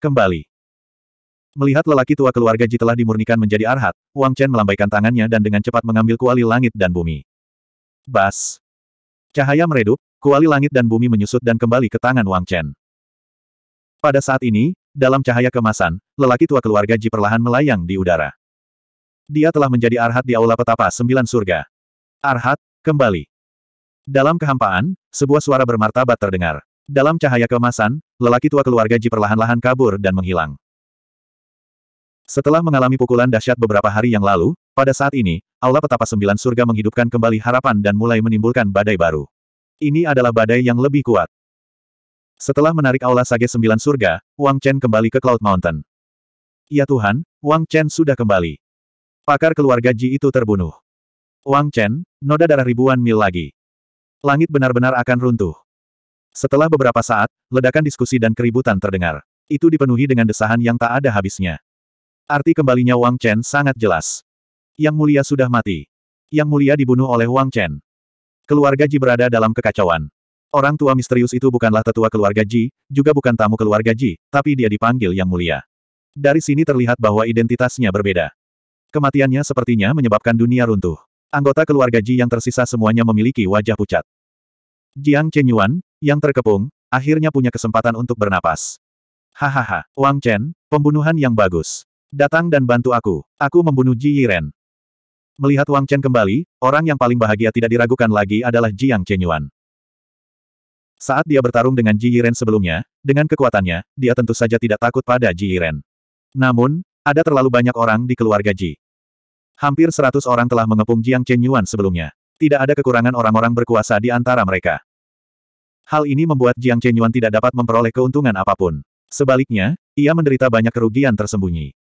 Kembali. Melihat lelaki tua keluarga Ji telah dimurnikan menjadi arhat, Wang Chen melambaikan tangannya dan dengan cepat mengambil kuali langit dan bumi. Bas. Cahaya meredup, kuali langit dan bumi menyusut dan kembali ke tangan Wang Chen. Pada saat ini, dalam cahaya kemasan, lelaki tua keluarga Ji perlahan melayang di udara. Dia telah menjadi Arhat di Aula Petapa Sembilan Surga. Arhat, kembali. Dalam kehampaan, sebuah suara bermartabat terdengar. Dalam cahaya kemasan, lelaki tua keluarga Ji perlahan-lahan kabur dan menghilang. Setelah mengalami pukulan dahsyat beberapa hari yang lalu, pada saat ini, Aula Petapa Sembilan Surga menghidupkan kembali harapan dan mulai menimbulkan badai baru. Ini adalah badai yang lebih kuat. Setelah menarik Aula Sage Sembilan Surga, Wang Chen kembali ke Cloud Mountain. Ya Tuhan, Wang Chen sudah kembali. Pakar keluarga Ji itu terbunuh. Wang Chen, noda darah ribuan mil lagi. Langit benar-benar akan runtuh. Setelah beberapa saat, ledakan diskusi dan keributan terdengar. Itu dipenuhi dengan desahan yang tak ada habisnya. Arti kembalinya Wang Chen sangat jelas. Yang mulia sudah mati. Yang mulia dibunuh oleh Wang Chen. Keluarga Ji berada dalam kekacauan. Orang tua misterius itu bukanlah tetua keluarga Ji, juga bukan tamu keluarga Ji, tapi dia dipanggil Yang Mulia. Dari sini terlihat bahwa identitasnya berbeda. Kematiannya sepertinya menyebabkan dunia runtuh. Anggota keluarga Ji yang tersisa semuanya memiliki wajah pucat. Jiang Chenyuan, yang terkepung, akhirnya punya kesempatan untuk bernapas. Hahaha, Wang Chen, pembunuhan yang bagus. Datang dan bantu aku. Aku membunuh Ji Yiren. Melihat Wang Chen kembali, orang yang paling bahagia tidak diragukan lagi adalah Jiang Chenyuan. Saat dia bertarung dengan Ji Yiren sebelumnya, dengan kekuatannya, dia tentu saja tidak takut pada Ji Yiren. Namun, ada terlalu banyak orang di keluarga Ji. Hampir seratus orang telah mengepung Jiang Chen Yuan sebelumnya. Tidak ada kekurangan orang-orang berkuasa di antara mereka. Hal ini membuat Jiang Chen Yuan tidak dapat memperoleh keuntungan apapun. Sebaliknya, ia menderita banyak kerugian tersembunyi.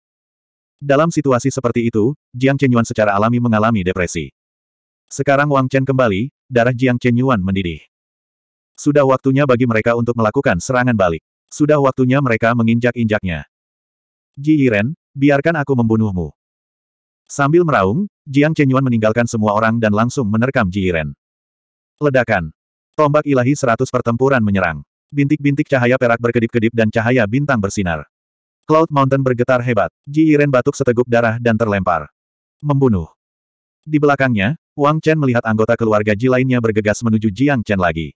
Dalam situasi seperti itu, Jiang Chen Yuan secara alami mengalami depresi. Sekarang Wang Chen kembali, darah Jiang Chen Yuan mendidih. Sudah waktunya bagi mereka untuk melakukan serangan balik. Sudah waktunya mereka menginjak-injaknya. Ji Yiren, biarkan aku membunuhmu. Sambil meraung, Jiang Chenyuan meninggalkan semua orang dan langsung menerkam Ji Yiren. Ledakan. Tombak ilahi seratus pertempuran menyerang. Bintik-bintik cahaya perak berkedip-kedip dan cahaya bintang bersinar. Cloud Mountain bergetar hebat. Ji Yiren batuk seteguk darah dan terlempar. Membunuh. Di belakangnya, Wang Chen melihat anggota keluarga Ji lainnya bergegas menuju Jiang Chen lagi.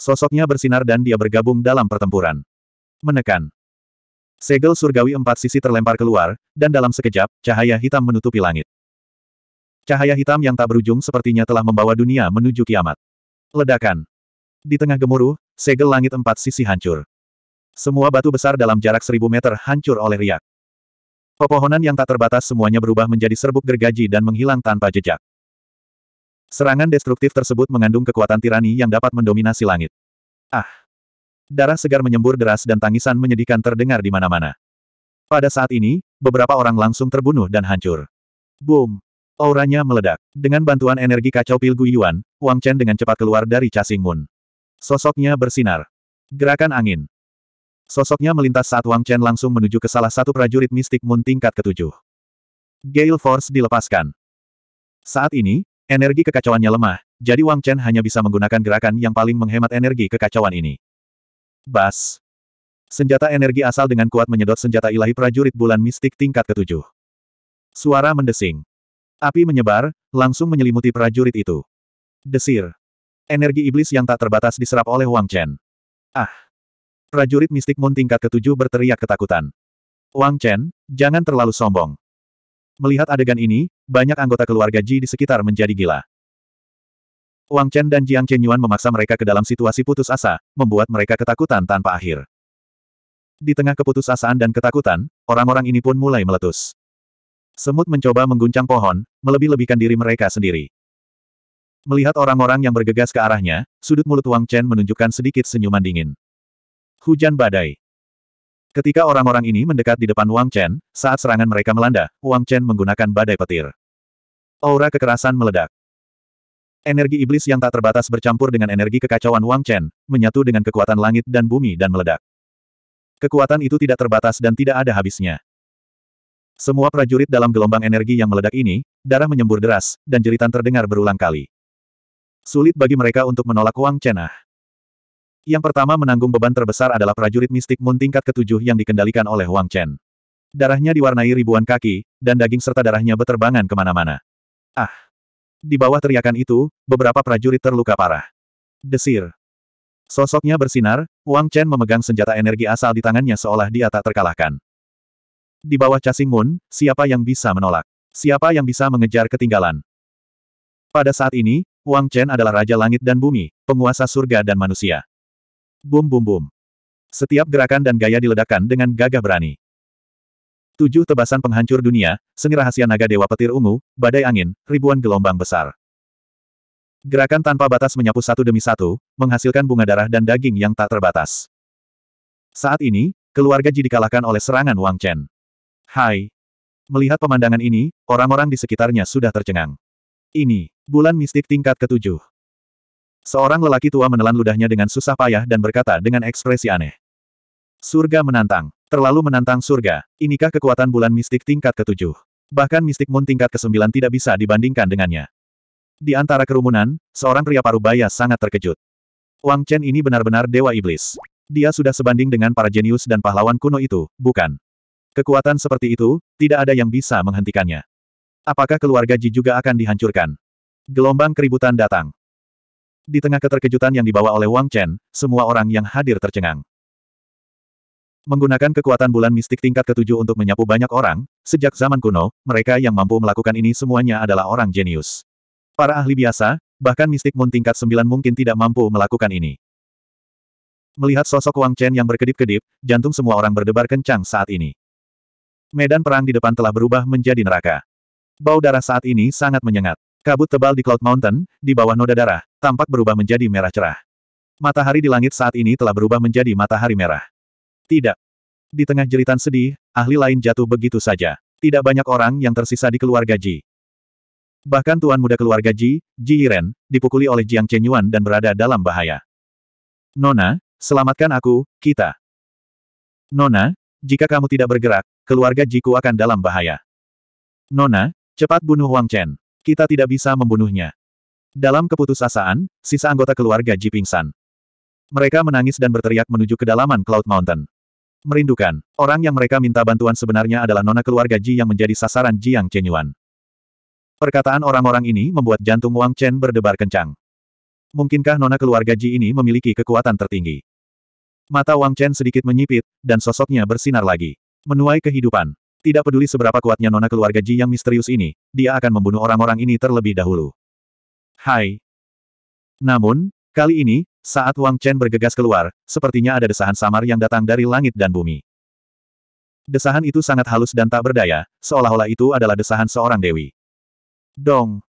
Sosoknya bersinar dan dia bergabung dalam pertempuran. Menekan. Segel surgawi empat sisi terlempar keluar, dan dalam sekejap, cahaya hitam menutupi langit. Cahaya hitam yang tak berujung sepertinya telah membawa dunia menuju kiamat. Ledakan. Di tengah gemuruh, segel langit empat sisi hancur. Semua batu besar dalam jarak seribu meter hancur oleh riak. Pepohonan yang tak terbatas semuanya berubah menjadi serbuk gergaji dan menghilang tanpa jejak. Serangan destruktif tersebut mengandung kekuatan tirani yang dapat mendominasi langit. Ah! Darah segar menyembur deras dan tangisan menyedihkan terdengar di mana-mana. Pada saat ini, beberapa orang langsung terbunuh dan hancur. Boom! Auranya meledak. Dengan bantuan energi kacau pil Guyuan, Wang Chen dengan cepat keluar dari casing Moon. Sosoknya bersinar. Gerakan angin. Sosoknya melintas saat Wang Chen langsung menuju ke salah satu prajurit mistik Moon tingkat ketujuh. Gale Force dilepaskan. Saat ini, energi kekacauannya lemah, jadi Wang Chen hanya bisa menggunakan gerakan yang paling menghemat energi kekacauan ini. Bas. Senjata energi asal dengan kuat menyedot senjata ilahi prajurit bulan mistik tingkat ketujuh. Suara mendesing. Api menyebar, langsung menyelimuti prajurit itu. Desir. Energi iblis yang tak terbatas diserap oleh Wang Chen. Ah. Prajurit mistik Moon tingkat ketujuh berteriak ketakutan. Wang Chen, jangan terlalu sombong. Melihat adegan ini, banyak anggota keluarga Ji di sekitar menjadi gila. Wang Chen dan Jiang Chen Yuan memaksa mereka ke dalam situasi putus asa, membuat mereka ketakutan tanpa akhir. Di tengah keputusasaan dan ketakutan, orang-orang ini pun mulai meletus. Semut mencoba mengguncang pohon, melebih-lebihkan diri mereka sendiri. Melihat orang-orang yang bergegas ke arahnya, sudut mulut Wang Chen menunjukkan sedikit senyuman dingin. Hujan badai. Ketika orang-orang ini mendekat di depan Wang Chen, saat serangan mereka melanda, Wang Chen menggunakan badai petir. Aura kekerasan meledak. Energi iblis yang tak terbatas bercampur dengan energi kekacauan Wang Chen, menyatu dengan kekuatan langit dan bumi dan meledak. Kekuatan itu tidak terbatas dan tidak ada habisnya. Semua prajurit dalam gelombang energi yang meledak ini, darah menyembur deras, dan jeritan terdengar berulang kali. Sulit bagi mereka untuk menolak Wang Chen ah. Yang pertama menanggung beban terbesar adalah prajurit mistik Moon tingkat ketujuh yang dikendalikan oleh Wang Chen. Darahnya diwarnai ribuan kaki, dan daging serta darahnya beterbangan kemana-mana. Ah! Di bawah teriakan itu, beberapa prajurit terluka parah. Desir. Sosoknya bersinar, Wang Chen memegang senjata energi asal di tangannya seolah dia tak terkalahkan. Di bawah casing Moon, siapa yang bisa menolak? Siapa yang bisa mengejar ketinggalan? Pada saat ini, Wang Chen adalah Raja Langit dan Bumi, penguasa surga dan manusia. Bum bum bum. Setiap gerakan dan gaya diledakkan dengan gagah berani. Tujuh tebasan penghancur dunia, seni rahasia naga dewa petir ungu, badai angin, ribuan gelombang besar. Gerakan tanpa batas menyapu satu demi satu, menghasilkan bunga darah dan daging yang tak terbatas. Saat ini, keluarga Ji dikalahkan oleh serangan Wang Chen. Hai. Melihat pemandangan ini, orang-orang di sekitarnya sudah tercengang. Ini, bulan mistik tingkat ketujuh. Seorang lelaki tua menelan ludahnya dengan susah payah dan berkata dengan ekspresi aneh. Surga menantang. Terlalu menantang surga, inikah kekuatan bulan mistik tingkat ketujuh? Bahkan mistik moon tingkat ke-9 tidak bisa dibandingkan dengannya. Di antara kerumunan, seorang pria parubaya sangat terkejut. Wang Chen ini benar-benar dewa iblis. Dia sudah sebanding dengan para jenius dan pahlawan kuno itu, bukan? Kekuatan seperti itu, tidak ada yang bisa menghentikannya. Apakah keluarga Ji juga akan dihancurkan? Gelombang keributan datang. Di tengah keterkejutan yang dibawa oleh Wang Chen, semua orang yang hadir tercengang. Menggunakan kekuatan bulan mistik tingkat ketujuh untuk menyapu banyak orang, sejak zaman kuno, mereka yang mampu melakukan ini semuanya adalah orang jenius. Para ahli biasa, bahkan mistik mun tingkat sembilan mungkin tidak mampu melakukan ini. Melihat sosok Wang Chen yang berkedip-kedip, jantung semua orang berdebar kencang saat ini. Medan perang di depan telah berubah menjadi neraka. Bau darah saat ini sangat menyengat. Kabut tebal di Cloud Mountain, di bawah noda darah, tampak berubah menjadi merah cerah. Matahari di langit saat ini telah berubah menjadi matahari merah. Tidak. Di tengah jeritan sedih, ahli lain jatuh begitu saja. Tidak banyak orang yang tersisa di keluarga Ji. Bahkan tuan muda keluarga Ji, Ji Yiren, dipukuli oleh Jiang Chenyuan dan berada dalam bahaya. Nona, selamatkan aku, kita. Nona, jika kamu tidak bergerak, keluarga Ji ku akan dalam bahaya. Nona, cepat bunuh Wang Chen. Kita tidak bisa membunuhnya. Dalam keputusasaan, sisa anggota keluarga Ji pingsan. Mereka menangis dan berteriak menuju kedalaman Cloud Mountain merindukan. Orang yang mereka minta bantuan sebenarnya adalah nona keluarga Ji yang menjadi sasaran Jiang Chenyuan. Perkataan orang-orang ini membuat jantung Wang Chen berdebar kencang. Mungkinkah nona keluarga Ji ini memiliki kekuatan tertinggi? Mata Wang Chen sedikit menyipit, dan sosoknya bersinar lagi. Menuai kehidupan. Tidak peduli seberapa kuatnya nona keluarga Ji yang misterius ini, dia akan membunuh orang-orang ini terlebih dahulu. Hai. Namun, kali ini, saat Wang Chen bergegas keluar, sepertinya ada desahan samar yang datang dari langit dan bumi. Desahan itu sangat halus dan tak berdaya, seolah-olah itu adalah desahan seorang dewi. Dong!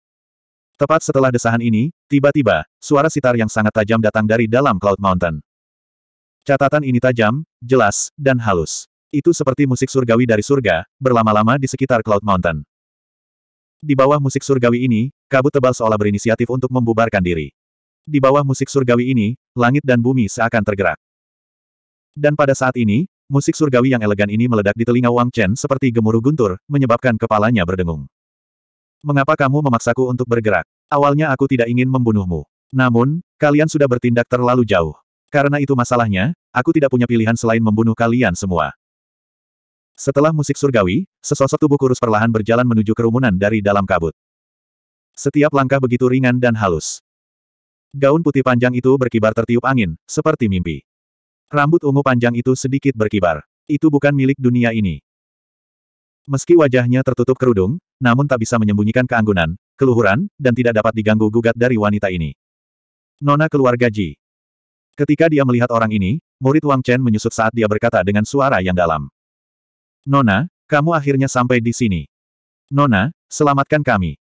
Tepat setelah desahan ini, tiba-tiba, suara sitar yang sangat tajam datang dari dalam Cloud Mountain. Catatan ini tajam, jelas, dan halus. Itu seperti musik surgawi dari surga, berlama-lama di sekitar Cloud Mountain. Di bawah musik surgawi ini, kabut tebal seolah berinisiatif untuk membubarkan diri. Di bawah musik surgawi ini, langit dan bumi seakan tergerak. Dan pada saat ini, musik surgawi yang elegan ini meledak di telinga Wang Chen seperti gemuruh guntur, menyebabkan kepalanya berdengung. Mengapa kamu memaksaku untuk bergerak? Awalnya aku tidak ingin membunuhmu. Namun, kalian sudah bertindak terlalu jauh. Karena itu masalahnya, aku tidak punya pilihan selain membunuh kalian semua. Setelah musik surgawi, sesosok tubuh kurus perlahan berjalan menuju kerumunan dari dalam kabut. Setiap langkah begitu ringan dan halus. Gaun putih panjang itu berkibar tertiup angin, seperti mimpi. Rambut ungu panjang itu sedikit berkibar. Itu bukan milik dunia ini. Meski wajahnya tertutup kerudung, namun tak bisa menyembunyikan keanggunan, keluhuran, dan tidak dapat diganggu-gugat dari wanita ini. Nona keluarga Ji. Ketika dia melihat orang ini, murid Wang Chen menyusut saat dia berkata dengan suara yang dalam. Nona, kamu akhirnya sampai di sini. Nona, selamatkan kami.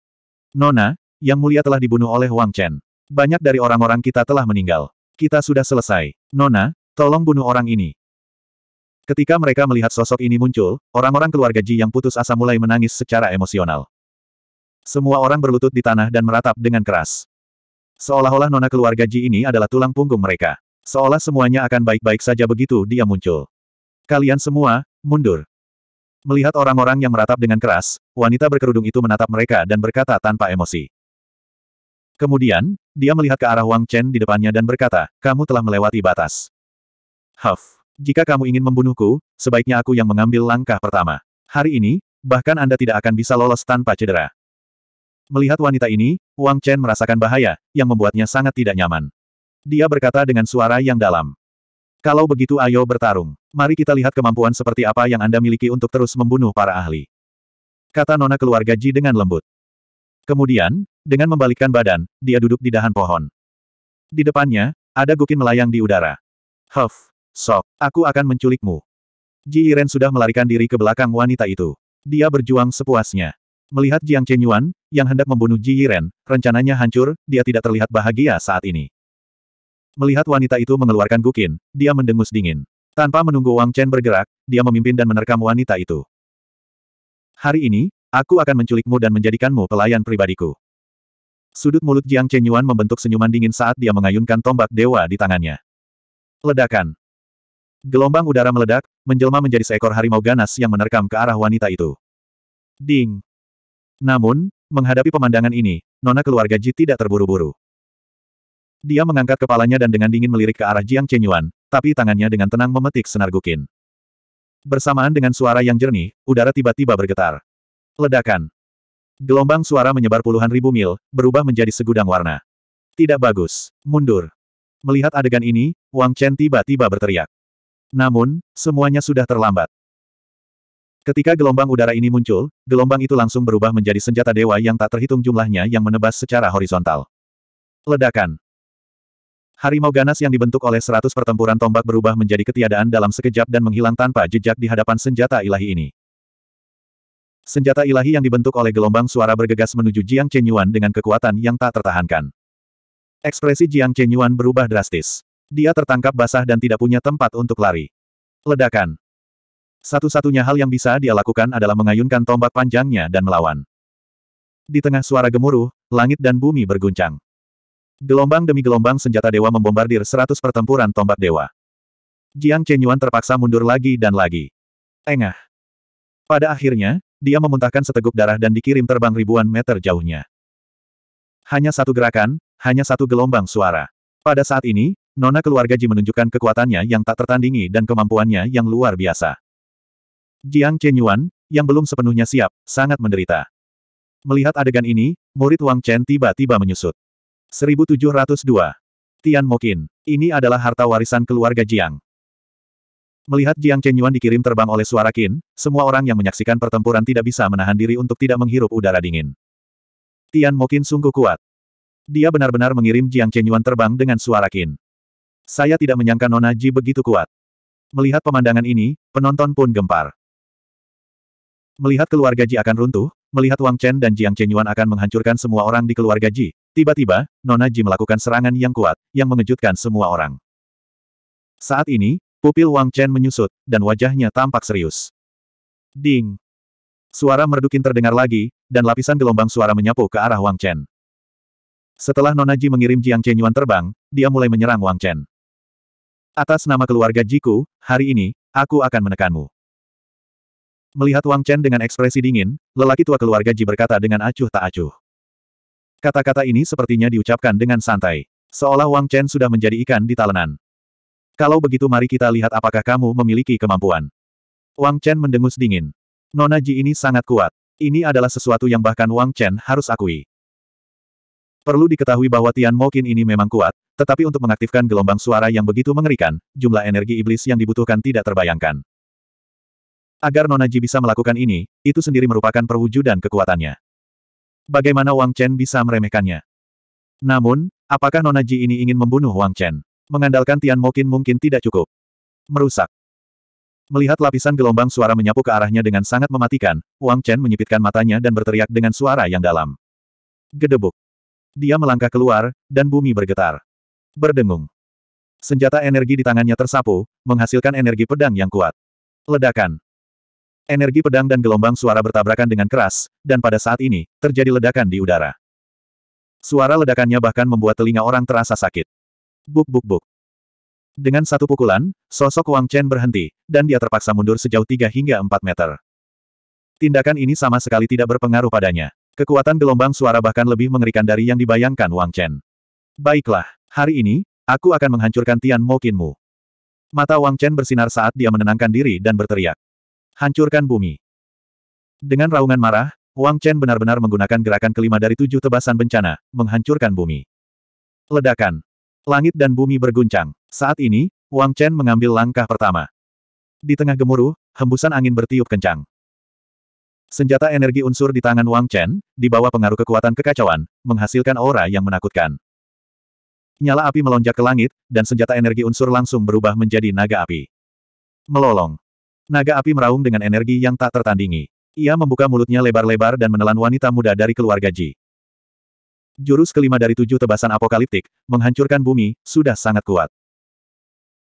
Nona, yang mulia telah dibunuh oleh Wang Chen. Banyak dari orang-orang kita telah meninggal. Kita sudah selesai. Nona, tolong bunuh orang ini. Ketika mereka melihat sosok ini muncul, orang-orang keluarga Ji yang putus asa mulai menangis secara emosional. Semua orang berlutut di tanah dan meratap dengan keras. Seolah-olah nona keluarga Ji ini adalah tulang punggung mereka. Seolah semuanya akan baik-baik saja begitu dia muncul. Kalian semua, mundur. Melihat orang-orang yang meratap dengan keras, wanita berkerudung itu menatap mereka dan berkata tanpa emosi. Kemudian, dia melihat ke arah Wang Chen di depannya dan berkata, kamu telah melewati batas. Huff, jika kamu ingin membunuhku, sebaiknya aku yang mengambil langkah pertama. Hari ini, bahkan Anda tidak akan bisa lolos tanpa cedera. Melihat wanita ini, Wang Chen merasakan bahaya, yang membuatnya sangat tidak nyaman. Dia berkata dengan suara yang dalam. Kalau begitu ayo bertarung. Mari kita lihat kemampuan seperti apa yang Anda miliki untuk terus membunuh para ahli. Kata nona keluarga Ji dengan lembut. Kemudian, dengan membalikkan badan, dia duduk di dahan pohon. Di depannya, ada Gukin melayang di udara. Huff, Sok, aku akan menculikmu. Ji Iren sudah melarikan diri ke belakang wanita itu. Dia berjuang sepuasnya. Melihat Jiang Chenyuan, yang hendak membunuh Ji Yiren, rencananya hancur, dia tidak terlihat bahagia saat ini. Melihat wanita itu mengeluarkan gukin, dia mendengus dingin. Tanpa menunggu Wang Chen bergerak, dia memimpin dan menerkam wanita itu. Hari ini, aku akan menculikmu dan menjadikanmu pelayan pribadiku. Sudut mulut Jiang Chenyuan membentuk senyuman dingin saat dia mengayunkan tombak dewa di tangannya. Ledakan. Gelombang udara meledak, menjelma menjadi seekor harimau ganas yang menerkam ke arah wanita itu. Ding. Namun, menghadapi pemandangan ini, nona keluarga Ji tidak terburu-buru. Dia mengangkat kepalanya dan dengan dingin melirik ke arah Jiang Chenyuan, tapi tangannya dengan tenang memetik senar gukin. Bersamaan dengan suara yang jernih, udara tiba-tiba bergetar. Ledakan. Gelombang suara menyebar puluhan ribu mil, berubah menjadi segudang warna. Tidak bagus. Mundur. Melihat adegan ini, Wang Chen tiba-tiba berteriak. Namun, semuanya sudah terlambat. Ketika gelombang udara ini muncul, gelombang itu langsung berubah menjadi senjata dewa yang tak terhitung jumlahnya yang menebas secara horizontal. Ledakan. Harimau ganas yang dibentuk oleh seratus pertempuran tombak berubah menjadi ketiadaan dalam sekejap dan menghilang tanpa jejak di hadapan senjata ilahi ini. Senjata ilahi yang dibentuk oleh gelombang suara bergegas menuju Jiang Chenyuan dengan kekuatan yang tak tertahankan. Ekspresi Jiang Chenyuan berubah drastis. Dia tertangkap basah dan tidak punya tempat untuk lari. Ledakan. Satu-satunya hal yang bisa dia lakukan adalah mengayunkan tombak panjangnya dan melawan. Di tengah suara gemuruh, langit dan bumi berguncang. Gelombang demi gelombang senjata dewa membombardir seratus pertempuran tombak dewa. Jiang Chenyuan terpaksa mundur lagi dan lagi. Engah. Pada akhirnya, dia memuntahkan seteguk darah dan dikirim terbang ribuan meter jauhnya. Hanya satu gerakan, hanya satu gelombang suara. Pada saat ini, nona keluarga Ji menunjukkan kekuatannya yang tak tertandingi dan kemampuannya yang luar biasa. Jiang Chen Yuan, yang belum sepenuhnya siap, sangat menderita. Melihat adegan ini, murid Wang Chen tiba-tiba menyusut. 1702. Tian Mokin. Ini adalah harta warisan keluarga Jiang. Melihat Jiang Chenyuan dikirim terbang oleh suara Qin, semua orang yang menyaksikan pertempuran tidak bisa menahan diri untuk tidak menghirup udara dingin. Tian Mokin sungguh kuat. Dia benar-benar mengirim Jiang Chenyuan terbang dengan suara Qin. Saya tidak menyangka Nona Ji begitu kuat. Melihat pemandangan ini, penonton pun gempar. Melihat keluarga Ji akan runtuh, melihat Wang Chen dan Jiang Chenyuan akan menghancurkan semua orang di keluarga Ji, tiba-tiba, Nona Ji melakukan serangan yang kuat, yang mengejutkan semua orang. Saat ini, Pupil Wang Chen menyusut, dan wajahnya tampak serius. Ding! Suara merdukin terdengar lagi, dan lapisan gelombang suara menyapu ke arah Wang Chen. Setelah Nonaji mengirim Jiang Chen Yuan terbang, dia mulai menyerang Wang Chen. Atas nama keluarga Jiku, hari ini, aku akan menekanmu. Melihat Wang Chen dengan ekspresi dingin, lelaki tua keluarga Ji berkata dengan acuh tak acuh. Kata-kata ini sepertinya diucapkan dengan santai. Seolah Wang Chen sudah menjadi ikan di talenan. Kalau begitu mari kita lihat apakah kamu memiliki kemampuan. Wang Chen mendengus dingin. Nona Ji ini sangat kuat. Ini adalah sesuatu yang bahkan Wang Chen harus akui. Perlu diketahui bahwa Tian Mokin ini memang kuat, tetapi untuk mengaktifkan gelombang suara yang begitu mengerikan, jumlah energi iblis yang dibutuhkan tidak terbayangkan. Agar Nona Ji bisa melakukan ini, itu sendiri merupakan perwujudan kekuatannya. Bagaimana Wang Chen bisa meremehkannya? Namun, apakah Nona Ji ini ingin membunuh Wang Chen? Mengandalkan Tian Mokin mungkin tidak cukup. Merusak. Melihat lapisan gelombang suara menyapu ke arahnya dengan sangat mematikan, Wang Chen menyipitkan matanya dan berteriak dengan suara yang dalam. Gedebuk. Dia melangkah keluar, dan bumi bergetar. Berdengung. Senjata energi di tangannya tersapu, menghasilkan energi pedang yang kuat. Ledakan. Energi pedang dan gelombang suara bertabrakan dengan keras, dan pada saat ini, terjadi ledakan di udara. Suara ledakannya bahkan membuat telinga orang terasa sakit. Buk buk buk. Dengan satu pukulan, sosok Wang Chen berhenti, dan dia terpaksa mundur sejauh 3 hingga 4 meter. Tindakan ini sama sekali tidak berpengaruh padanya. Kekuatan gelombang suara bahkan lebih mengerikan dari yang dibayangkan Wang Chen. Baiklah, hari ini, aku akan menghancurkan Tian Mo Qinmu. Mata Wang Chen bersinar saat dia menenangkan diri dan berteriak. Hancurkan bumi. Dengan raungan marah, Wang Chen benar-benar menggunakan gerakan kelima dari tujuh tebasan bencana, menghancurkan bumi. Ledakan. Langit dan bumi berguncang. Saat ini, Wang Chen mengambil langkah pertama. Di tengah gemuruh, hembusan angin bertiup kencang. Senjata energi unsur di tangan Wang Chen, di bawah pengaruh kekuatan kekacauan, menghasilkan aura yang menakutkan. Nyala api melonjak ke langit, dan senjata energi unsur langsung berubah menjadi naga api. Melolong. Naga api meraung dengan energi yang tak tertandingi. Ia membuka mulutnya lebar-lebar dan menelan wanita muda dari keluarga Ji. Jurus kelima dari tujuh tebasan apokaliptik, menghancurkan bumi, sudah sangat kuat.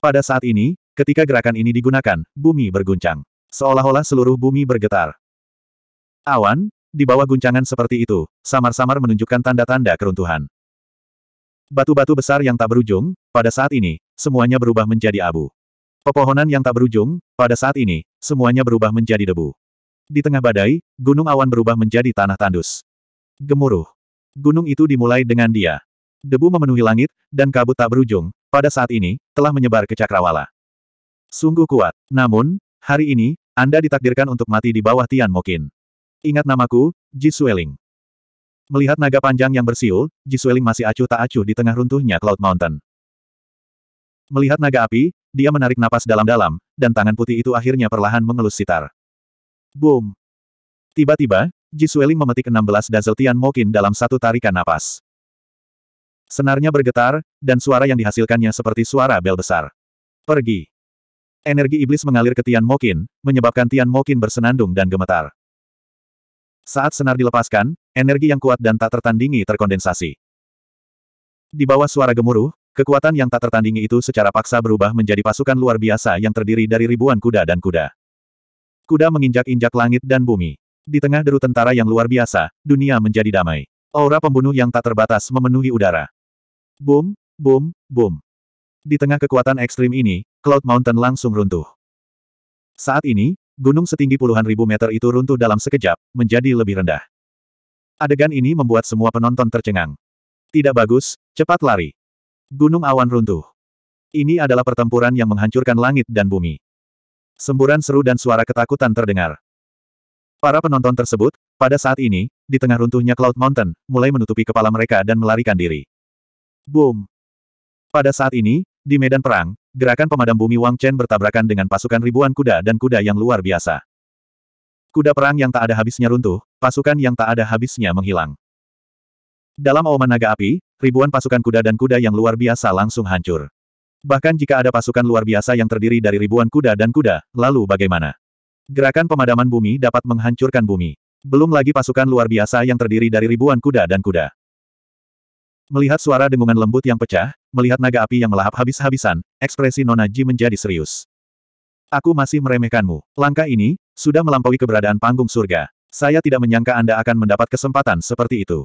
Pada saat ini, ketika gerakan ini digunakan, bumi berguncang. Seolah-olah seluruh bumi bergetar. Awan, di bawah guncangan seperti itu, samar-samar menunjukkan tanda-tanda keruntuhan. Batu-batu besar yang tak berujung, pada saat ini, semuanya berubah menjadi abu. Pepohonan yang tak berujung, pada saat ini, semuanya berubah menjadi debu. Di tengah badai, gunung awan berubah menjadi tanah tandus. Gemuruh. Gunung itu dimulai dengan dia. Debu memenuhi langit, dan kabut tak berujung, pada saat ini, telah menyebar ke Cakrawala. Sungguh kuat. Namun, hari ini, Anda ditakdirkan untuk mati di bawah Tian Mokin. Ingat namaku, Ji Sueling. Melihat naga panjang yang bersiul, Ji Sueling masih acuh tak acuh di tengah runtuhnya Cloud Mountain. Melihat naga api, dia menarik napas dalam-dalam, dan tangan putih itu akhirnya perlahan mengelus sitar. Boom! Tiba-tiba, Jisueling memetik 16 Dazzle Tian Mokin dalam satu tarikan napas. Senarnya bergetar, dan suara yang dihasilkannya seperti suara bel besar. Pergi. Energi iblis mengalir ke Tian Mokin, menyebabkan Tian Mokin bersenandung dan gemetar. Saat senar dilepaskan, energi yang kuat dan tak tertandingi terkondensasi. Di bawah suara gemuruh, Kekuatan yang tak tertandingi itu secara paksa berubah menjadi pasukan luar biasa yang terdiri dari ribuan kuda dan kuda. Kuda menginjak-injak langit dan bumi. Di tengah deru tentara yang luar biasa, dunia menjadi damai. Aura pembunuh yang tak terbatas memenuhi udara. Boom, boom, boom. Di tengah kekuatan ekstrim ini, Cloud Mountain langsung runtuh. Saat ini, gunung setinggi puluhan ribu meter itu runtuh dalam sekejap, menjadi lebih rendah. Adegan ini membuat semua penonton tercengang. Tidak bagus, cepat lari. Gunung awan runtuh. Ini adalah pertempuran yang menghancurkan langit dan bumi. Semburan seru dan suara ketakutan terdengar. Para penonton tersebut, pada saat ini, di tengah runtuhnya Cloud Mountain, mulai menutupi kepala mereka dan melarikan diri. Boom! Pada saat ini, di medan perang, gerakan pemadam bumi Wang Chen bertabrakan dengan pasukan ribuan kuda dan kuda yang luar biasa. Kuda perang yang tak ada habisnya runtuh, pasukan yang tak ada habisnya menghilang. Dalam auman naga api, ribuan pasukan kuda dan kuda yang luar biasa langsung hancur. Bahkan jika ada pasukan luar biasa yang terdiri dari ribuan kuda dan kuda, lalu bagaimana? Gerakan pemadaman bumi dapat menghancurkan bumi. Belum lagi pasukan luar biasa yang terdiri dari ribuan kuda dan kuda. Melihat suara dengungan lembut yang pecah, melihat naga api yang melahap habis-habisan, ekspresi Nona Ji menjadi serius. Aku masih meremehkanmu. Langkah ini, sudah melampaui keberadaan panggung surga. Saya tidak menyangka Anda akan mendapat kesempatan seperti itu.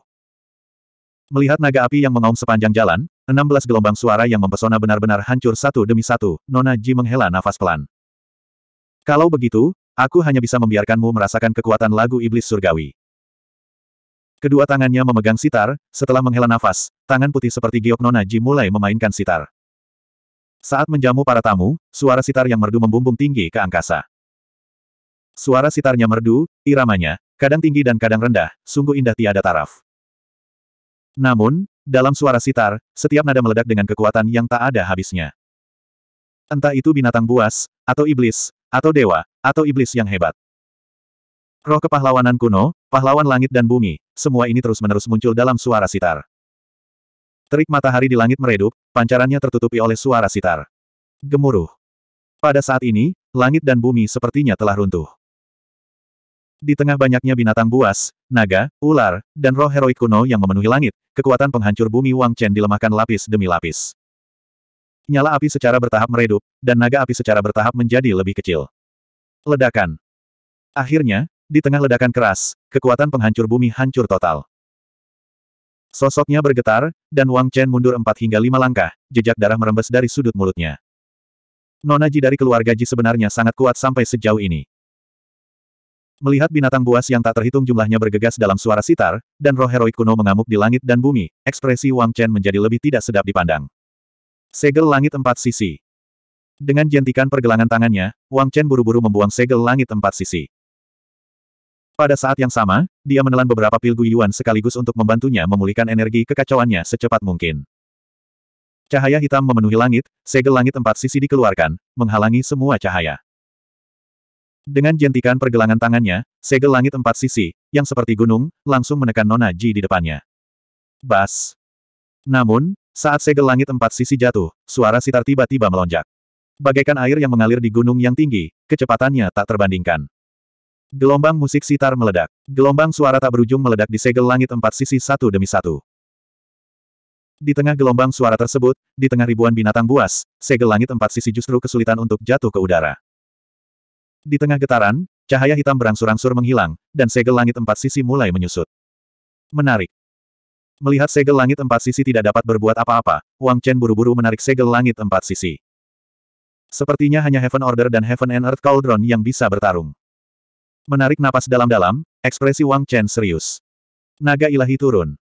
Melihat naga api yang mengaum sepanjang jalan, 16 gelombang suara yang mempesona benar-benar hancur satu demi satu, Nona Ji menghela nafas pelan. Kalau begitu, Aku hanya bisa membiarkanmu merasakan kekuatan lagu iblis surgawi. Kedua tangannya memegang sitar, setelah menghela nafas, tangan putih seperti giok nona Ji mulai memainkan sitar. Saat menjamu para tamu, suara sitar yang merdu membumbung tinggi ke angkasa. Suara sitarnya merdu, iramanya, kadang tinggi dan kadang rendah, sungguh indah tiada taraf. Namun, dalam suara sitar, setiap nada meledak dengan kekuatan yang tak ada habisnya. Entah itu binatang buas, atau iblis, atau dewa, atau iblis yang hebat. Roh kepahlawanan kuno, pahlawan langit dan bumi, semua ini terus-menerus muncul dalam suara sitar. Terik matahari di langit meredup, pancarannya tertutupi oleh suara sitar. Gemuruh. Pada saat ini, langit dan bumi sepertinya telah runtuh. Di tengah banyaknya binatang buas, naga, ular, dan roh heroik kuno yang memenuhi langit, kekuatan penghancur bumi Wang Chen dilemahkan lapis demi lapis. Nyala api secara bertahap meredup, dan naga api secara bertahap menjadi lebih kecil. Ledakan. Akhirnya, di tengah ledakan keras, kekuatan penghancur bumi hancur total. Sosoknya bergetar, dan Wang Chen mundur empat hingga lima langkah, jejak darah merembes dari sudut mulutnya. Nona Ji dari keluarga Ji sebenarnya sangat kuat sampai sejauh ini. Melihat binatang buas yang tak terhitung jumlahnya bergegas dalam suara sitar, dan roh heroik kuno mengamuk di langit dan bumi, ekspresi Wang Chen menjadi lebih tidak sedap dipandang. Segel langit empat sisi. Dengan jentikan pergelangan tangannya, Wang Chen buru-buru membuang segel langit empat sisi. Pada saat yang sama, dia menelan beberapa pil guyuan sekaligus untuk membantunya memulihkan energi kekacauannya secepat mungkin. Cahaya hitam memenuhi langit, segel langit empat sisi dikeluarkan, menghalangi semua cahaya. Dengan jentikan pergelangan tangannya, segel langit empat sisi, yang seperti gunung, langsung menekan Nona Ji di depannya. Bas. Namun, saat segel langit empat sisi jatuh, suara sitar tiba-tiba melonjak. Bagaikan air yang mengalir di gunung yang tinggi, kecepatannya tak terbandingkan. Gelombang musik sitar meledak. Gelombang suara tak berujung meledak di segel langit empat sisi satu demi satu. Di tengah gelombang suara tersebut, di tengah ribuan binatang buas, segel langit empat sisi justru kesulitan untuk jatuh ke udara. Di tengah getaran, cahaya hitam berangsur-angsur menghilang, dan segel langit empat sisi mulai menyusut. Menarik. Melihat segel langit empat sisi tidak dapat berbuat apa-apa, Wang Chen buru-buru menarik segel langit empat sisi. Sepertinya hanya Heaven Order dan Heaven and Earth Cauldron yang bisa bertarung. Menarik napas dalam-dalam, ekspresi Wang Chen serius. Naga ilahi turun.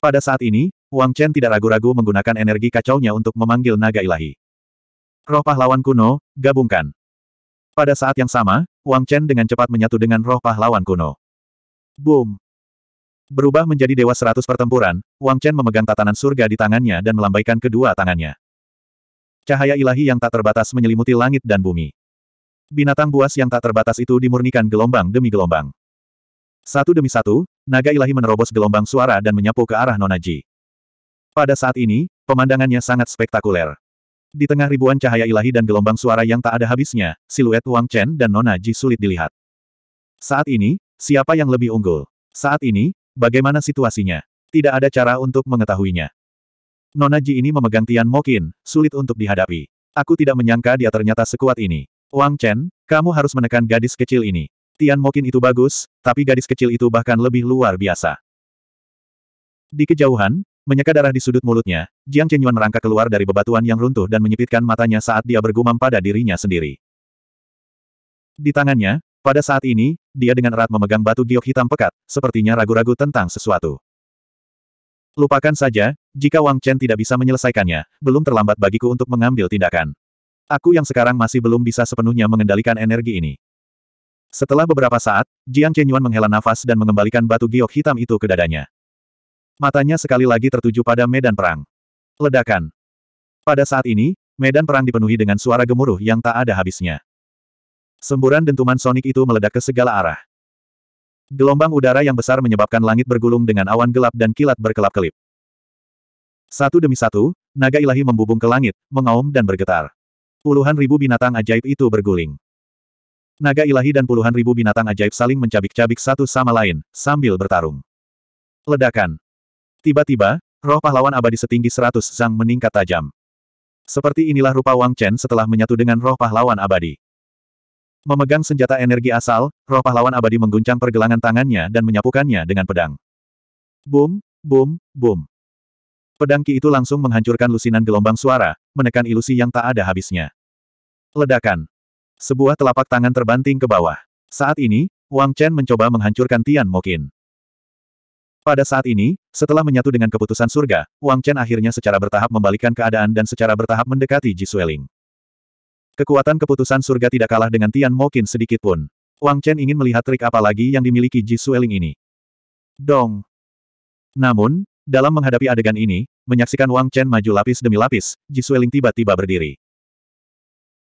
Pada saat ini, Wang Chen tidak ragu-ragu menggunakan energi kacaunya untuk memanggil naga ilahi. Roh pahlawan kuno, gabungkan. Pada saat yang sama, Wang Chen dengan cepat menyatu dengan roh pahlawan kuno. Boom! Berubah menjadi dewa seratus pertempuran, Wang Chen memegang tatanan surga di tangannya dan melambaikan kedua tangannya. Cahaya ilahi yang tak terbatas menyelimuti langit dan bumi. Binatang buas yang tak terbatas itu dimurnikan gelombang demi gelombang. Satu demi satu, naga ilahi menerobos gelombang suara dan menyapu ke arah Nonaji. Pada saat ini, pemandangannya sangat spektakuler. Di tengah ribuan cahaya ilahi dan gelombang suara yang tak ada habisnya, siluet Wang Chen dan Nona Ji sulit dilihat. Saat ini, siapa yang lebih unggul? Saat ini, bagaimana situasinya? Tidak ada cara untuk mengetahuinya. Nona Ji ini memegang Tian Mokin, sulit untuk dihadapi. Aku tidak menyangka dia ternyata sekuat ini. Wang Chen, kamu harus menekan gadis kecil ini. Tian Mokin itu bagus, tapi gadis kecil itu bahkan lebih luar biasa. Di kejauhan, menyeka darah di sudut mulutnya, Jiang Yuan merangkak keluar dari bebatuan yang runtuh dan menyipitkan matanya saat dia bergumam pada dirinya sendiri. Di tangannya, pada saat ini, dia dengan erat memegang batu giok hitam pekat, sepertinya ragu-ragu tentang sesuatu. Lupakan saja, jika Wang Chen tidak bisa menyelesaikannya, belum terlambat bagiku untuk mengambil tindakan. Aku yang sekarang masih belum bisa sepenuhnya mengendalikan energi ini. Setelah beberapa saat, Jiang Chenyuan menghela nafas dan mengembalikan batu giok hitam itu ke dadanya. Matanya sekali lagi tertuju pada medan perang. Ledakan. Pada saat ini, medan perang dipenuhi dengan suara gemuruh yang tak ada habisnya. Semburan dentuman sonik itu meledak ke segala arah. Gelombang udara yang besar menyebabkan langit bergulung dengan awan gelap dan kilat berkelap-kelip. Satu demi satu, naga ilahi membubung ke langit, mengaum dan bergetar. Puluhan ribu binatang ajaib itu berguling. Naga ilahi dan puluhan ribu binatang ajaib saling mencabik-cabik satu sama lain, sambil bertarung. Ledakan. Tiba-tiba, roh pahlawan abadi setinggi seratus zang meningkat tajam. Seperti inilah rupa Wang Chen setelah menyatu dengan roh pahlawan abadi. Memegang senjata energi asal, roh pahlawan abadi mengguncang pergelangan tangannya dan menyapukannya dengan pedang. Boom, boom, boom. Pedang Ki itu langsung menghancurkan lusinan gelombang suara, menekan ilusi yang tak ada habisnya. Ledakan. Sebuah telapak tangan terbanting ke bawah. Saat ini, Wang Chen mencoba menghancurkan Tian Mokin. Pada saat ini, setelah menyatu dengan keputusan surga, Wang Chen akhirnya secara bertahap membalikkan keadaan dan secara bertahap mendekati Ji Sueling. Kekuatan keputusan surga tidak kalah dengan Tian Mokin sedikitpun. Wang Chen ingin melihat trik apa lagi yang dimiliki Ji Sueling ini. Dong. Namun, dalam menghadapi adegan ini, menyaksikan Wang Chen maju lapis demi lapis, Ji Sueling tiba-tiba berdiri.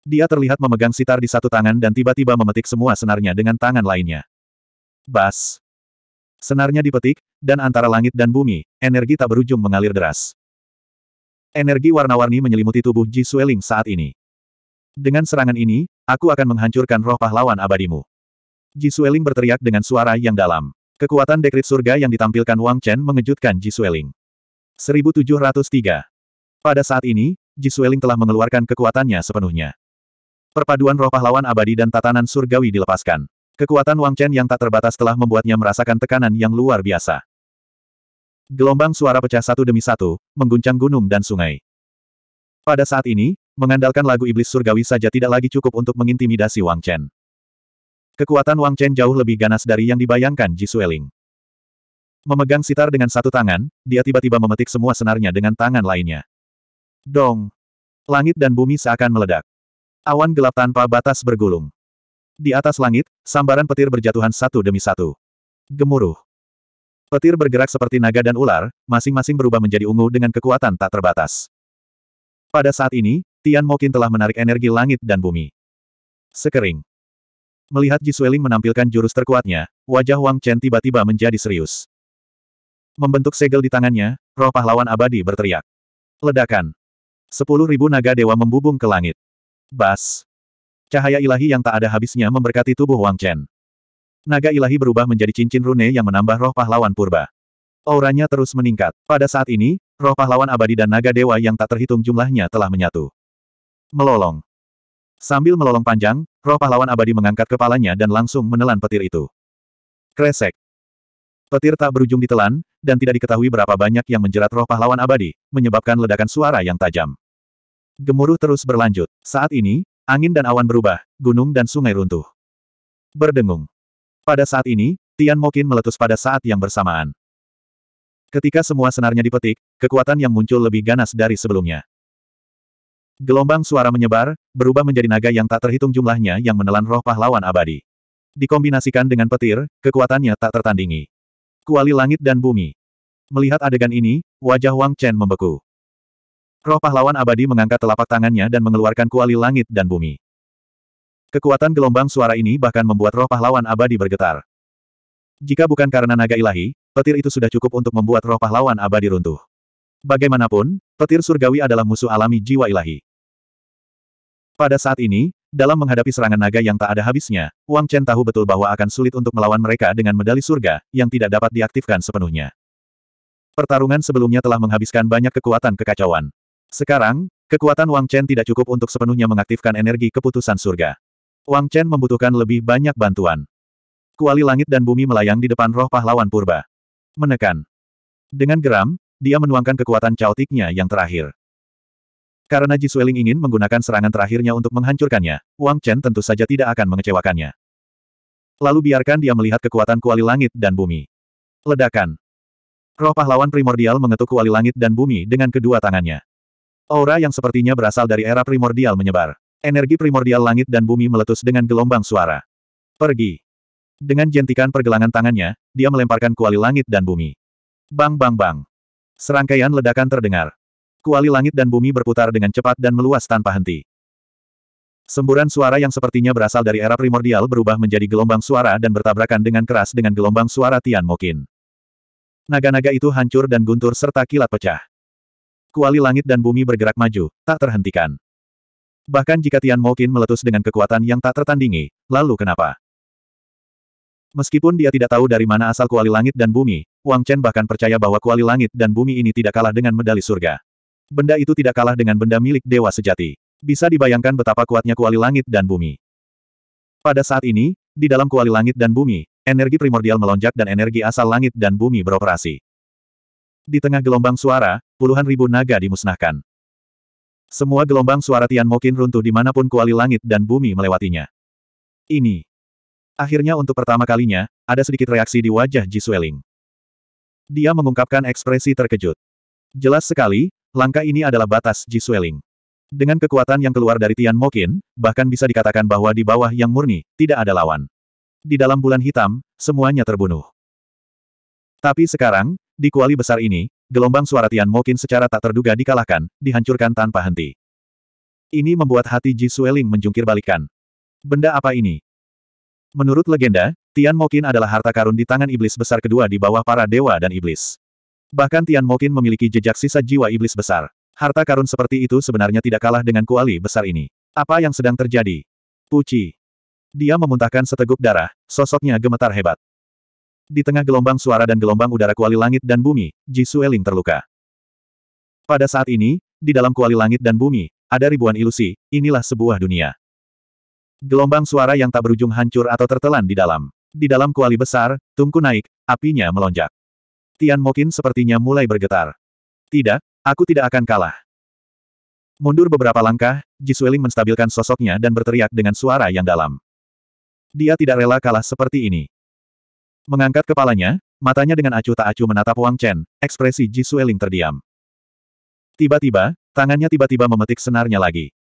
Dia terlihat memegang sitar di satu tangan dan tiba-tiba memetik semua senarnya dengan tangan lainnya. Bas. Senarnya dipetik, dan antara langit dan bumi, energi tak berujung mengalir deras. Energi warna-warni menyelimuti tubuh Ji Sueling saat ini. Dengan serangan ini, aku akan menghancurkan roh pahlawan abadimu. Ji Sueling berteriak dengan suara yang dalam. Kekuatan dekrit surga yang ditampilkan Wang Chen mengejutkan Ji Sueling. 1703. Pada saat ini, Ji Sueling telah mengeluarkan kekuatannya sepenuhnya. Perpaduan roh pahlawan abadi dan tatanan surgawi dilepaskan. Kekuatan Wang Chen yang tak terbatas telah membuatnya merasakan tekanan yang luar biasa. Gelombang suara pecah satu demi satu, mengguncang gunung dan sungai. Pada saat ini, Mengandalkan lagu iblis surgawi saja tidak lagi cukup untuk mengintimidasi Wang Chen. Kekuatan Wang Chen jauh lebih ganas dari yang dibayangkan Ji Sueling. Memegang sitar dengan satu tangan, dia tiba-tiba memetik semua senarnya dengan tangan lainnya. Dong! Langit dan bumi seakan meledak. Awan gelap tanpa batas bergulung. Di atas langit, sambaran petir berjatuhan satu demi satu. Gemuruh. Petir bergerak seperti naga dan ular, masing-masing berubah menjadi ungu dengan kekuatan tak terbatas. Pada saat ini, Tian Mokin telah menarik energi langit dan bumi. Sekering. Melihat Ji Sueling menampilkan jurus terkuatnya, wajah Wang Chen tiba-tiba menjadi serius. Membentuk segel di tangannya, roh pahlawan abadi berteriak. Ledakan. Sepuluh ribu naga dewa membubung ke langit. Bas. Cahaya ilahi yang tak ada habisnya memberkati tubuh Wang Chen. Naga ilahi berubah menjadi cincin rune yang menambah roh pahlawan purba. Auranya terus meningkat. Pada saat ini, roh pahlawan abadi dan naga dewa yang tak terhitung jumlahnya telah menyatu. Melolong. Sambil melolong panjang, roh pahlawan abadi mengangkat kepalanya dan langsung menelan petir itu. Kresek. Petir tak berujung ditelan, dan tidak diketahui berapa banyak yang menjerat roh pahlawan abadi, menyebabkan ledakan suara yang tajam. Gemuruh terus berlanjut. Saat ini, angin dan awan berubah, gunung dan sungai runtuh. Berdengung. Pada saat ini, Tian Mokin meletus pada saat yang bersamaan. Ketika semua senarnya dipetik, kekuatan yang muncul lebih ganas dari sebelumnya. Gelombang suara menyebar, berubah menjadi naga yang tak terhitung jumlahnya yang menelan roh pahlawan abadi. Dikombinasikan dengan petir, kekuatannya tak tertandingi. Kuali langit dan bumi. Melihat adegan ini, wajah Wang Chen membeku. Roh pahlawan abadi mengangkat telapak tangannya dan mengeluarkan kuali langit dan bumi. Kekuatan gelombang suara ini bahkan membuat roh pahlawan abadi bergetar. Jika bukan karena naga ilahi, petir itu sudah cukup untuk membuat roh pahlawan abadi runtuh. Bagaimanapun, petir surgawi adalah musuh alami jiwa ilahi. Pada saat ini, dalam menghadapi serangan naga yang tak ada habisnya, Wang Chen tahu betul bahwa akan sulit untuk melawan mereka dengan medali surga, yang tidak dapat diaktifkan sepenuhnya. Pertarungan sebelumnya telah menghabiskan banyak kekuatan kekacauan. Sekarang, kekuatan Wang Chen tidak cukup untuk sepenuhnya mengaktifkan energi keputusan surga. Wang Chen membutuhkan lebih banyak bantuan. Kuali langit dan bumi melayang di depan roh pahlawan purba. Menekan. Dengan geram, dia menuangkan kekuatan caotiknya yang terakhir. Karena Ji Sueling ingin menggunakan serangan terakhirnya untuk menghancurkannya, Wang Chen tentu saja tidak akan mengecewakannya. Lalu biarkan dia melihat kekuatan kuali langit dan bumi. Ledakan. Roh pahlawan primordial mengetuk kuali langit dan bumi dengan kedua tangannya. Aura yang sepertinya berasal dari era primordial menyebar. Energi primordial langit dan bumi meletus dengan gelombang suara. Pergi. Dengan jentikan pergelangan tangannya, dia melemparkan kuali langit dan bumi. Bang bang bang. Serangkaian ledakan terdengar kuali langit dan bumi berputar dengan cepat dan meluas tanpa henti. Semburan suara yang sepertinya berasal dari era primordial berubah menjadi gelombang suara dan bertabrakan dengan keras dengan gelombang suara Tian Mokin. Naga-naga itu hancur dan guntur serta kilat pecah. Kuali langit dan bumi bergerak maju, tak terhentikan. Bahkan jika Tian Mokin meletus dengan kekuatan yang tak tertandingi, lalu kenapa? Meskipun dia tidak tahu dari mana asal kuali langit dan bumi, Wang Chen bahkan percaya bahwa kuali langit dan bumi ini tidak kalah dengan medali surga. Benda itu tidak kalah dengan benda milik dewa sejati. Bisa dibayangkan betapa kuatnya kuali langit dan bumi. Pada saat ini, di dalam kuali langit dan bumi, energi primordial melonjak dan energi asal langit dan bumi beroperasi. Di tengah gelombang suara, puluhan ribu naga dimusnahkan. Semua gelombang suara Tian Mokin runtuh dimanapun kuali langit dan bumi melewatinya. Ini. Akhirnya untuk pertama kalinya, ada sedikit reaksi di wajah Ji Sueling. Dia mengungkapkan ekspresi terkejut. Jelas sekali, Langkah ini adalah batas Ji Sueling. Dengan kekuatan yang keluar dari Tian Mokin, bahkan bisa dikatakan bahwa di bawah yang murni, tidak ada lawan. Di dalam bulan hitam, semuanya terbunuh. Tapi sekarang, di kuali besar ini, gelombang suara Tian Mokin secara tak terduga dikalahkan, dihancurkan tanpa henti. Ini membuat hati Ji Sueling menjungkir balikan. Benda apa ini? Menurut legenda, Tian Mokin adalah harta karun di tangan iblis besar kedua di bawah para dewa dan iblis. Bahkan Tian Mokin memiliki jejak sisa jiwa iblis besar. Harta karun seperti itu sebenarnya tidak kalah dengan kuali besar ini. Apa yang sedang terjadi? Puci. Dia memuntahkan seteguk darah, sosoknya gemetar hebat. Di tengah gelombang suara dan gelombang udara kuali langit dan bumi, Ji Sueling terluka. Pada saat ini, di dalam kuali langit dan bumi, ada ribuan ilusi, inilah sebuah dunia. Gelombang suara yang tak berujung hancur atau tertelan di dalam. Di dalam kuali besar, tungku naik, apinya melonjak. Tian Mokin sepertinya mulai bergetar. Tidak, aku tidak akan kalah. Mundur beberapa langkah, Jisueling menstabilkan sosoknya dan berteriak dengan suara yang dalam. Dia tidak rela kalah seperti ini. Mengangkat kepalanya, matanya dengan acuh tak acuh menatap Wang Chen, ekspresi Jisueling terdiam. Tiba-tiba, tangannya tiba-tiba memetik senarnya lagi.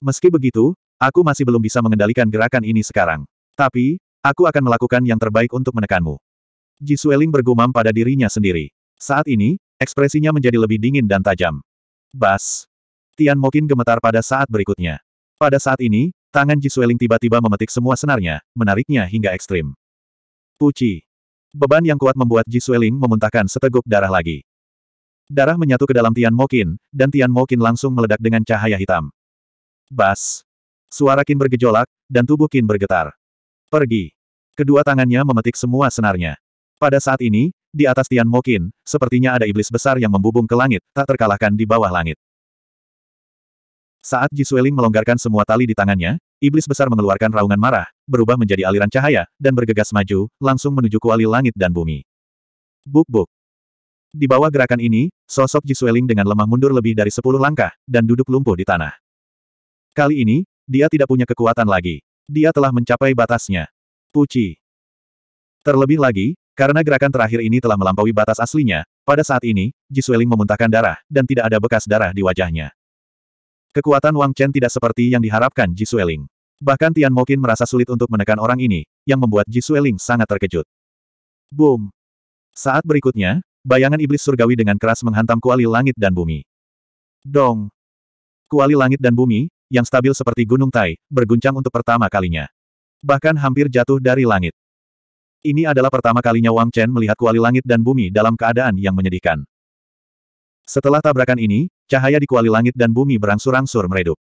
Meski begitu, aku masih belum bisa mengendalikan gerakan ini sekarang. Tapi, aku akan melakukan yang terbaik untuk menekanmu. Jisueling bergumam pada dirinya sendiri. Saat ini, ekspresinya menjadi lebih dingin dan tajam. Bas! Tian Mokin gemetar pada saat berikutnya. Pada saat ini, tangan Jisueling tiba-tiba memetik semua senarnya, menariknya hingga ekstrim. Puci! Beban yang kuat membuat Jisueling memuntahkan seteguk darah lagi. Darah menyatu ke dalam Tian Mokin, dan Tian Mokin langsung meledak dengan cahaya hitam. Bas! Suara Kin bergejolak, dan tubuh Kin bergetar. Pergi! Kedua tangannya memetik semua senarnya. Pada saat ini, di atas Tian Mokin, sepertinya ada iblis besar yang membubung ke langit, tak terkalahkan di bawah langit. Saat Ji Sueling melonggarkan semua tali di tangannya, iblis besar mengeluarkan raungan marah, berubah menjadi aliran cahaya, dan bergegas maju, langsung menuju kuali langit dan bumi. Buk-buk. Di bawah gerakan ini, sosok Ji Sueling dengan lemah mundur lebih dari sepuluh langkah, dan duduk lumpuh di tanah. Kali ini, dia tidak punya kekuatan lagi. Dia telah mencapai batasnya. Puci. Terlebih lagi, karena gerakan terakhir ini telah melampaui batas aslinya, pada saat ini, Jisweling memuntahkan darah, dan tidak ada bekas darah di wajahnya. Kekuatan Wang Chen tidak seperti yang diharapkan Jisweling. Bahkan Tian Mokin merasa sulit untuk menekan orang ini, yang membuat Jisweling sangat terkejut. Boom! Saat berikutnya, bayangan iblis surgawi dengan keras menghantam kuali langit dan bumi. Dong! Kuali langit dan bumi, yang stabil seperti gunung Tai, berguncang untuk pertama kalinya. Bahkan hampir jatuh dari langit. Ini adalah pertama kalinya Wang Chen melihat kuali langit dan bumi dalam keadaan yang menyedihkan. Setelah tabrakan ini, cahaya di kuali langit dan bumi berangsur-angsur meredup.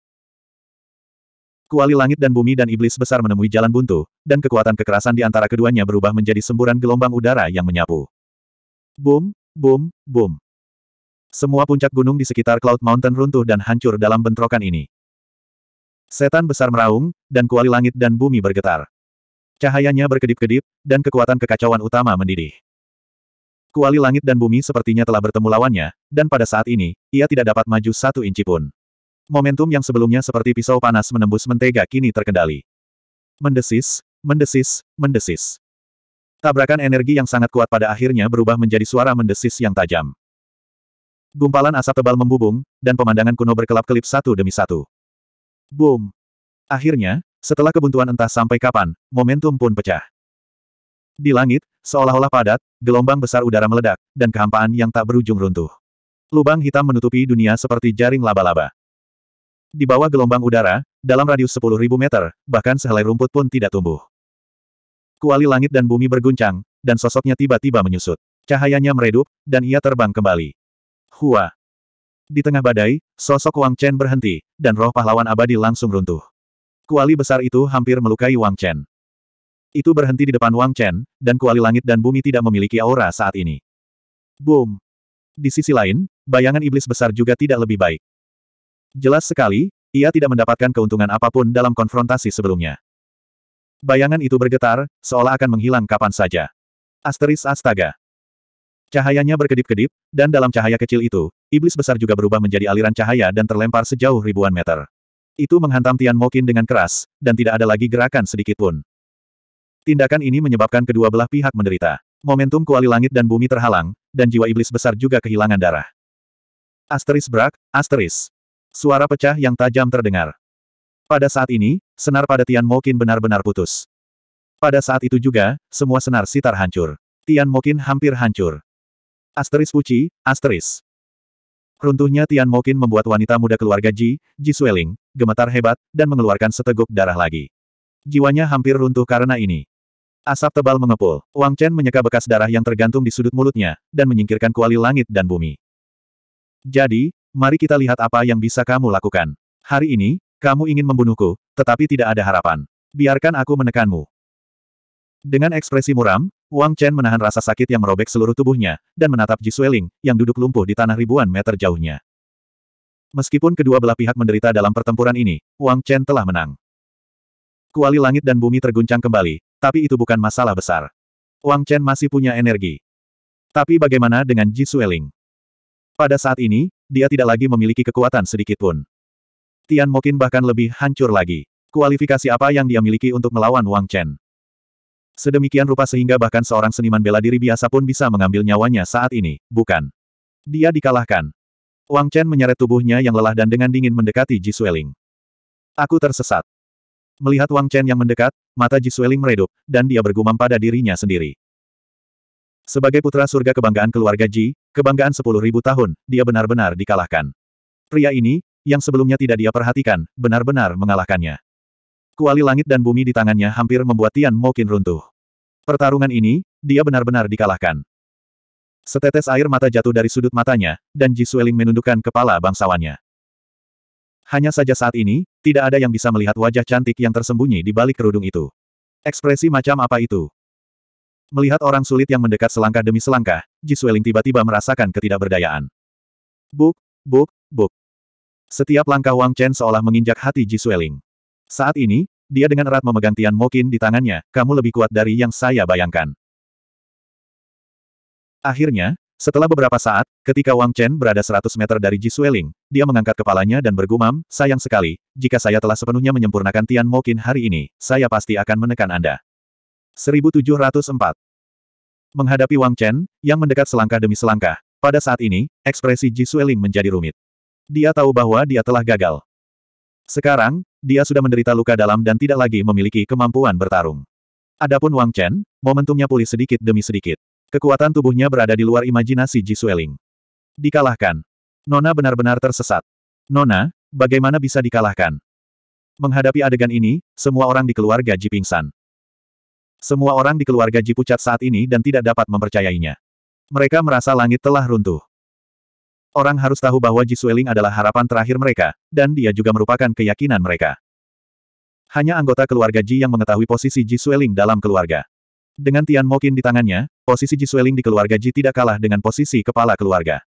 Kuali langit dan bumi dan iblis besar menemui jalan buntu, dan kekuatan kekerasan di antara keduanya berubah menjadi semburan gelombang udara yang menyapu. Boom, boom, boom. Semua puncak gunung di sekitar Cloud Mountain runtuh dan hancur dalam bentrokan ini. Setan besar meraung, dan kuali langit dan bumi bergetar. Cahayanya berkedip-kedip, dan kekuatan kekacauan utama mendidih. Kuali langit dan bumi sepertinya telah bertemu lawannya, dan pada saat ini, ia tidak dapat maju satu inci pun. Momentum yang sebelumnya seperti pisau panas menembus mentega kini terkendali. Mendesis, mendesis, mendesis. Tabrakan energi yang sangat kuat pada akhirnya berubah menjadi suara mendesis yang tajam. Gumpalan asap tebal membubung, dan pemandangan kuno berkelap-kelip satu demi satu. Boom! Akhirnya, setelah kebuntuan entah sampai kapan, momentum pun pecah. Di langit, seolah-olah padat, gelombang besar udara meledak, dan kehampaan yang tak berujung runtuh. Lubang hitam menutupi dunia seperti jaring laba-laba. Di bawah gelombang udara, dalam radius sepuluh ribu meter, bahkan sehelai rumput pun tidak tumbuh. Kuali langit dan bumi berguncang, dan sosoknya tiba-tiba menyusut. Cahayanya meredup, dan ia terbang kembali. Hua. Di tengah badai, sosok Wang Chen berhenti, dan roh pahlawan abadi langsung runtuh. Kuali besar itu hampir melukai Wang Chen. Itu berhenti di depan Wang Chen, dan kuali langit dan bumi tidak memiliki aura saat ini. Boom! Di sisi lain, bayangan iblis besar juga tidak lebih baik. Jelas sekali, ia tidak mendapatkan keuntungan apapun dalam konfrontasi sebelumnya. Bayangan itu bergetar, seolah akan menghilang kapan saja. Asteris astaga. Cahayanya berkedip-kedip, dan dalam cahaya kecil itu, iblis besar juga berubah menjadi aliran cahaya dan terlempar sejauh ribuan meter. Itu menghantam Tian Mokin dengan keras, dan tidak ada lagi gerakan sedikit pun. Tindakan ini menyebabkan kedua belah pihak menderita. Momentum kuali langit dan bumi terhalang, dan jiwa iblis besar juga kehilangan darah. Asteris brak asteris. Suara pecah yang tajam terdengar. Pada saat ini, senar pada Tian Mokin benar-benar putus. Pada saat itu juga, semua senar sitar hancur. Tian Mokin hampir hancur. Asteris puci asteris. Runtuhnya Tian Mokin membuat wanita muda keluarga Ji, Ji Sueling, gemetar hebat, dan mengeluarkan seteguk darah lagi. Jiwanya hampir runtuh karena ini. Asap tebal mengepul. Wang Chen menyeka bekas darah yang tergantung di sudut mulutnya, dan menyingkirkan kuali langit dan bumi. Jadi, mari kita lihat apa yang bisa kamu lakukan. Hari ini, kamu ingin membunuhku, tetapi tidak ada harapan. Biarkan aku menekanmu. Dengan ekspresi muram, Wang Chen menahan rasa sakit yang merobek seluruh tubuhnya, dan menatap Ji Sueling, yang duduk lumpuh di tanah ribuan meter jauhnya. Meskipun kedua belah pihak menderita dalam pertempuran ini, Wang Chen telah menang. Kuali langit dan bumi terguncang kembali, tapi itu bukan masalah besar. Wang Chen masih punya energi. Tapi bagaimana dengan Ji Sueling? Pada saat ini, dia tidak lagi memiliki kekuatan sedikitpun. Tian Mokin bahkan lebih hancur lagi. Kualifikasi apa yang dia miliki untuk melawan Wang Chen? Sedemikian rupa sehingga bahkan seorang seniman bela diri biasa pun bisa mengambil nyawanya saat ini, bukan? Dia dikalahkan. Wang Chen menyeret tubuhnya yang lelah dan dengan dingin mendekati Ji Sueling. Aku tersesat. Melihat Wang Chen yang mendekat, mata Ji Sueling meredup, dan dia bergumam pada dirinya sendiri. Sebagai putra surga kebanggaan keluarga Ji, kebanggaan sepuluh ribu tahun, dia benar-benar dikalahkan. Pria ini, yang sebelumnya tidak dia perhatikan, benar-benar mengalahkannya. Kuali langit dan bumi di tangannya hampir membuat Tian Mokin runtuh. Pertarungan ini, dia benar-benar dikalahkan. Setetes air mata jatuh dari sudut matanya, dan Ji Sueling menundukkan kepala bangsawannya. Hanya saja saat ini, tidak ada yang bisa melihat wajah cantik yang tersembunyi di balik kerudung itu. Ekspresi macam apa itu? Melihat orang sulit yang mendekat selangkah demi selangkah, Ji Sueling tiba-tiba merasakan ketidakberdayaan. Buk, buk, buk. Setiap langkah Wang Chen seolah menginjak hati Ji Sueling. Saat ini, dia dengan erat memegang Tian Mokin di tangannya, kamu lebih kuat dari yang saya bayangkan. Akhirnya, setelah beberapa saat, ketika Wang Chen berada 100 meter dari Ji Sueling, dia mengangkat kepalanya dan bergumam, sayang sekali, jika saya telah sepenuhnya menyempurnakan Tian Mokin hari ini, saya pasti akan menekan Anda. 1704 Menghadapi Wang Chen, yang mendekat selangkah demi selangkah, pada saat ini, ekspresi Ji Sueling menjadi rumit. Dia tahu bahwa dia telah gagal. Sekarang, dia sudah menderita luka dalam dan tidak lagi memiliki kemampuan bertarung. Adapun Wang Chen, momentumnya pulih sedikit demi sedikit. Kekuatan tubuhnya berada di luar imajinasi Ji Sueling. Dikalahkan. Nona benar-benar tersesat. Nona, bagaimana bisa dikalahkan? Menghadapi adegan ini, semua orang di keluarga Ji pingsan. Semua orang di keluarga Ji pucat saat ini dan tidak dapat mempercayainya. Mereka merasa langit telah runtuh. Orang harus tahu bahwa Sueling adalah harapan terakhir mereka, dan dia juga merupakan keyakinan mereka. Hanya anggota keluarga Ji yang mengetahui posisi Sueling dalam keluarga. Dengan Tian Mokin di tangannya, posisi Sueling di keluarga Ji tidak kalah dengan posisi kepala keluarga.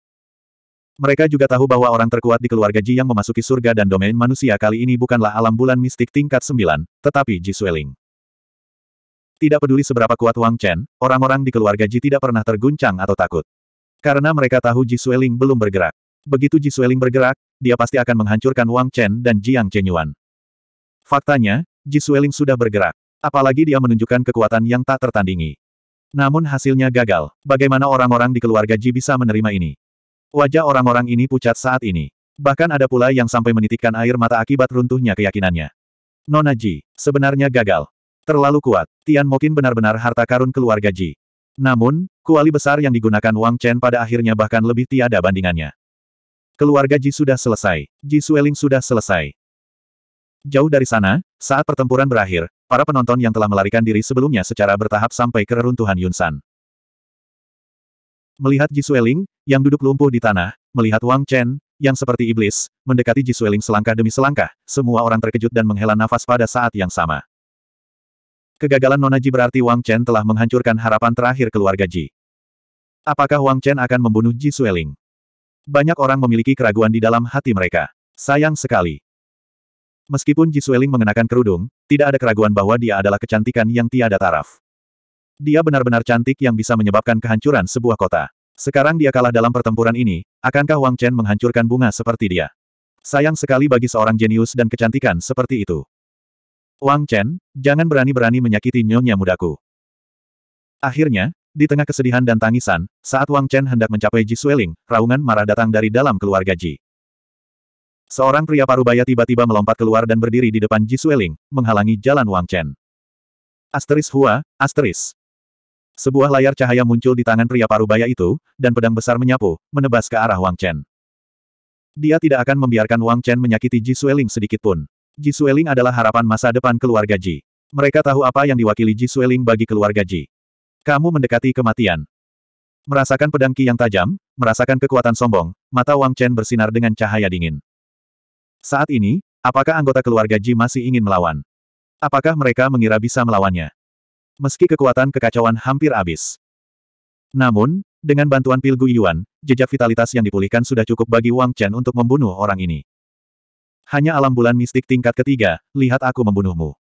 Mereka juga tahu bahwa orang terkuat di keluarga Ji yang memasuki surga dan domain manusia kali ini bukanlah alam bulan mistik tingkat 9, tetapi Sueling. Tidak peduli seberapa kuat Wang Chen, orang-orang di keluarga Ji tidak pernah terguncang atau takut. Karena mereka tahu Ji Sueling belum bergerak. Begitu Ji Sueling bergerak, dia pasti akan menghancurkan Wang Chen dan Jiang Chenyuan. Faktanya, Ji Sueling sudah bergerak. Apalagi dia menunjukkan kekuatan yang tak tertandingi. Namun hasilnya gagal. Bagaimana orang-orang di keluarga Ji bisa menerima ini? Wajah orang-orang ini pucat saat ini. Bahkan ada pula yang sampai menitikkan air mata akibat runtuhnya keyakinannya. Nona Ji, sebenarnya gagal. Terlalu kuat, Tian mungkin benar-benar harta karun keluarga Ji. Namun, kuali besar yang digunakan Wang Chen pada akhirnya bahkan lebih tiada bandingannya. Keluarga Ji sudah selesai. Ji Sueling sudah selesai. Jauh dari sana, saat pertempuran berakhir, para penonton yang telah melarikan diri sebelumnya secara bertahap sampai ke reruntuhan Yunsan. Melihat Ji Sueling, yang duduk lumpuh di tanah, melihat Wang Chen, yang seperti iblis, mendekati Ji Sueling selangkah demi selangkah, semua orang terkejut dan menghela nafas pada saat yang sama. Kegagalan Nona Ji berarti Wang Chen telah menghancurkan harapan terakhir keluarga Ji. Apakah Wang Chen akan membunuh Ji Sueling? Banyak orang memiliki keraguan di dalam hati mereka. Sayang sekali. Meskipun Ji Sueling mengenakan kerudung, tidak ada keraguan bahwa dia adalah kecantikan yang tiada taraf. Dia benar-benar cantik yang bisa menyebabkan kehancuran sebuah kota. Sekarang dia kalah dalam pertempuran ini, akankah Wang Chen menghancurkan bunga seperti dia? Sayang sekali bagi seorang jenius dan kecantikan seperti itu. Wang Chen, jangan berani-berani menyakiti nyonya mudaku. Akhirnya, di tengah kesedihan dan tangisan, saat Wang Chen hendak mencapai Ji Sueling, raungan marah datang dari dalam keluarga Ji. Seorang pria parubaya tiba-tiba melompat keluar dan berdiri di depan Ji Sueling, menghalangi jalan Wang Chen. Asteris Hua, asteris. Sebuah layar cahaya muncul di tangan pria parubaya itu, dan pedang besar menyapu, menebas ke arah Wang Chen. Dia tidak akan membiarkan Wang Chen menyakiti Ji Sueling sedikitpun. Ji Sueling adalah harapan masa depan keluarga Ji. Mereka tahu apa yang diwakili Ji Sueling bagi keluarga Ji. Kamu mendekati kematian. Merasakan pedang Ki yang tajam, merasakan kekuatan sombong, mata Wang Chen bersinar dengan cahaya dingin. Saat ini, apakah anggota keluarga Ji masih ingin melawan? Apakah mereka mengira bisa melawannya? Meski kekuatan kekacauan hampir habis. Namun, dengan bantuan Pilgu Yuan, jejak vitalitas yang dipulihkan sudah cukup bagi Wang Chen untuk membunuh orang ini. Hanya alam bulan mistik tingkat ketiga, lihat aku membunuhmu.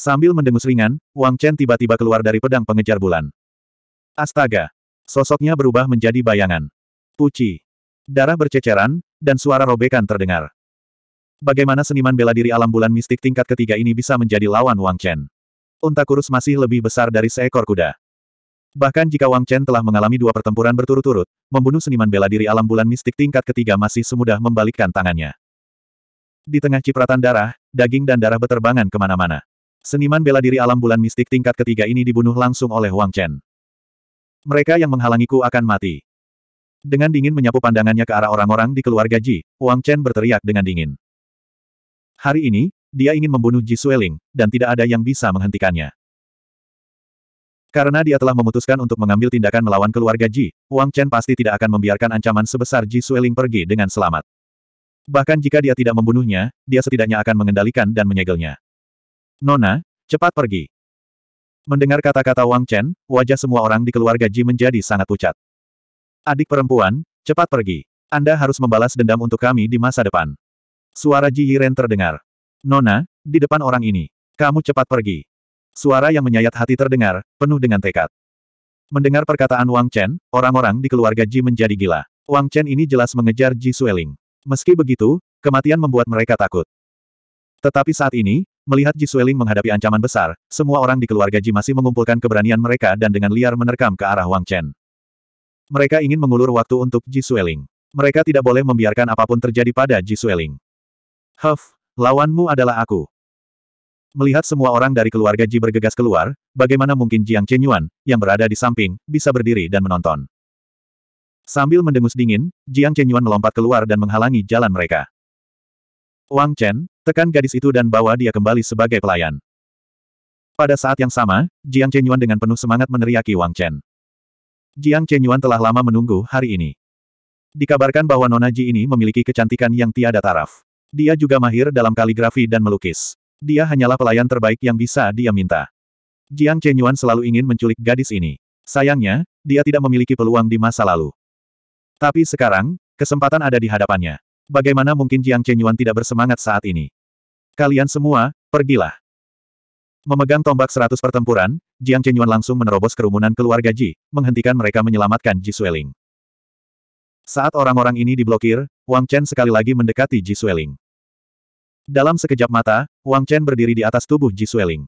Sambil mendengus ringan, Wang Chen tiba-tiba keluar dari pedang pengejar bulan. Astaga! Sosoknya berubah menjadi bayangan. Puci. Darah berceceran, dan suara robekan terdengar. Bagaimana seniman bela diri alam bulan mistik tingkat ketiga ini bisa menjadi lawan Wang Chen? Unta kurus masih lebih besar dari seekor kuda. Bahkan jika Wang Chen telah mengalami dua pertempuran berturut-turut, membunuh seniman bela diri alam bulan mistik tingkat ketiga masih semudah membalikkan tangannya. Di tengah cipratan darah, daging dan darah beterbangan kemana-mana. Seniman bela diri alam bulan mistik tingkat ketiga ini dibunuh langsung oleh Wang Chen. Mereka yang menghalangiku akan mati. Dengan dingin menyapu pandangannya ke arah orang-orang di keluarga Ji, Wang Chen berteriak dengan dingin. Hari ini, dia ingin membunuh Ji Sueling, dan tidak ada yang bisa menghentikannya. Karena dia telah memutuskan untuk mengambil tindakan melawan keluarga Ji, Wang Chen pasti tidak akan membiarkan ancaman sebesar Ji Sueling pergi dengan selamat. Bahkan jika dia tidak membunuhnya, dia setidaknya akan mengendalikan dan menyegelnya. Nona, cepat pergi. Mendengar kata-kata Wang Chen, wajah semua orang di keluarga Ji menjadi sangat pucat. Adik perempuan, cepat pergi. Anda harus membalas dendam untuk kami di masa depan. Suara Ji Yiren terdengar. Nona, di depan orang ini. Kamu cepat pergi. Suara yang menyayat hati terdengar, penuh dengan tekad. Mendengar perkataan Wang Chen, orang-orang di keluarga Ji menjadi gila. Wang Chen ini jelas mengejar Ji Sueling. Meski begitu, kematian membuat mereka takut. Tetapi saat ini, melihat Ji Sueling menghadapi ancaman besar, semua orang di keluarga Ji masih mengumpulkan keberanian mereka dan dengan liar menerkam ke arah Wang Chen. Mereka ingin mengulur waktu untuk Ji Sueling. Mereka tidak boleh membiarkan apapun terjadi pada Ji Sueling. Huff, lawanmu adalah aku. Melihat semua orang dari keluarga Ji bergegas keluar, bagaimana mungkin Jiang Chenyuan, yang berada di samping, bisa berdiri dan menonton. Sambil mendengus dingin, Jiang Chenyuan melompat keluar dan menghalangi jalan mereka. Wang Chen, tekan gadis itu dan bawa dia kembali sebagai pelayan. Pada saat yang sama, Jiang Chenyuan dengan penuh semangat meneriaki Wang Chen. Jiang Chenyuan telah lama menunggu hari ini. Dikabarkan bahwa Nona Ji ini memiliki kecantikan yang tiada taraf. Dia juga mahir dalam kaligrafi dan melukis. Dia hanyalah pelayan terbaik yang bisa dia minta. Jiang Chenyuan selalu ingin menculik gadis ini. Sayangnya, dia tidak memiliki peluang di masa lalu. Tapi sekarang, kesempatan ada di hadapannya. Bagaimana mungkin Jiang Chenyuan tidak bersemangat saat ini? Kalian semua, pergilah. Memegang tombak seratus pertempuran, Jiang Chenyuan langsung menerobos kerumunan keluarga Ji, menghentikan mereka menyelamatkan Ji Sueling. Saat orang-orang ini diblokir, Wang Chen sekali lagi mendekati Ji Sueling. Dalam sekejap mata, Wang Chen berdiri di atas tubuh Ji Sueling.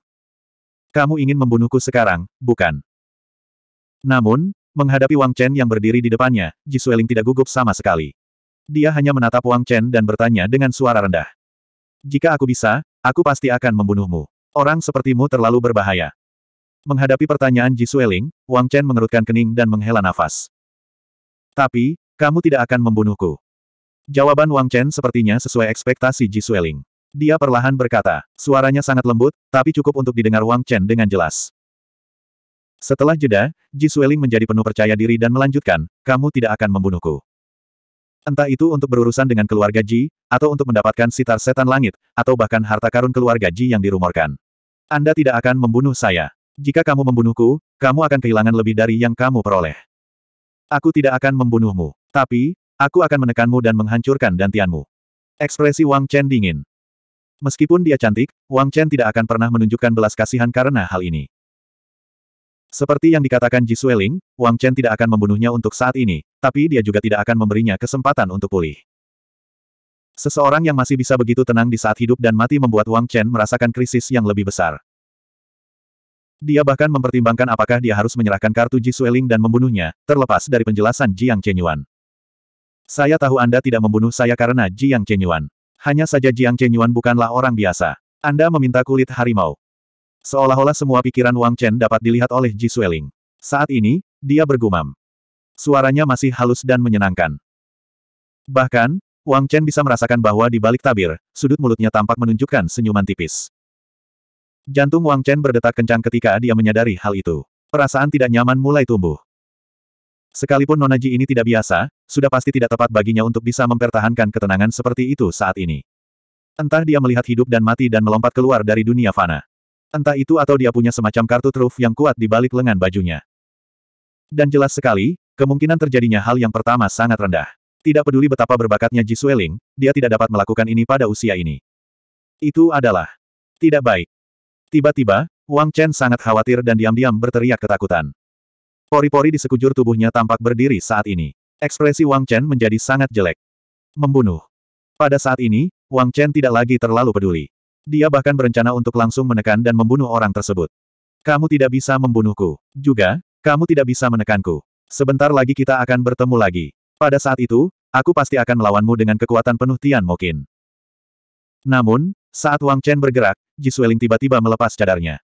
Kamu ingin membunuhku sekarang, bukan? Namun, Menghadapi Wang Chen yang berdiri di depannya, Ji Sueling tidak gugup sama sekali. Dia hanya menatap Wang Chen dan bertanya dengan suara rendah. Jika aku bisa, aku pasti akan membunuhmu. Orang sepertimu terlalu berbahaya. Menghadapi pertanyaan Ji Sueling, Wang Chen mengerutkan kening dan menghela nafas. Tapi, kamu tidak akan membunuhku. Jawaban Wang Chen sepertinya sesuai ekspektasi Ji Sueling. Dia perlahan berkata, suaranya sangat lembut, tapi cukup untuk didengar Wang Chen dengan jelas. Setelah jeda, Ji Sueling menjadi penuh percaya diri dan melanjutkan, kamu tidak akan membunuhku. Entah itu untuk berurusan dengan keluarga Ji, atau untuk mendapatkan sitar setan langit, atau bahkan harta karun keluarga Ji yang dirumorkan. Anda tidak akan membunuh saya. Jika kamu membunuhku, kamu akan kehilangan lebih dari yang kamu peroleh. Aku tidak akan membunuhmu. Tapi, aku akan menekanmu dan menghancurkan dantianmu. Ekspresi Wang Chen dingin. Meskipun dia cantik, Wang Chen tidak akan pernah menunjukkan belas kasihan karena hal ini. Seperti yang dikatakan Ji Sueling, Wang Chen tidak akan membunuhnya untuk saat ini, tapi dia juga tidak akan memberinya kesempatan untuk pulih. Seseorang yang masih bisa begitu tenang di saat hidup dan mati membuat Wang Chen merasakan krisis yang lebih besar. Dia bahkan mempertimbangkan apakah dia harus menyerahkan kartu Ji Sueling dan membunuhnya, terlepas dari penjelasan Jiang Chenyuan. Saya tahu Anda tidak membunuh saya karena Jiang Chenyuan. Hanya saja Jiang Chenyuan bukanlah orang biasa. Anda meminta kulit harimau. Seolah-olah semua pikiran Wang Chen dapat dilihat oleh Ji Sueling. Saat ini, dia bergumam. Suaranya masih halus dan menyenangkan. Bahkan, Wang Chen bisa merasakan bahwa di balik tabir, sudut mulutnya tampak menunjukkan senyuman tipis. Jantung Wang Chen berdetak kencang ketika dia menyadari hal itu. Perasaan tidak nyaman mulai tumbuh. Sekalipun Nona Ji ini tidak biasa, sudah pasti tidak tepat baginya untuk bisa mempertahankan ketenangan seperti itu saat ini. Entah dia melihat hidup dan mati dan melompat keluar dari dunia fana. Entah itu atau dia punya semacam kartu truf yang kuat di balik lengan bajunya. Dan jelas sekali, kemungkinan terjadinya hal yang pertama sangat rendah. Tidak peduli betapa berbakatnya Ji Sueling, dia tidak dapat melakukan ini pada usia ini. Itu adalah tidak baik. Tiba-tiba, Wang Chen sangat khawatir dan diam-diam berteriak ketakutan. Pori-pori di sekujur tubuhnya tampak berdiri saat ini. Ekspresi Wang Chen menjadi sangat jelek. Membunuh. Pada saat ini, Wang Chen tidak lagi terlalu peduli. Dia bahkan berencana untuk langsung menekan dan membunuh orang tersebut. Kamu tidak bisa membunuhku. Juga, kamu tidak bisa menekanku. Sebentar lagi kita akan bertemu lagi. Pada saat itu, aku pasti akan melawanmu dengan kekuatan penuh Tian Mokin. Namun, saat Wang Chen bergerak, Ji Sueling tiba-tiba melepas cadarnya.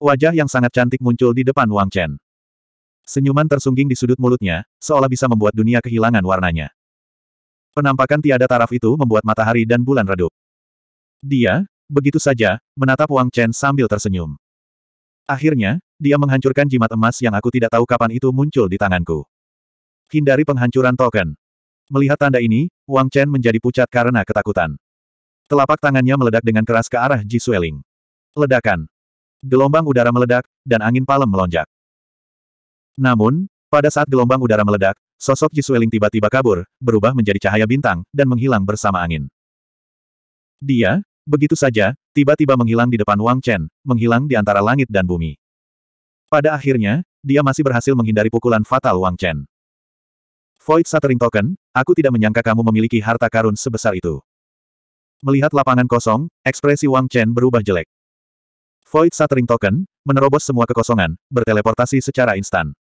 Wajah yang sangat cantik muncul di depan Wang Chen. Senyuman tersungging di sudut mulutnya, seolah bisa membuat dunia kehilangan warnanya. Penampakan tiada taraf itu membuat matahari dan bulan redup. Dia, begitu saja, menatap Wang Chen sambil tersenyum. Akhirnya, dia menghancurkan jimat emas yang aku tidak tahu kapan itu muncul di tanganku. Hindari penghancuran token. Melihat tanda ini, Wang Chen menjadi pucat karena ketakutan. Telapak tangannya meledak dengan keras ke arah Ji Sueling. Ledakan. Gelombang udara meledak, dan angin palem melonjak. Namun, pada saat gelombang udara meledak, sosok Ji Sueling tiba-tiba kabur, berubah menjadi cahaya bintang, dan menghilang bersama angin. Dia, begitu saja, tiba-tiba menghilang di depan Wang Chen, menghilang di antara langit dan bumi. Pada akhirnya, dia masih berhasil menghindari pukulan fatal Wang Chen. Void Shattering Token, aku tidak menyangka kamu memiliki harta karun sebesar itu. Melihat lapangan kosong, ekspresi Wang Chen berubah jelek. Void Shattering Token, menerobos semua kekosongan, berteleportasi secara instan.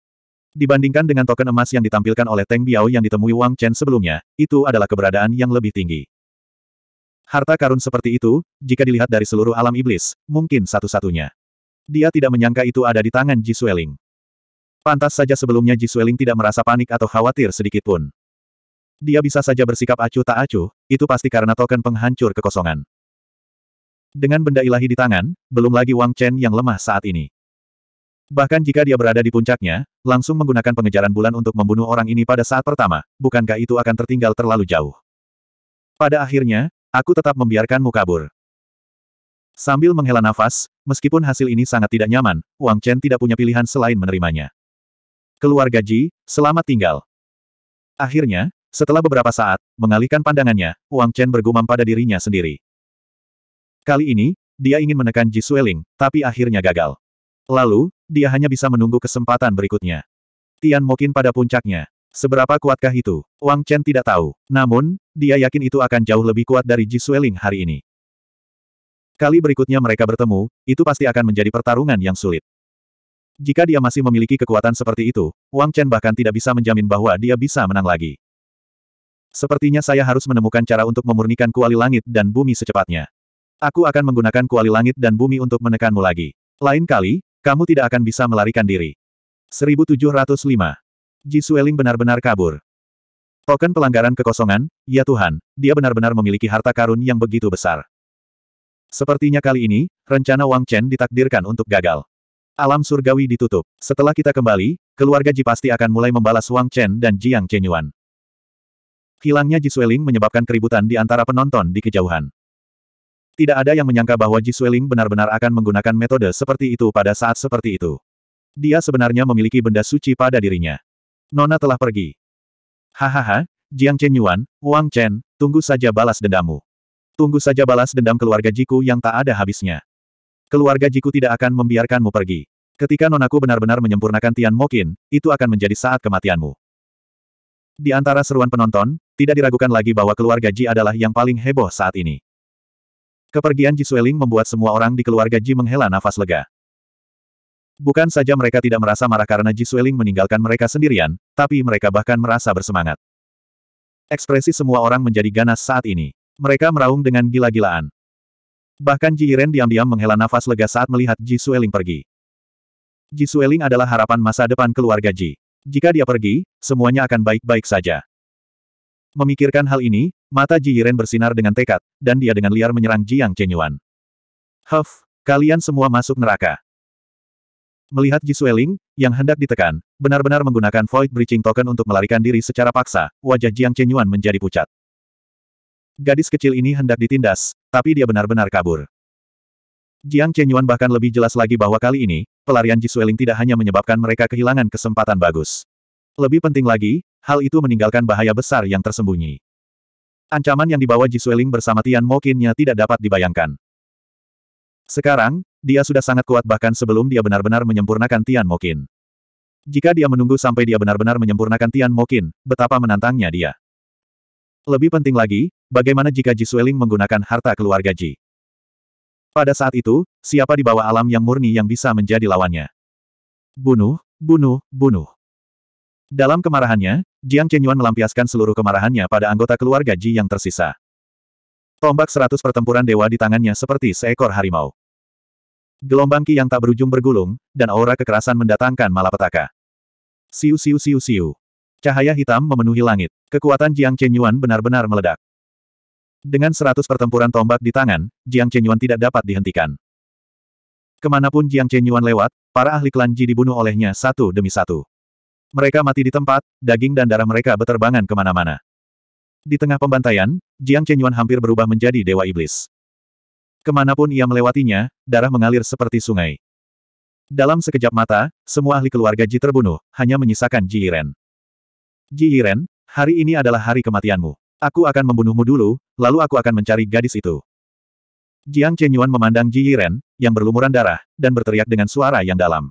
Dibandingkan dengan token emas yang ditampilkan oleh Teng Biao yang ditemui Wang Chen sebelumnya, itu adalah keberadaan yang lebih tinggi. Harta karun seperti itu, jika dilihat dari seluruh alam iblis, mungkin satu-satunya. Dia tidak menyangka itu ada di tangan Ji Sueling. Pantas saja sebelumnya Ji Sueling tidak merasa panik atau khawatir sedikit pun. Dia bisa saja bersikap acuh tak acuh, itu pasti karena token penghancur kekosongan. Dengan benda ilahi di tangan, belum lagi Wang Chen yang lemah saat ini. Bahkan jika dia berada di puncaknya, langsung menggunakan pengejaran bulan untuk membunuh orang ini pada saat pertama, bukankah itu akan tertinggal terlalu jauh? Pada akhirnya, Aku tetap membiarkanmu kabur. Sambil menghela nafas, meskipun hasil ini sangat tidak nyaman, Wang Chen tidak punya pilihan selain menerimanya. Keluarga Ji, selamat tinggal. Akhirnya, setelah beberapa saat, mengalihkan pandangannya, Wang Chen bergumam pada dirinya sendiri. Kali ini, dia ingin menekan Ji Sueling, tapi akhirnya gagal. Lalu, dia hanya bisa menunggu kesempatan berikutnya. Tian Mokin pada puncaknya. Seberapa kuatkah itu? Wang Chen tidak tahu. Namun, dia yakin itu akan jauh lebih kuat dari Ji Sueling hari ini. Kali berikutnya mereka bertemu, itu pasti akan menjadi pertarungan yang sulit. Jika dia masih memiliki kekuatan seperti itu, Wang Chen bahkan tidak bisa menjamin bahwa dia bisa menang lagi. Sepertinya saya harus menemukan cara untuk memurnikan kuali langit dan bumi secepatnya. Aku akan menggunakan kuali langit dan bumi untuk menekanmu lagi. Lain kali, kamu tidak akan bisa melarikan diri. 1705 Ji Sueling benar-benar kabur. Token pelanggaran kekosongan, ya Tuhan, dia benar-benar memiliki harta karun yang begitu besar. Sepertinya kali ini, rencana Wang Chen ditakdirkan untuk gagal. Alam surgawi ditutup. Setelah kita kembali, keluarga Ji pasti akan mulai membalas Wang Chen dan Jiang Chenyuan. Hilangnya Ji Sueling menyebabkan keributan di antara penonton di kejauhan. Tidak ada yang menyangka bahwa Ji Sueling benar-benar akan menggunakan metode seperti itu pada saat seperti itu. Dia sebenarnya memiliki benda suci pada dirinya. Nona telah pergi. Hahaha, Jiang Chen Yuan, Wang Chen, tunggu saja balas dendammu. Tunggu saja balas dendam keluarga Jiku yang tak ada habisnya. Keluarga Jiku tidak akan membiarkanmu pergi. Ketika nonaku benar-benar menyempurnakan Tian Mokin, itu akan menjadi saat kematianmu. Di antara seruan penonton, tidak diragukan lagi bahwa keluarga Ji adalah yang paling heboh saat ini. Kepergian Ji Sueling membuat semua orang di keluarga Ji menghela nafas lega. Bukan saja mereka tidak merasa marah karena Ji Sueling meninggalkan mereka sendirian, tapi mereka bahkan merasa bersemangat. Ekspresi semua orang menjadi ganas saat ini. Mereka meraung dengan gila-gilaan. Bahkan Ji Yiren diam-diam menghela nafas lega saat melihat Ji Sueling pergi. Ji Sueling adalah harapan masa depan keluarga Ji. Jika dia pergi, semuanya akan baik-baik saja. Memikirkan hal ini, mata Ji Yiren bersinar dengan tekad, dan dia dengan liar menyerang Jiang Chenyuan. Huff, kalian semua masuk neraka. Melihat Ji Sueling, yang hendak ditekan, benar-benar menggunakan Void Breaching Token untuk melarikan diri secara paksa, wajah Jiang Chenyuan menjadi pucat. Gadis kecil ini hendak ditindas, tapi dia benar-benar kabur. Jiang Chenyuan bahkan lebih jelas lagi bahwa kali ini, pelarian Ji Sueling tidak hanya menyebabkan mereka kehilangan kesempatan bagus. Lebih penting lagi, hal itu meninggalkan bahaya besar yang tersembunyi. Ancaman yang dibawa Ji Sueling bersama Tian Mokinnya tidak dapat dibayangkan. Sekarang, dia sudah sangat kuat bahkan sebelum dia benar-benar menyempurnakan Tian Mokin. Jika dia menunggu sampai dia benar-benar menyempurnakan Tian Mokin, betapa menantangnya dia. Lebih penting lagi, bagaimana jika Ji Sueling menggunakan harta keluarga Ji? Pada saat itu, siapa di bawah alam yang murni yang bisa menjadi lawannya? Bunuh, bunuh, bunuh. Dalam kemarahannya, Jiang Chenyuan melampiaskan seluruh kemarahannya pada anggota keluarga Ji yang tersisa. Tombak seratus pertempuran dewa di tangannya seperti seekor harimau. Gelombang ki yang tak berujung bergulung, dan aura kekerasan mendatangkan malapetaka. Siu siu siu siu. Cahaya hitam memenuhi langit. Kekuatan Jiang Chenyuan benar-benar meledak. Dengan seratus pertempuran tombak di tangan, Jiang Chenyuan tidak dapat dihentikan. Kemanapun Jiang Chenyuan lewat, para ahli klan Ji dibunuh olehnya satu demi satu. Mereka mati di tempat, daging dan darah mereka beterbangan kemana-mana. Di tengah pembantaian, Jiang Chenyuan hampir berubah menjadi Dewa Iblis. Kemanapun ia melewatinya, darah mengalir seperti sungai. Dalam sekejap mata, semua ahli keluarga Ji terbunuh, hanya menyisakan Ji Yiren. Ji Yiren, hari ini adalah hari kematianmu. Aku akan membunuhmu dulu, lalu aku akan mencari gadis itu. Jiang Chenyuan memandang Ji Yiren, yang berlumuran darah, dan berteriak dengan suara yang dalam.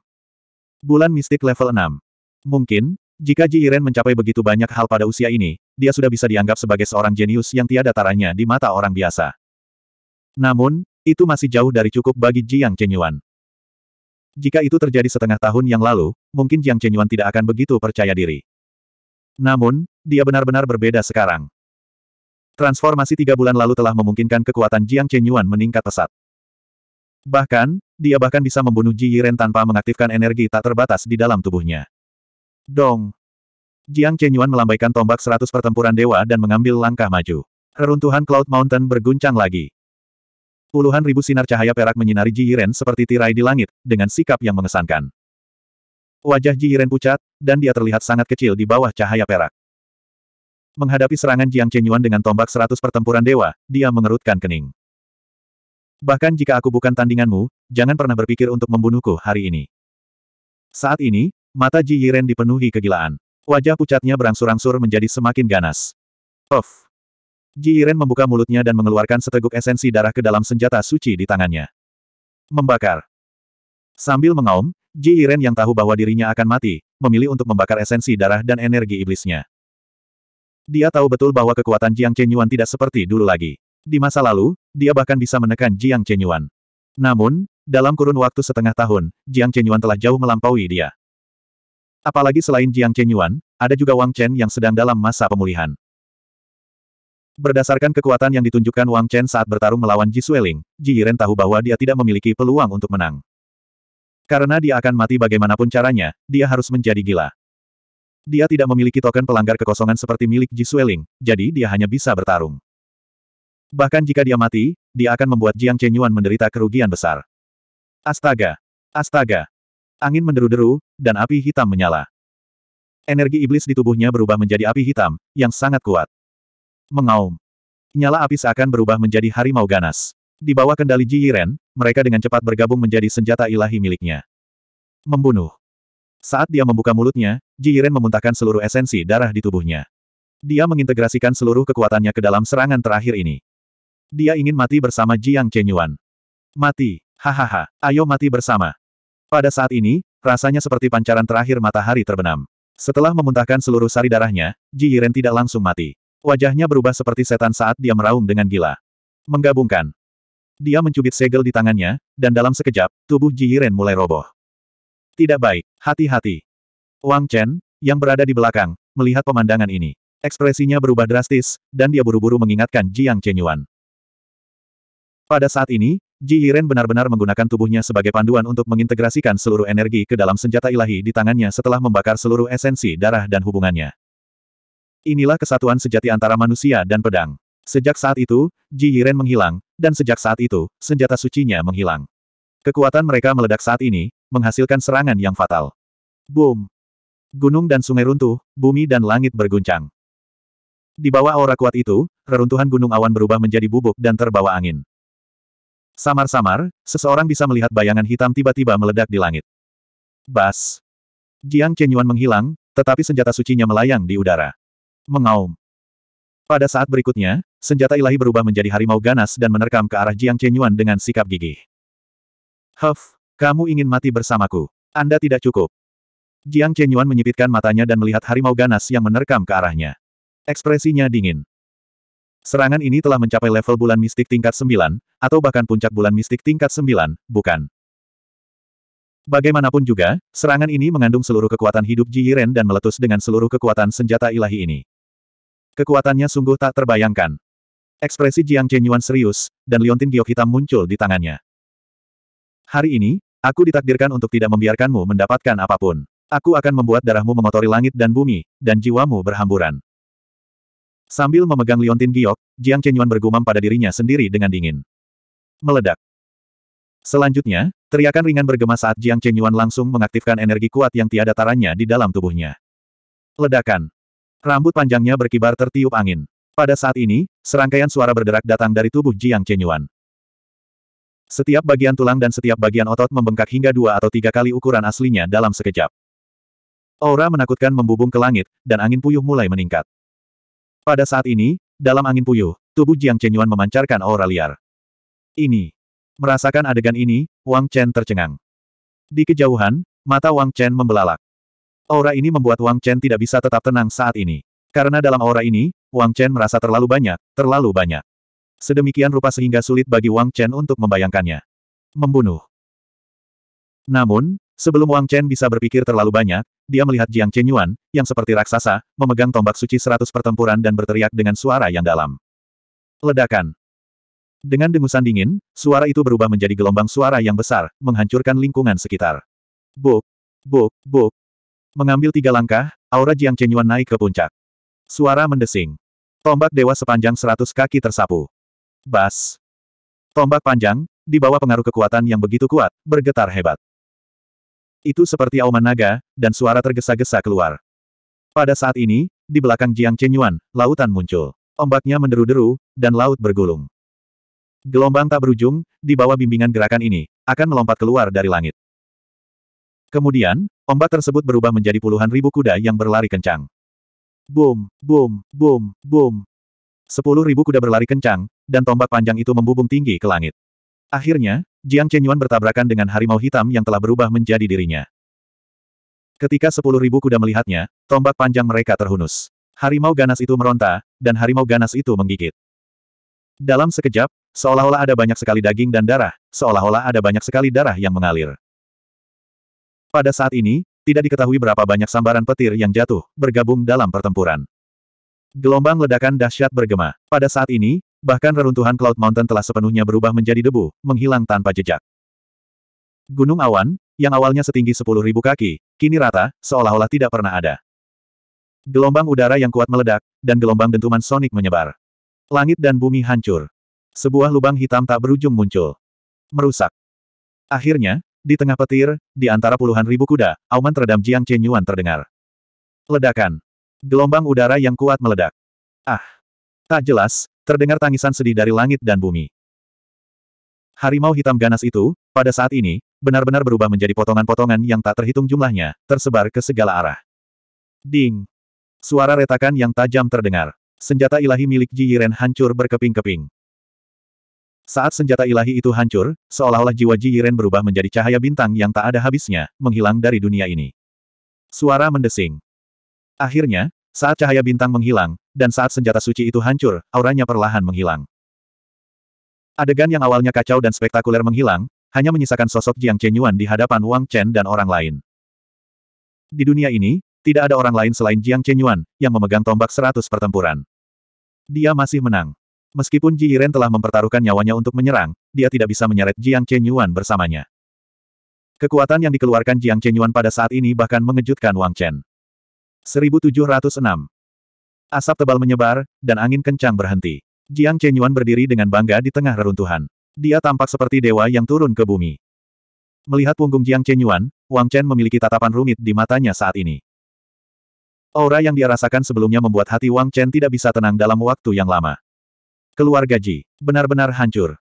Bulan mistik level 6. Mungkin, jika Ji Yiren mencapai begitu banyak hal pada usia ini, dia sudah bisa dianggap sebagai seorang jenius yang tiada taranya di mata orang biasa. Namun, itu masih jauh dari cukup bagi Jiang Chenyuan. Jika itu terjadi setengah tahun yang lalu, mungkin Jiang Chenyuan tidak akan begitu percaya diri. Namun, dia benar-benar berbeda sekarang. Transformasi tiga bulan lalu telah memungkinkan kekuatan Jiang Chenyuan meningkat pesat. Bahkan, dia bahkan bisa membunuh Ji Yiren tanpa mengaktifkan energi tak terbatas di dalam tubuhnya. Dong! Jiang Chenyuan melambaikan tombak seratus pertempuran dewa dan mengambil langkah maju. Reruntuhan Cloud Mountain berguncang lagi. Puluhan ribu sinar cahaya perak menyinari Ji Yiren seperti tirai di langit, dengan sikap yang mengesankan. Wajah Ji Yiren pucat, dan dia terlihat sangat kecil di bawah cahaya perak. Menghadapi serangan Jiang Chenyuan dengan tombak seratus pertempuran dewa, dia mengerutkan kening. Bahkan jika aku bukan tandinganmu, jangan pernah berpikir untuk membunuhku hari ini. Saat ini, mata Ji Yiren dipenuhi kegilaan. Wajah pucatnya berangsur-angsur menjadi semakin ganas. Off. Ji Yiren membuka mulutnya dan mengeluarkan seteguk esensi darah ke dalam senjata suci di tangannya. Membakar. Sambil mengaum, Ji Yiren yang tahu bahwa dirinya akan mati, memilih untuk membakar esensi darah dan energi iblisnya. Dia tahu betul bahwa kekuatan Jiang Chenyuan tidak seperti dulu lagi. Di masa lalu, dia bahkan bisa menekan Jiang Chenyuan. Namun, dalam kurun waktu setengah tahun, Jiang Chenyuan telah jauh melampaui dia. Apalagi selain Jiang Chenyuan, ada juga Wang Chen yang sedang dalam masa pemulihan. Berdasarkan kekuatan yang ditunjukkan Wang Chen saat bertarung melawan Ji Sueling, Ji Yiren tahu bahwa dia tidak memiliki peluang untuk menang. Karena dia akan mati bagaimanapun caranya, dia harus menjadi gila. Dia tidak memiliki token pelanggar kekosongan seperti milik Ji Sueling, jadi dia hanya bisa bertarung. Bahkan jika dia mati, dia akan membuat Jiang Chen Yuan menderita kerugian besar. Astaga! Astaga! Angin menderu-deru, dan api hitam menyala. Energi iblis di tubuhnya berubah menjadi api hitam, yang sangat kuat. Mengaum. Nyala api seakan berubah menjadi harimau ganas. Di bawah kendali Ji Yiren, mereka dengan cepat bergabung menjadi senjata ilahi miliknya. Membunuh. Saat dia membuka mulutnya, Ji Yiren memuntahkan seluruh esensi darah di tubuhnya. Dia mengintegrasikan seluruh kekuatannya ke dalam serangan terakhir ini. Dia ingin mati bersama Jiang Chenyuan. Mati, hahaha, ayo mati bersama. Pada saat ini, rasanya seperti pancaran terakhir matahari terbenam. Setelah memuntahkan seluruh sari darahnya, Ji Yiren tidak langsung mati. Wajahnya berubah seperti setan saat dia meraung dengan gila. Menggabungkan. Dia mencubit segel di tangannya, dan dalam sekejap, tubuh Ji Yiren mulai roboh. Tidak baik, hati-hati. Wang Chen, yang berada di belakang, melihat pemandangan ini. Ekspresinya berubah drastis, dan dia buru-buru mengingatkan Jiang Chenyuan. Pada saat ini, Ji Yiren benar-benar menggunakan tubuhnya sebagai panduan untuk mengintegrasikan seluruh energi ke dalam senjata ilahi di tangannya setelah membakar seluruh esensi darah dan hubungannya. Inilah kesatuan sejati antara manusia dan pedang. Sejak saat itu, Ji Yiren menghilang, dan sejak saat itu, senjata sucinya menghilang. Kekuatan mereka meledak saat ini, menghasilkan serangan yang fatal. Boom! Gunung dan sungai runtuh, bumi dan langit berguncang. Di bawah aura kuat itu, reruntuhan gunung awan berubah menjadi bubuk dan terbawa angin. Samar-samar, seseorang bisa melihat bayangan hitam tiba-tiba meledak di langit. Bas! Jiang Chenyuan menghilang, tetapi senjata sucinya melayang di udara. Mengaum. Pada saat berikutnya, senjata ilahi berubah menjadi harimau ganas dan menerkam ke arah Jiang Chenyuan dengan sikap gigih. Huff, kamu ingin mati bersamaku. Anda tidak cukup. Jiang Chenyuan menyipitkan matanya dan melihat harimau ganas yang menerkam ke arahnya. Ekspresinya dingin. Serangan ini telah mencapai level bulan mistik tingkat 9, atau bahkan puncak bulan mistik tingkat 9, bukan. Bagaimanapun juga, serangan ini mengandung seluruh kekuatan hidup Ji Yiren dan meletus dengan seluruh kekuatan senjata ilahi ini. Kekuatannya sungguh tak terbayangkan. Ekspresi Jiang Chenyuan serius, dan liontin giok hitam muncul di tangannya. Hari ini, aku ditakdirkan untuk tidak membiarkanmu mendapatkan apapun. Aku akan membuat darahmu mengotori langit dan bumi, dan jiwamu berhamburan. Sambil memegang liontin giok, Jiang Chenyuan bergumam pada dirinya sendiri dengan dingin. Meledak. Selanjutnya, teriakan ringan bergema saat Jiang Chenyuan langsung mengaktifkan energi kuat yang tiada taranya di dalam tubuhnya. Ledakan. Rambut panjangnya berkibar tertiup angin. Pada saat ini, serangkaian suara berderak datang dari tubuh Jiang Chenyuan. Setiap bagian tulang dan setiap bagian otot membengkak hingga dua atau tiga kali ukuran aslinya dalam sekejap. Aura menakutkan membubung ke langit, dan angin puyuh mulai meningkat. Pada saat ini, dalam angin puyuh, tubuh Jiang Chenyuan memancarkan aura liar. Ini. Merasakan adegan ini, Wang Chen tercengang. Di kejauhan, mata Wang Chen membelalak. Aura ini membuat Wang Chen tidak bisa tetap tenang saat ini. Karena dalam aura ini, Wang Chen merasa terlalu banyak, terlalu banyak. Sedemikian rupa sehingga sulit bagi Wang Chen untuk membayangkannya. Membunuh. Namun, sebelum Wang Chen bisa berpikir terlalu banyak, dia melihat Jiang Chen Yuan, yang seperti raksasa, memegang tombak suci seratus pertempuran dan berteriak dengan suara yang dalam. Ledakan. Dengan dengusan dingin, suara itu berubah menjadi gelombang suara yang besar, menghancurkan lingkungan sekitar. Buk, buk, buk, Mengambil tiga langkah, aura Jiang Chenyuan naik ke puncak. Suara mendesing. Tombak dewa sepanjang seratus kaki tersapu. Bas. Tombak panjang, di bawah pengaruh kekuatan yang begitu kuat, bergetar hebat. Itu seperti auman naga, dan suara tergesa-gesa keluar. Pada saat ini, di belakang Jiang Chenyuan, lautan muncul. Ombaknya menderu-deru, dan laut bergulung. Gelombang tak berujung, di bawah bimbingan gerakan ini, akan melompat keluar dari langit. Kemudian, ombak tersebut berubah menjadi puluhan ribu kuda yang berlari kencang. Boom, boom, boom, boom. Sepuluh ribu kuda berlari kencang, dan tombak panjang itu membubung tinggi ke langit. Akhirnya, Jiang Chenyuan bertabrakan dengan harimau hitam yang telah berubah menjadi dirinya. Ketika sepuluh ribu kuda melihatnya, tombak panjang mereka terhunus. Harimau ganas itu meronta, dan harimau ganas itu menggigit. Dalam sekejap, seolah-olah ada banyak sekali daging dan darah, seolah-olah ada banyak sekali darah yang mengalir. Pada saat ini, tidak diketahui berapa banyak sambaran petir yang jatuh, bergabung dalam pertempuran. Gelombang ledakan dahsyat bergema. Pada saat ini, bahkan reruntuhan Cloud Mountain telah sepenuhnya berubah menjadi debu, menghilang tanpa jejak. Gunung awan, yang awalnya setinggi 10.000 kaki, kini rata, seolah-olah tidak pernah ada. Gelombang udara yang kuat meledak, dan gelombang dentuman sonik menyebar. Langit dan bumi hancur. Sebuah lubang hitam tak berujung muncul. Merusak. Akhirnya, di tengah petir, di antara puluhan ribu kuda, auman teredam Jiang Chen Yuan terdengar. Ledakan. Gelombang udara yang kuat meledak. Ah. Tak jelas, terdengar tangisan sedih dari langit dan bumi. Harimau hitam ganas itu, pada saat ini, benar-benar berubah menjadi potongan-potongan yang tak terhitung jumlahnya, tersebar ke segala arah. Ding! Suara retakan yang tajam terdengar. Senjata ilahi milik Ji Yiren hancur berkeping-keping. Saat senjata ilahi itu hancur, seolah-olah jiwa Ji Yiren berubah menjadi cahaya bintang yang tak ada habisnya, menghilang dari dunia ini. Suara mendesing. Akhirnya, saat cahaya bintang menghilang, dan saat senjata suci itu hancur, auranya perlahan menghilang. Adegan yang awalnya kacau dan spektakuler menghilang, hanya menyisakan sosok Jiang Chenyuan di hadapan Wang Chen dan orang lain. Di dunia ini, tidak ada orang lain selain Jiang Chenyuan, yang memegang tombak seratus pertempuran. Dia masih menang. Meskipun Ji Yiren telah mempertaruhkan nyawanya untuk menyerang, dia tidak bisa menyeret Jiang Chen Yuan bersamanya. Kekuatan yang dikeluarkan Jiang Chen Yuan pada saat ini bahkan mengejutkan Wang Chen. 1706. Asap tebal menyebar, dan angin kencang berhenti. Jiang Chen Yuan berdiri dengan bangga di tengah reruntuhan. Dia tampak seperti dewa yang turun ke bumi. Melihat punggung Jiang Chen Yuan, Wang Chen memiliki tatapan rumit di matanya saat ini. Aura yang dia rasakan sebelumnya membuat hati Wang Chen tidak bisa tenang dalam waktu yang lama. Keluarga Ji, benar-benar hancur.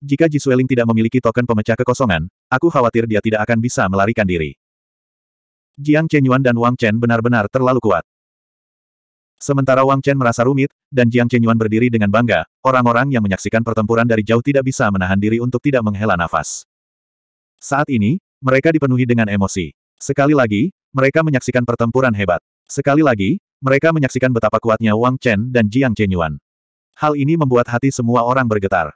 Jika Ji Sueling tidak memiliki token pemecah kekosongan, aku khawatir dia tidak akan bisa melarikan diri. Jiang Chenyuan dan Wang Chen benar-benar terlalu kuat. Sementara Wang Chen merasa rumit, dan Jiang Chenyuan berdiri dengan bangga, orang-orang yang menyaksikan pertempuran dari jauh tidak bisa menahan diri untuk tidak menghela nafas. Saat ini, mereka dipenuhi dengan emosi. Sekali lagi, mereka menyaksikan pertempuran hebat. Sekali lagi, mereka menyaksikan betapa kuatnya Wang Chen dan Jiang Chenyuan. Hal ini membuat hati semua orang bergetar.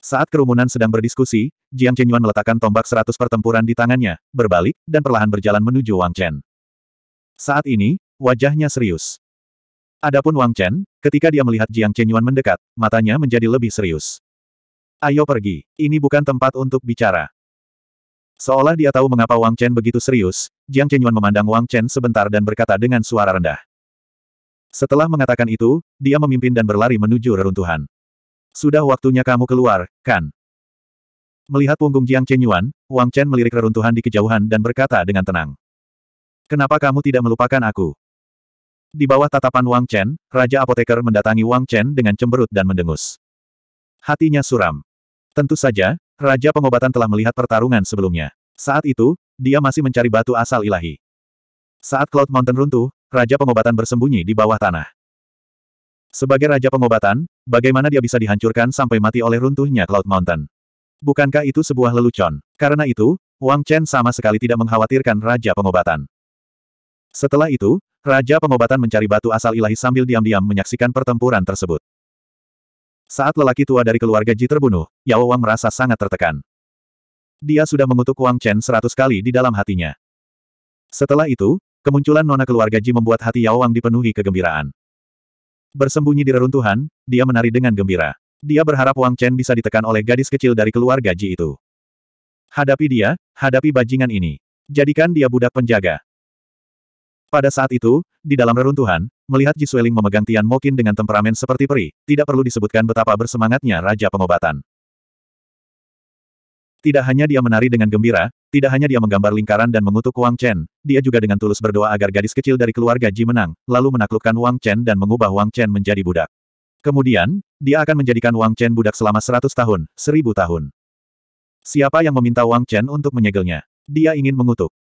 Saat kerumunan sedang berdiskusi, Jiang Chenyuan meletakkan tombak seratus pertempuran di tangannya, berbalik, dan perlahan berjalan menuju Wang Chen. Saat ini, wajahnya serius. Adapun Wang Chen, ketika dia melihat Jiang Chenyuan mendekat, matanya menjadi lebih serius. Ayo pergi, ini bukan tempat untuk bicara. Seolah dia tahu mengapa Wang Chen begitu serius, Jiang Chenyuan memandang Wang Chen sebentar dan berkata dengan suara rendah. Setelah mengatakan itu, dia memimpin dan berlari menuju reruntuhan. Sudah waktunya kamu keluar, kan? Melihat punggung Jiang Chen Yuan, Wang Chen melirik reruntuhan di kejauhan dan berkata dengan tenang. Kenapa kamu tidak melupakan aku? Di bawah tatapan Wang Chen, Raja Apoteker mendatangi Wang Chen dengan cemberut dan mendengus. Hatinya suram. Tentu saja, Raja Pengobatan telah melihat pertarungan sebelumnya. Saat itu, dia masih mencari batu asal ilahi. Saat Cloud Mountain runtuh, Raja Pengobatan bersembunyi di bawah tanah. Sebagai Raja Pengobatan, bagaimana dia bisa dihancurkan sampai mati oleh runtuhnya Cloud Mountain? Bukankah itu sebuah lelucon? Karena itu, Wang Chen sama sekali tidak mengkhawatirkan Raja Pengobatan. Setelah itu, Raja Pengobatan mencari batu asal ilahi sambil diam-diam menyaksikan pertempuran tersebut. Saat lelaki tua dari keluarga Ji terbunuh, Yao Wang merasa sangat tertekan. Dia sudah mengutuk Wang Chen seratus kali di dalam hatinya. Setelah itu, Kemunculan nona keluarga Ji membuat hati Yao Wang dipenuhi kegembiraan. Bersembunyi di reruntuhan, dia menari dengan gembira. Dia berharap Wang Chen bisa ditekan oleh gadis kecil dari keluarga Ji itu. Hadapi dia, hadapi bajingan ini. Jadikan dia budak penjaga. Pada saat itu, di dalam reruntuhan, melihat Ji Sueling memegang Tian Mokin dengan temperamen seperti peri, tidak perlu disebutkan betapa bersemangatnya Raja Pengobatan. Tidak hanya dia menari dengan gembira, tidak hanya dia menggambar lingkaran dan mengutuk Wang Chen, dia juga dengan tulus berdoa agar gadis kecil dari keluarga Ji menang, lalu menaklukkan Wang Chen dan mengubah Wang Chen menjadi budak. Kemudian, dia akan menjadikan Wang Chen budak selama seratus tahun, seribu tahun. Siapa yang meminta Wang Chen untuk menyegelnya? Dia ingin mengutuk.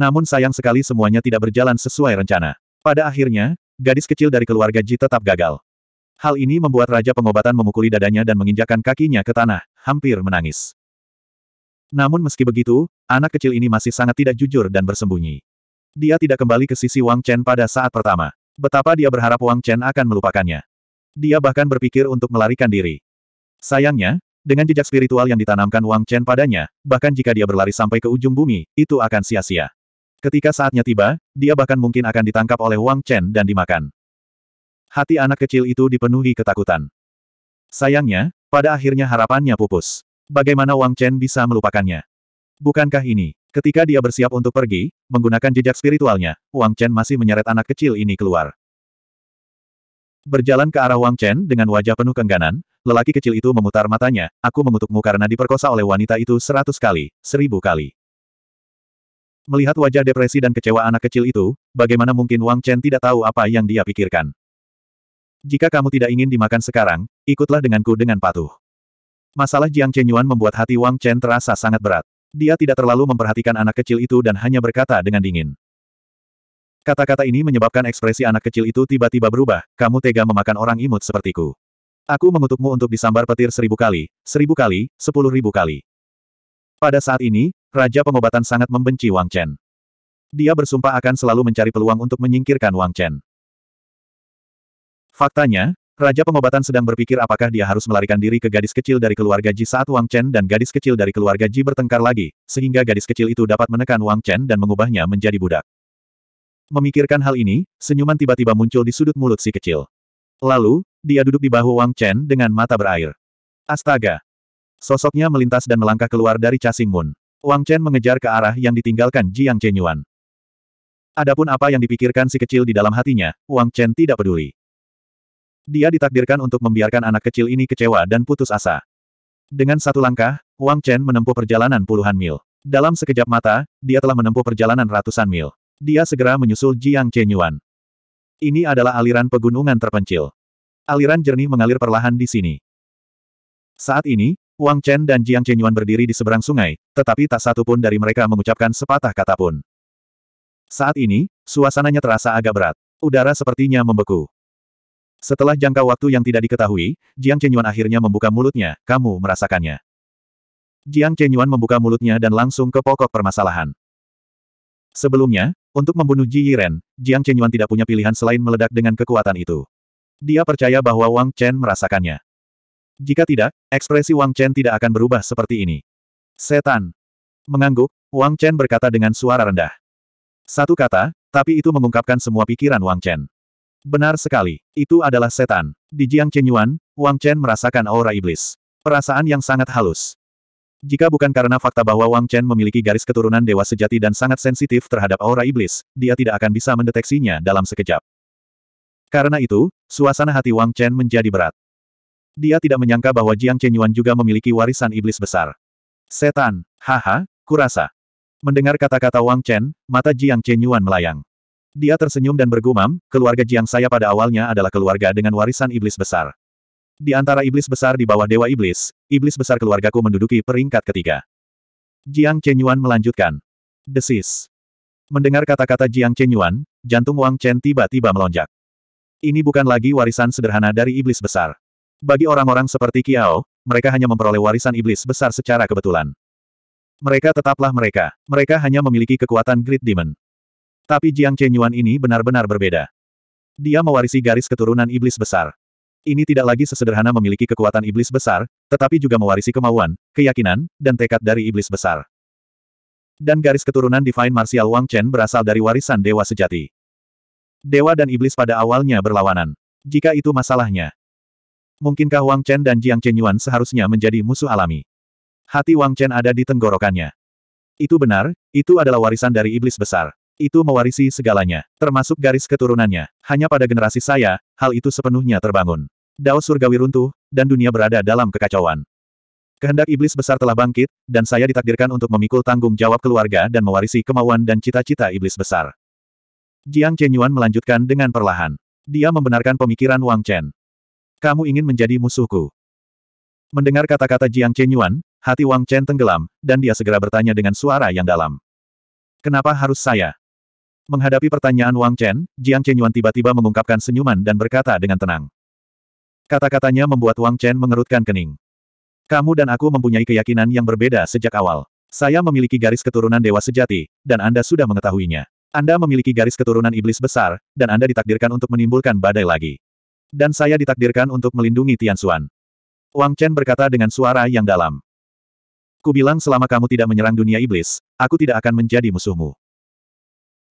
Namun sayang sekali semuanya tidak berjalan sesuai rencana. Pada akhirnya, gadis kecil dari keluarga Ji tetap gagal. Hal ini membuat Raja Pengobatan memukuli dadanya dan menginjakan kakinya ke tanah, hampir menangis. Namun meski begitu, anak kecil ini masih sangat tidak jujur dan bersembunyi. Dia tidak kembali ke sisi Wang Chen pada saat pertama. Betapa dia berharap Wang Chen akan melupakannya. Dia bahkan berpikir untuk melarikan diri. Sayangnya, dengan jejak spiritual yang ditanamkan Wang Chen padanya, bahkan jika dia berlari sampai ke ujung bumi, itu akan sia-sia. Ketika saatnya tiba, dia bahkan mungkin akan ditangkap oleh Wang Chen dan dimakan. Hati anak kecil itu dipenuhi ketakutan. Sayangnya, pada akhirnya harapannya pupus. Bagaimana Wang Chen bisa melupakannya? Bukankah ini, ketika dia bersiap untuk pergi, menggunakan jejak spiritualnya, Wang Chen masih menyeret anak kecil ini keluar. Berjalan ke arah Wang Chen dengan wajah penuh kengganan, lelaki kecil itu memutar matanya, aku mengutukmu karena diperkosa oleh wanita itu seratus kali, seribu kali. Melihat wajah depresi dan kecewa anak kecil itu, bagaimana mungkin Wang Chen tidak tahu apa yang dia pikirkan. Jika kamu tidak ingin dimakan sekarang, ikutlah denganku dengan patuh. Masalah Jiang Chenyuan membuat hati Wang Chen terasa sangat berat. Dia tidak terlalu memperhatikan anak kecil itu dan hanya berkata dengan dingin. Kata-kata ini menyebabkan ekspresi anak kecil itu tiba-tiba berubah, kamu tega memakan orang imut sepertiku. Aku mengutukmu untuk disambar petir seribu kali, seribu kali, sepuluh ribu kali. Pada saat ini, Raja Pengobatan sangat membenci Wang Chen. Dia bersumpah akan selalu mencari peluang untuk menyingkirkan Wang Chen. Faktanya, Raja pengobatan sedang berpikir apakah dia harus melarikan diri ke gadis kecil dari keluarga Ji saat Wang Chen dan gadis kecil dari keluarga Ji bertengkar lagi, sehingga gadis kecil itu dapat menekan Wang Chen dan mengubahnya menjadi budak. Memikirkan hal ini, senyuman tiba-tiba muncul di sudut mulut si kecil. Lalu, dia duduk di bahu Wang Chen dengan mata berair. Astaga! Sosoknya melintas dan melangkah keluar dari casing Moon. Wang Chen mengejar ke arah yang ditinggalkan Jiang Yuan. Adapun apa yang dipikirkan si kecil di dalam hatinya, Wang Chen tidak peduli. Dia ditakdirkan untuk membiarkan anak kecil ini kecewa dan putus asa. Dengan satu langkah, Wang Chen menempuh perjalanan puluhan mil. Dalam sekejap mata, dia telah menempuh perjalanan ratusan mil. Dia segera menyusul Jiang Chen Yuan. Ini adalah aliran pegunungan terpencil. Aliran jernih mengalir perlahan di sini. Saat ini, Wang Chen dan Jiang Chen Yuan berdiri di seberang sungai, tetapi tak satu pun dari mereka mengucapkan sepatah kata pun. Saat ini, suasananya terasa agak berat. Udara sepertinya membeku. Setelah jangka waktu yang tidak diketahui, Jiang Chenyuan akhirnya membuka mulutnya, kamu merasakannya. Jiang Chenyuan membuka mulutnya dan langsung ke pokok permasalahan. Sebelumnya, untuk membunuh Ji Yiren, Jiang Chenyuan tidak punya pilihan selain meledak dengan kekuatan itu. Dia percaya bahwa Wang Chen merasakannya. Jika tidak, ekspresi Wang Chen tidak akan berubah seperti ini. Setan. Mengangguk, Wang Chen berkata dengan suara rendah. Satu kata, tapi itu mengungkapkan semua pikiran Wang Chen. Benar sekali, itu adalah setan. Di Jiang Chenyuan, Wang Chen merasakan aura iblis. Perasaan yang sangat halus. Jika bukan karena fakta bahwa Wang Chen memiliki garis keturunan dewa sejati dan sangat sensitif terhadap aura iblis, dia tidak akan bisa mendeteksinya dalam sekejap. Karena itu, suasana hati Wang Chen menjadi berat. Dia tidak menyangka bahwa Jiang Chenyuan juga memiliki warisan iblis besar. Setan, haha, kurasa. Mendengar kata-kata Wang Chen, mata Jiang Chenyuan melayang. Dia tersenyum dan bergumam, keluarga Jiang saya pada awalnya adalah keluarga dengan warisan iblis besar. Di antara iblis besar di bawah Dewa Iblis, iblis besar keluargaku menduduki peringkat ketiga. Jiang Chenyuan melanjutkan. Desis. Mendengar kata-kata Jiang Chenyuan, jantung Wang Chen tiba-tiba melonjak. Ini bukan lagi warisan sederhana dari iblis besar. Bagi orang-orang seperti Kiao, mereka hanya memperoleh warisan iblis besar secara kebetulan. Mereka tetaplah mereka. Mereka hanya memiliki kekuatan Great Demon. Tapi Jiang Chenyuan ini benar-benar berbeda. Dia mewarisi garis keturunan iblis besar. Ini tidak lagi sesederhana memiliki kekuatan iblis besar, tetapi juga mewarisi kemauan, keyakinan, dan tekad dari iblis besar. Dan garis keturunan Divine Martial Wang Chen berasal dari warisan dewa sejati. Dewa dan iblis pada awalnya berlawanan. Jika itu masalahnya, mungkinkah Wang Chen dan Jiang Chenyuan seharusnya menjadi musuh alami? Hati Wang Chen ada di tenggorokannya. Itu benar, itu adalah warisan dari iblis besar. Itu mewarisi segalanya, termasuk garis keturunannya. Hanya pada generasi saya, hal itu sepenuhnya terbangun. Dao surgawi runtuh, dan dunia berada dalam kekacauan. Kehendak iblis besar telah bangkit, dan saya ditakdirkan untuk memikul tanggung jawab keluarga dan mewarisi kemauan dan cita-cita iblis besar. Jiang Chenyuan melanjutkan dengan perlahan. Dia membenarkan pemikiran Wang Chen. Kamu ingin menjadi musuhku. Mendengar kata-kata Jiang Chenyuan, hati Wang Chen tenggelam, dan dia segera bertanya dengan suara yang dalam. Kenapa harus saya? Menghadapi pertanyaan Wang Chen, Jiang Chenyuan tiba-tiba mengungkapkan senyuman dan berkata dengan tenang. Kata-katanya membuat Wang Chen mengerutkan kening. Kamu dan aku mempunyai keyakinan yang berbeda sejak awal. Saya memiliki garis keturunan dewa sejati, dan Anda sudah mengetahuinya. Anda memiliki garis keturunan iblis besar, dan Anda ditakdirkan untuk menimbulkan badai lagi. Dan saya ditakdirkan untuk melindungi Tian Xuan. Wang Chen berkata dengan suara yang dalam. Kubilang selama kamu tidak menyerang dunia iblis, aku tidak akan menjadi musuhmu.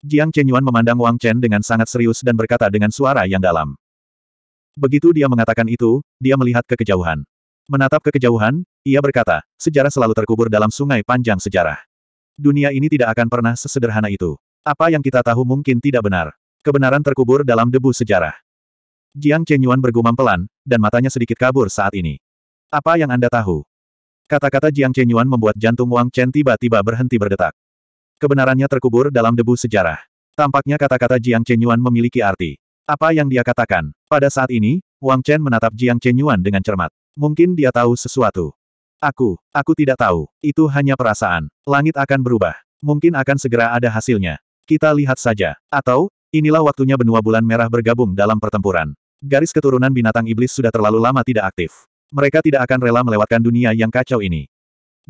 Jiang Chenyuan memandang Wang Chen dengan sangat serius dan berkata dengan suara yang dalam. Begitu dia mengatakan itu, dia melihat ke kejauhan. Menatap ke kejauhan, ia berkata, sejarah selalu terkubur dalam sungai panjang sejarah. Dunia ini tidak akan pernah sesederhana itu. Apa yang kita tahu mungkin tidak benar. Kebenaran terkubur dalam debu sejarah. Jiang Chenyuan bergumam pelan, dan matanya sedikit kabur saat ini. Apa yang Anda tahu? Kata-kata Jiang Chenyuan membuat jantung Wang Chen tiba-tiba berhenti berdetak. Kebenarannya terkubur dalam debu sejarah. Tampaknya kata-kata Jiang Chenyuan memiliki arti. Apa yang dia katakan? Pada saat ini, Wang Chen menatap Jiang Chenyuan dengan cermat. Mungkin dia tahu sesuatu. Aku, aku tidak tahu. Itu hanya perasaan. Langit akan berubah. Mungkin akan segera ada hasilnya. Kita lihat saja. Atau, inilah waktunya benua bulan merah bergabung dalam pertempuran. Garis keturunan binatang iblis sudah terlalu lama tidak aktif. Mereka tidak akan rela melewatkan dunia yang kacau ini.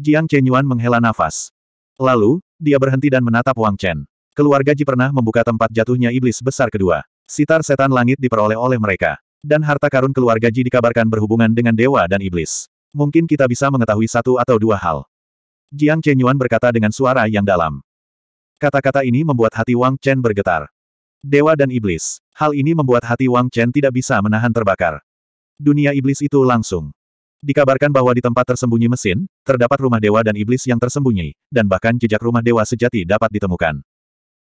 Jiang Chenyuan menghela nafas. Lalu, dia berhenti dan menatap Wang Chen. Keluarga Ji pernah membuka tempat jatuhnya iblis besar kedua. Sitar setan langit diperoleh oleh mereka. Dan harta karun keluarga Ji dikabarkan berhubungan dengan dewa dan iblis. Mungkin kita bisa mengetahui satu atau dua hal. Jiang Yuan berkata dengan suara yang dalam. Kata-kata ini membuat hati Wang Chen bergetar. Dewa dan iblis. Hal ini membuat hati Wang Chen tidak bisa menahan terbakar. Dunia iblis itu langsung. Dikabarkan bahwa di tempat tersembunyi mesin, terdapat rumah dewa dan iblis yang tersembunyi, dan bahkan jejak rumah dewa sejati dapat ditemukan.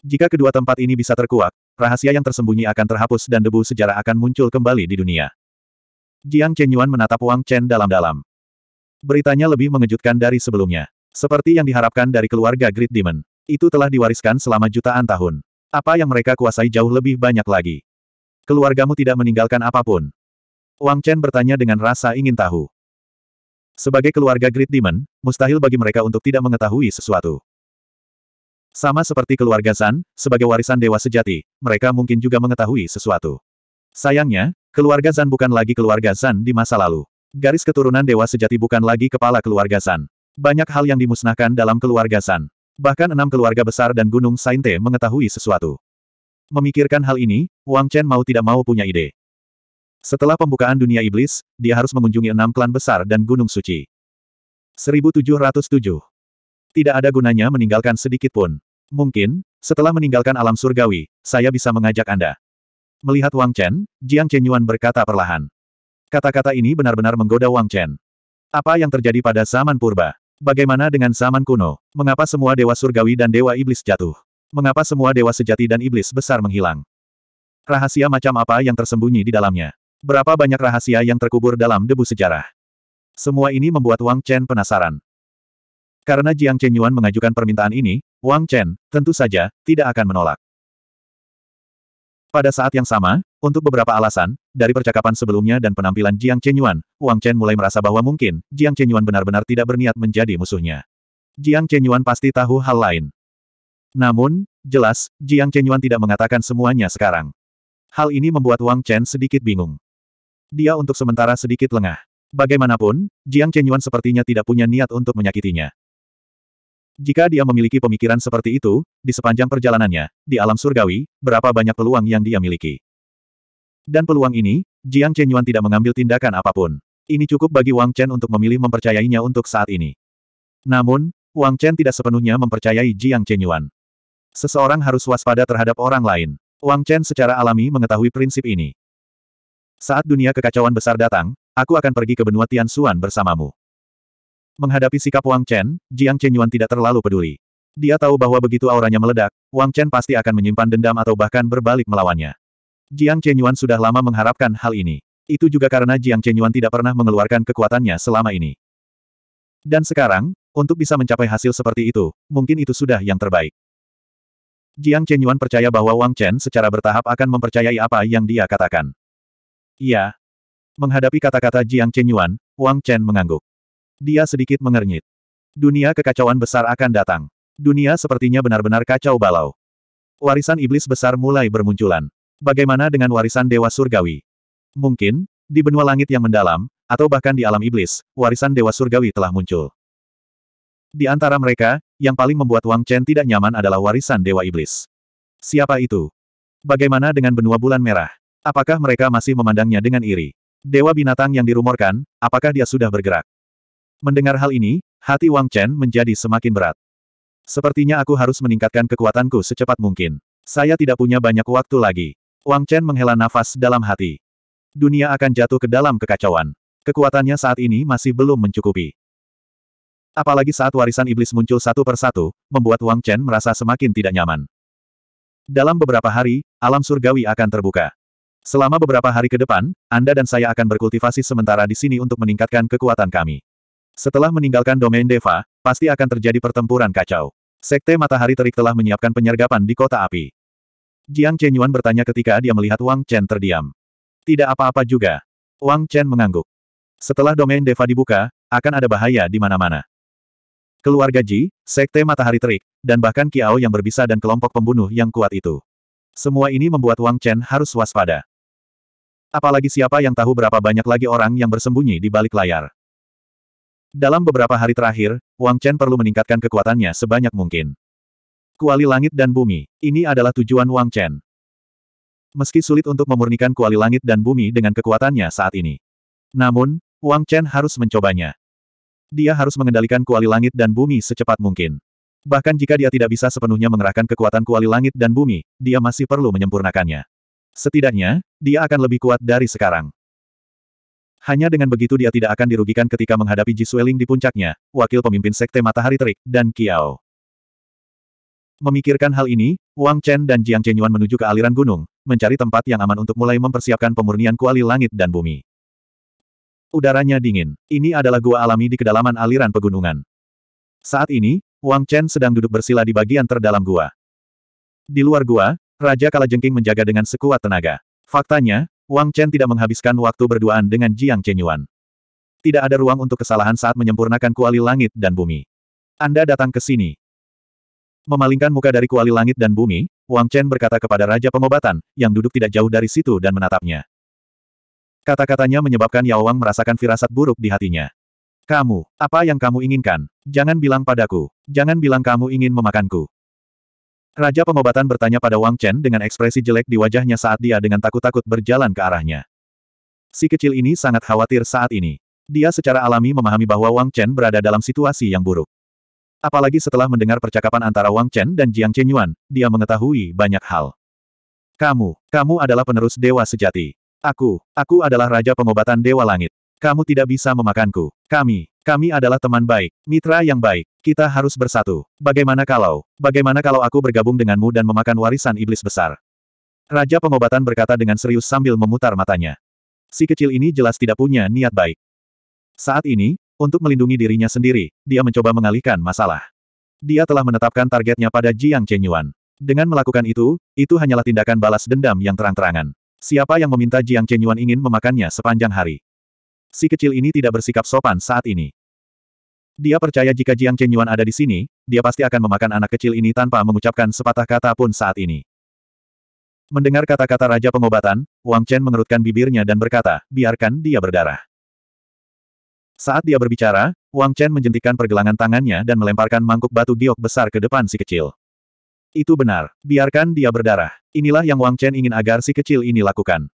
Jika kedua tempat ini bisa terkuak, rahasia yang tersembunyi akan terhapus dan debu sejarah akan muncul kembali di dunia. Jiang Chen Yuan menatap Wang Chen dalam-dalam. Beritanya lebih mengejutkan dari sebelumnya. Seperti yang diharapkan dari keluarga Great Demon. Itu telah diwariskan selama jutaan tahun. Apa yang mereka kuasai jauh lebih banyak lagi. Keluargamu tidak meninggalkan apapun. Wang Chen bertanya dengan rasa ingin tahu. Sebagai keluarga Great Demon, mustahil bagi mereka untuk tidak mengetahui sesuatu. Sama seperti keluarga San, sebagai warisan dewa sejati, mereka mungkin juga mengetahui sesuatu. Sayangnya, keluarga Zan bukan lagi keluarga Zan di masa lalu. Garis keturunan dewa sejati bukan lagi kepala keluarga Zan. Banyak hal yang dimusnahkan dalam keluarga Zan. Bahkan enam keluarga besar dan Gunung Sainte mengetahui sesuatu. Memikirkan hal ini, Wang Chen mau tidak mau punya ide. Setelah pembukaan dunia iblis, dia harus mengunjungi enam klan besar dan gunung suci. 1707 Tidak ada gunanya meninggalkan sedikit pun. Mungkin, setelah meninggalkan alam surgawi, saya bisa mengajak Anda. Melihat Wang Chen, Jiang Chen Yuan berkata perlahan. Kata-kata ini benar-benar menggoda Wang Chen. Apa yang terjadi pada zaman purba? Bagaimana dengan zaman kuno? Mengapa semua dewa surgawi dan dewa iblis jatuh? Mengapa semua dewa sejati dan iblis besar menghilang? Rahasia macam apa yang tersembunyi di dalamnya? Berapa banyak rahasia yang terkubur dalam debu sejarah. Semua ini membuat Wang Chen penasaran. Karena Jiang Chen Yuan mengajukan permintaan ini, Wang Chen, tentu saja, tidak akan menolak. Pada saat yang sama, untuk beberapa alasan, dari percakapan sebelumnya dan penampilan Jiang Chen Yuan, Wang Chen mulai merasa bahwa mungkin, Jiang Chen Yuan benar-benar tidak berniat menjadi musuhnya. Jiang Chen Yuan pasti tahu hal lain. Namun, jelas, Jiang Chen Yuan tidak mengatakan semuanya sekarang. Hal ini membuat Wang Chen sedikit bingung dia untuk sementara sedikit lengah. Bagaimanapun, Jiang Chenyuan sepertinya tidak punya niat untuk menyakitinya. Jika dia memiliki pemikiran seperti itu, di sepanjang perjalanannya, di alam surgawi, berapa banyak peluang yang dia miliki. Dan peluang ini, Jiang Chenyuan tidak mengambil tindakan apapun. Ini cukup bagi Wang Chen untuk memilih mempercayainya untuk saat ini. Namun, Wang Chen tidak sepenuhnya mempercayai Jiang Chenyuan. Seseorang harus waspada terhadap orang lain. Wang Chen secara alami mengetahui prinsip ini. Saat dunia kekacauan besar datang, aku akan pergi ke benua Tian Xuan bersamamu. Menghadapi sikap Wang Chen, Jiang Chen Yuan tidak terlalu peduli. Dia tahu bahwa begitu auranya meledak, Wang Chen pasti akan menyimpan dendam atau bahkan berbalik melawannya. Jiang Chen Yuan sudah lama mengharapkan hal ini. Itu juga karena Jiang Chen Yuan tidak pernah mengeluarkan kekuatannya selama ini. Dan sekarang, untuk bisa mencapai hasil seperti itu, mungkin itu sudah yang terbaik. Jiang Chen Yuan percaya bahwa Wang Chen secara bertahap akan mempercayai apa yang dia katakan. Iya. Menghadapi kata-kata Jiang Chen Yuan, Wang Chen mengangguk. Dia sedikit mengernyit. Dunia kekacauan besar akan datang. Dunia sepertinya benar-benar kacau balau. Warisan iblis besar mulai bermunculan. Bagaimana dengan warisan dewa surgawi? Mungkin, di benua langit yang mendalam, atau bahkan di alam iblis, warisan dewa surgawi telah muncul. Di antara mereka, yang paling membuat Wang Chen tidak nyaman adalah warisan dewa iblis. Siapa itu? Bagaimana dengan benua bulan merah? Apakah mereka masih memandangnya dengan iri? Dewa binatang yang dirumorkan, apakah dia sudah bergerak? Mendengar hal ini, hati Wang Chen menjadi semakin berat. Sepertinya aku harus meningkatkan kekuatanku secepat mungkin. Saya tidak punya banyak waktu lagi. Wang Chen menghela nafas dalam hati. Dunia akan jatuh ke dalam kekacauan. Kekuatannya saat ini masih belum mencukupi. Apalagi saat warisan iblis muncul satu persatu, membuat Wang Chen merasa semakin tidak nyaman. Dalam beberapa hari, alam surgawi akan terbuka. Selama beberapa hari ke depan, Anda dan saya akan berkultivasi sementara di sini untuk meningkatkan kekuatan kami. Setelah meninggalkan domain Deva, pasti akan terjadi pertempuran kacau. Sekte Matahari Terik telah menyiapkan penyergapan di kota api. Jiang Chenyuan bertanya ketika dia melihat Wang Chen terdiam. Tidak apa-apa juga. Wang Chen mengangguk. Setelah domain Deva dibuka, akan ada bahaya di mana-mana. Keluarga Ji, Sekte Matahari Terik, dan bahkan Kiao yang berbisa dan kelompok pembunuh yang kuat itu. Semua ini membuat Wang Chen harus waspada. Apalagi siapa yang tahu berapa banyak lagi orang yang bersembunyi di balik layar. Dalam beberapa hari terakhir, Wang Chen perlu meningkatkan kekuatannya sebanyak mungkin. Kuali langit dan bumi, ini adalah tujuan Wang Chen. Meski sulit untuk memurnikan kuali langit dan bumi dengan kekuatannya saat ini. Namun, Wang Chen harus mencobanya. Dia harus mengendalikan kuali langit dan bumi secepat mungkin. Bahkan jika dia tidak bisa sepenuhnya mengerahkan kekuatan kuali langit dan bumi, dia masih perlu menyempurnakannya. Setidaknya, dia akan lebih kuat dari sekarang. Hanya dengan begitu dia tidak akan dirugikan ketika menghadapi Ji Sueling di puncaknya, wakil pemimpin Sekte Matahari Terik, dan Kiao. Memikirkan hal ini, Wang Chen dan Jiang Chenyuan menuju ke aliran gunung, mencari tempat yang aman untuk mulai mempersiapkan pemurnian kuali langit dan bumi. Udaranya dingin. Ini adalah gua alami di kedalaman aliran pegunungan. Saat ini, Wang Chen sedang duduk bersila di bagian terdalam gua. Di luar gua, Raja Kalajengking menjaga dengan sekuat tenaga. Faktanya, Wang Chen tidak menghabiskan waktu berduaan dengan Jiang Chenyuan. Tidak ada ruang untuk kesalahan saat menyempurnakan kuali langit dan bumi. Anda datang ke sini. Memalingkan muka dari kuali langit dan bumi, Wang Chen berkata kepada Raja Pengobatan, yang duduk tidak jauh dari situ dan menatapnya. Kata-katanya menyebabkan Yao Wang merasakan firasat buruk di hatinya. Kamu, apa yang kamu inginkan? Jangan bilang padaku. Jangan bilang kamu ingin memakanku. Raja pengobatan bertanya pada Wang Chen dengan ekspresi jelek di wajahnya saat dia dengan takut-takut berjalan ke arahnya. Si kecil ini sangat khawatir saat ini. Dia secara alami memahami bahwa Wang Chen berada dalam situasi yang buruk. Apalagi setelah mendengar percakapan antara Wang Chen dan Jiang Chen Yuan, dia mengetahui banyak hal. Kamu, kamu adalah penerus dewa sejati. Aku, aku adalah raja pengobatan dewa langit. Kamu tidak bisa memakanku. Kami, kami adalah teman baik, mitra yang baik. Kita harus bersatu. Bagaimana kalau, bagaimana kalau aku bergabung denganmu dan memakan warisan iblis besar? Raja pengobatan berkata dengan serius sambil memutar matanya. Si kecil ini jelas tidak punya niat baik. Saat ini, untuk melindungi dirinya sendiri, dia mencoba mengalihkan masalah. Dia telah menetapkan targetnya pada Jiang Chenyuan. Dengan melakukan itu, itu hanyalah tindakan balas dendam yang terang-terangan. Siapa yang meminta Jiang Chenyuan ingin memakannya sepanjang hari? si kecil ini tidak bersikap sopan saat ini. Dia percaya jika Jiang Chenyuan ada di sini, dia pasti akan memakan anak kecil ini tanpa mengucapkan sepatah kata pun saat ini. Mendengar kata-kata Raja Pengobatan, Wang Chen mengerutkan bibirnya dan berkata, biarkan dia berdarah. Saat dia berbicara, Wang Chen menjentikan pergelangan tangannya dan melemparkan mangkuk batu giok besar ke depan si kecil. Itu benar, biarkan dia berdarah. Inilah yang Wang Chen ingin agar si kecil ini lakukan.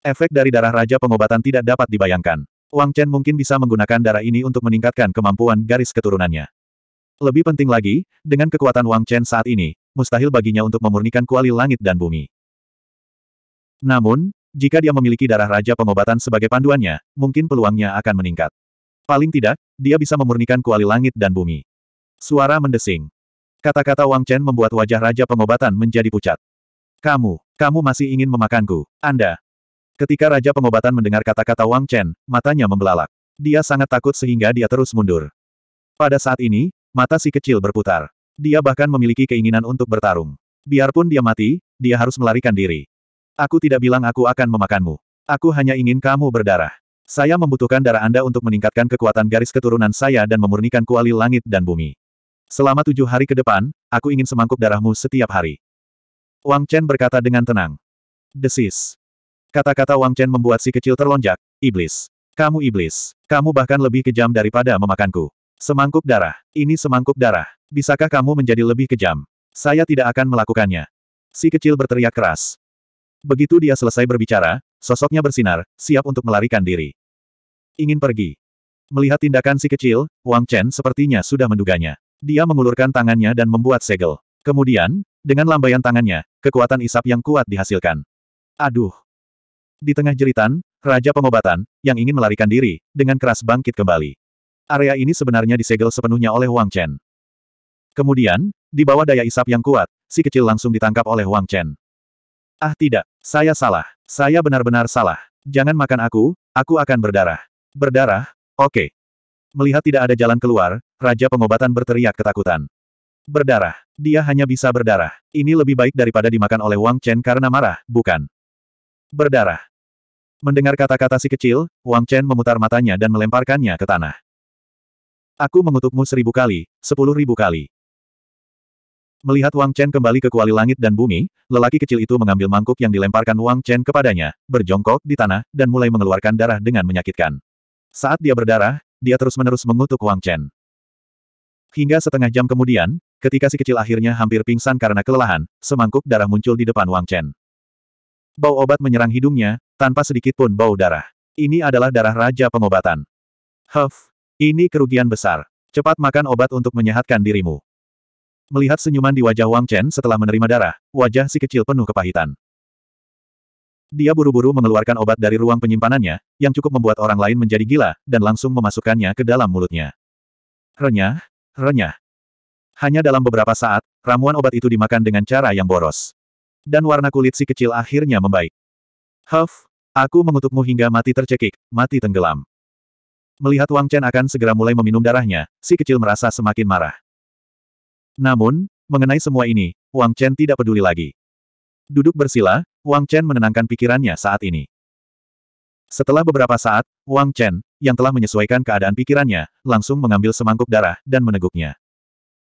Efek dari darah Raja Pengobatan tidak dapat dibayangkan. Wang Chen mungkin bisa menggunakan darah ini untuk meningkatkan kemampuan garis keturunannya. Lebih penting lagi, dengan kekuatan Wang Chen saat ini, mustahil baginya untuk memurnikan kuali langit dan bumi. Namun, jika dia memiliki darah Raja Pengobatan sebagai panduannya, mungkin peluangnya akan meningkat. Paling tidak, dia bisa memurnikan kuali langit dan bumi. Suara mendesing. Kata-kata Wang Chen membuat wajah Raja Pengobatan menjadi pucat. Kamu, kamu masih ingin memakanku. Anda, Ketika Raja Pengobatan mendengar kata-kata Wang Chen, matanya membelalak. Dia sangat takut sehingga dia terus mundur. Pada saat ini, mata si kecil berputar. Dia bahkan memiliki keinginan untuk bertarung. Biarpun dia mati, dia harus melarikan diri. Aku tidak bilang aku akan memakanmu. Aku hanya ingin kamu berdarah. Saya membutuhkan darah Anda untuk meningkatkan kekuatan garis keturunan saya dan memurnikan kuali langit dan bumi. Selama tujuh hari ke depan, aku ingin semangkuk darahmu setiap hari. Wang Chen berkata dengan tenang. Desis. Kata-kata Wang Chen membuat si kecil terlonjak. Iblis. Kamu iblis. Kamu bahkan lebih kejam daripada memakanku. Semangkuk darah. Ini semangkuk darah. Bisakah kamu menjadi lebih kejam? Saya tidak akan melakukannya. Si kecil berteriak keras. Begitu dia selesai berbicara, sosoknya bersinar, siap untuk melarikan diri. Ingin pergi. Melihat tindakan si kecil, Wang Chen sepertinya sudah menduganya. Dia mengulurkan tangannya dan membuat segel. Kemudian, dengan lambaian tangannya, kekuatan isap yang kuat dihasilkan. Aduh, di tengah jeritan, Raja Pengobatan, yang ingin melarikan diri, dengan keras bangkit kembali. Area ini sebenarnya disegel sepenuhnya oleh Wang Chen. Kemudian, di bawah daya isap yang kuat, si kecil langsung ditangkap oleh Wang Chen. Ah tidak, saya salah. Saya benar-benar salah. Jangan makan aku, aku akan berdarah. Berdarah? Oke. Melihat tidak ada jalan keluar, Raja Pengobatan berteriak ketakutan. Berdarah. Dia hanya bisa berdarah. Ini lebih baik daripada dimakan oleh Wang Chen karena marah, bukan? Berdarah. Mendengar kata-kata si kecil, Wang Chen memutar matanya dan melemparkannya ke tanah. Aku mengutukmu seribu kali, sepuluh ribu kali. Melihat Wang Chen kembali ke kuali langit dan bumi, lelaki kecil itu mengambil mangkuk yang dilemparkan Wang Chen kepadanya, berjongkok di tanah, dan mulai mengeluarkan darah dengan menyakitkan. Saat dia berdarah, dia terus-menerus mengutuk Wang Chen. Hingga setengah jam kemudian, ketika si kecil akhirnya hampir pingsan karena kelelahan, semangkuk darah muncul di depan Wang Chen. Bau obat menyerang hidungnya, tanpa sedikit pun bau darah. Ini adalah darah Raja Pengobatan. Huff, ini kerugian besar. Cepat makan obat untuk menyehatkan dirimu. Melihat senyuman di wajah Wang Chen setelah menerima darah, wajah si kecil penuh kepahitan. Dia buru-buru mengeluarkan obat dari ruang penyimpanannya, yang cukup membuat orang lain menjadi gila, dan langsung memasukkannya ke dalam mulutnya. Renyah, renyah. Hanya dalam beberapa saat, ramuan obat itu dimakan dengan cara yang boros. Dan warna kulit si kecil akhirnya membaik. Huff, Aku mengutukmu hingga mati tercekik, mati tenggelam. Melihat Wang Chen akan segera mulai meminum darahnya, si kecil merasa semakin marah. Namun, mengenai semua ini, Wang Chen tidak peduli lagi. Duduk bersila, Wang Chen menenangkan pikirannya saat ini. Setelah beberapa saat, Wang Chen, yang telah menyesuaikan keadaan pikirannya, langsung mengambil semangkuk darah dan meneguknya.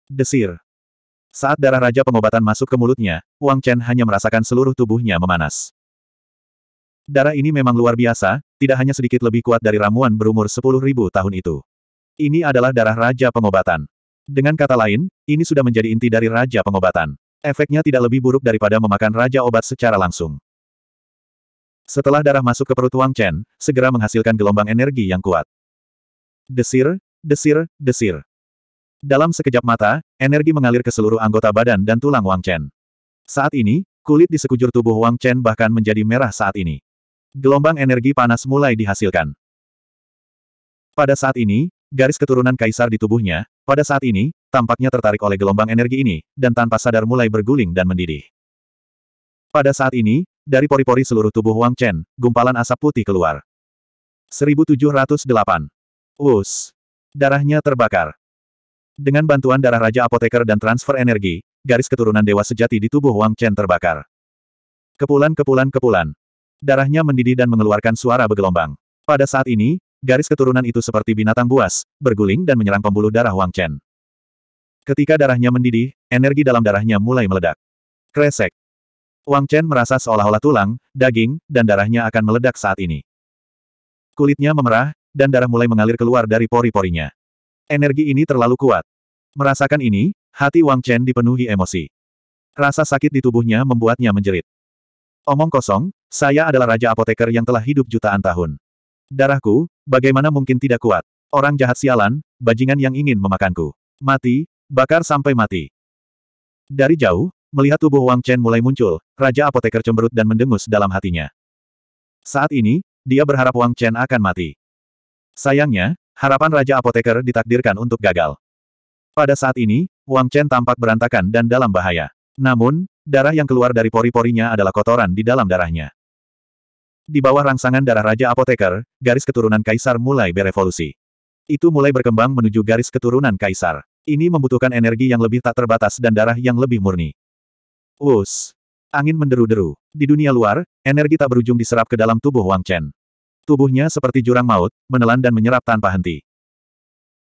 Desir. Saat darah Raja Pengobatan masuk ke mulutnya, Wang Chen hanya merasakan seluruh tubuhnya memanas. Darah ini memang luar biasa, tidak hanya sedikit lebih kuat dari ramuan berumur 10.000 tahun itu. Ini adalah darah Raja Pengobatan. Dengan kata lain, ini sudah menjadi inti dari Raja Pengobatan. Efeknya tidak lebih buruk daripada memakan Raja Obat secara langsung. Setelah darah masuk ke perut Wang Chen, segera menghasilkan gelombang energi yang kuat. Desir, desir, desir. Dalam sekejap mata, energi mengalir ke seluruh anggota badan dan tulang Wang Chen. Saat ini, kulit di sekujur tubuh Wang Chen bahkan menjadi merah saat ini. Gelombang energi panas mulai dihasilkan. Pada saat ini, garis keturunan kaisar di tubuhnya, pada saat ini, tampaknya tertarik oleh gelombang energi ini, dan tanpa sadar mulai berguling dan mendidih. Pada saat ini, dari pori-pori seluruh tubuh Wang Chen, gumpalan asap putih keluar. 1708. Us. Darahnya terbakar. Dengan bantuan darah Raja Apoteker dan transfer energi, garis keturunan dewa sejati di tubuh Wang Chen terbakar. Kepulan-kepulan-kepulan darahnya mendidih dan mengeluarkan suara bergelombang. Pada saat ini, garis keturunan itu seperti binatang buas, berguling dan menyerang pembuluh darah Wang Chen. Ketika darahnya mendidih, energi dalam darahnya mulai meledak. Kresek. Wang Chen merasa seolah-olah tulang, daging, dan darahnya akan meledak saat ini. Kulitnya memerah, dan darah mulai mengalir keluar dari pori-porinya. Energi ini terlalu kuat. Merasakan ini, hati Wang Chen dipenuhi emosi. Rasa sakit di tubuhnya membuatnya menjerit. Omong kosong, saya adalah raja apoteker yang telah hidup jutaan tahun. Darahku, bagaimana mungkin tidak kuat? Orang jahat sialan, bajingan yang ingin memakanku. Mati, bakar sampai mati. Dari jauh, melihat tubuh Wang Chen mulai muncul, raja apoteker cemberut dan mendengus dalam hatinya. Saat ini, dia berharap Wang Chen akan mati. Sayangnya, harapan Raja Apoteker ditakdirkan untuk gagal. Pada saat ini, Wang Chen tampak berantakan dan dalam bahaya. Namun, Darah yang keluar dari pori-porinya adalah kotoran di dalam darahnya. Di bawah rangsangan darah Raja Apoteker, garis keturunan Kaisar mulai berevolusi. Itu mulai berkembang menuju garis keturunan Kaisar. Ini membutuhkan energi yang lebih tak terbatas dan darah yang lebih murni. Us, Angin menderu-deru. Di dunia luar, energi tak berujung diserap ke dalam tubuh Wang Chen. Tubuhnya seperti jurang maut, menelan dan menyerap tanpa henti.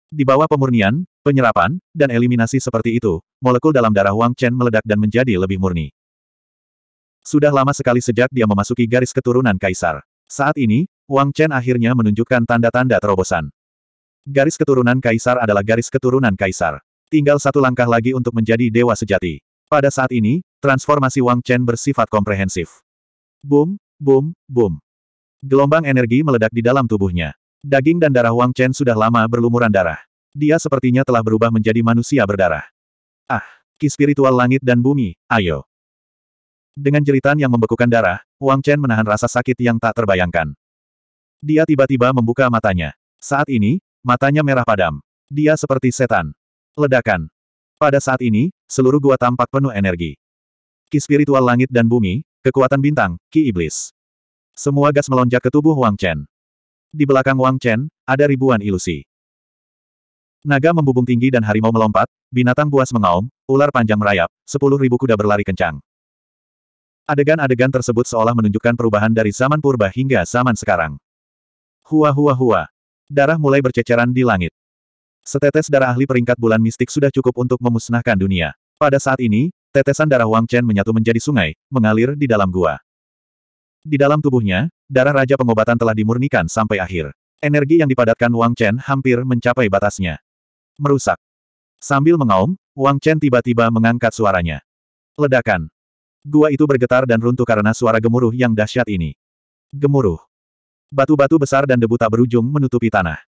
Di bawah pemurnian, penyerapan, dan eliminasi seperti itu, molekul dalam darah Wang Chen meledak dan menjadi lebih murni. Sudah lama sekali sejak dia memasuki garis keturunan kaisar. Saat ini, Wang Chen akhirnya menunjukkan tanda-tanda terobosan. Garis keturunan kaisar adalah garis keturunan kaisar. Tinggal satu langkah lagi untuk menjadi dewa sejati. Pada saat ini, transformasi Wang Chen bersifat komprehensif. Boom, boom, boom. Gelombang energi meledak di dalam tubuhnya. Daging dan darah Wang Chen sudah lama berlumuran darah. Dia sepertinya telah berubah menjadi manusia berdarah. Ah, ki spiritual langit dan bumi, ayo. Dengan jeritan yang membekukan darah, Wang Chen menahan rasa sakit yang tak terbayangkan. Dia tiba-tiba membuka matanya. Saat ini, matanya merah padam. Dia seperti setan. Ledakan. Pada saat ini, seluruh gua tampak penuh energi. Ki spiritual langit dan bumi, kekuatan bintang, ki iblis. Semua gas melonjak ke tubuh Wang Chen. Di belakang Wang Chen, ada ribuan ilusi. Naga membubung tinggi dan harimau melompat, binatang buas mengaum, ular panjang merayap, sepuluh ribu kuda berlari kencang. Adegan-adegan tersebut seolah menunjukkan perubahan dari zaman purba hingga zaman sekarang. Hua hua hua. Darah mulai berceceran di langit. Setetes darah ahli peringkat bulan mistik sudah cukup untuk memusnahkan dunia. Pada saat ini, tetesan darah Wang Chen menyatu menjadi sungai, mengalir di dalam gua. Di dalam tubuhnya, darah Raja Pengobatan telah dimurnikan sampai akhir. Energi yang dipadatkan Wang Chen hampir mencapai batasnya. Merusak. Sambil mengaum, Wang Chen tiba-tiba mengangkat suaranya. Ledakan. Gua itu bergetar dan runtuh karena suara gemuruh yang dahsyat ini. Gemuruh. Batu-batu besar dan debu tak berujung menutupi tanah.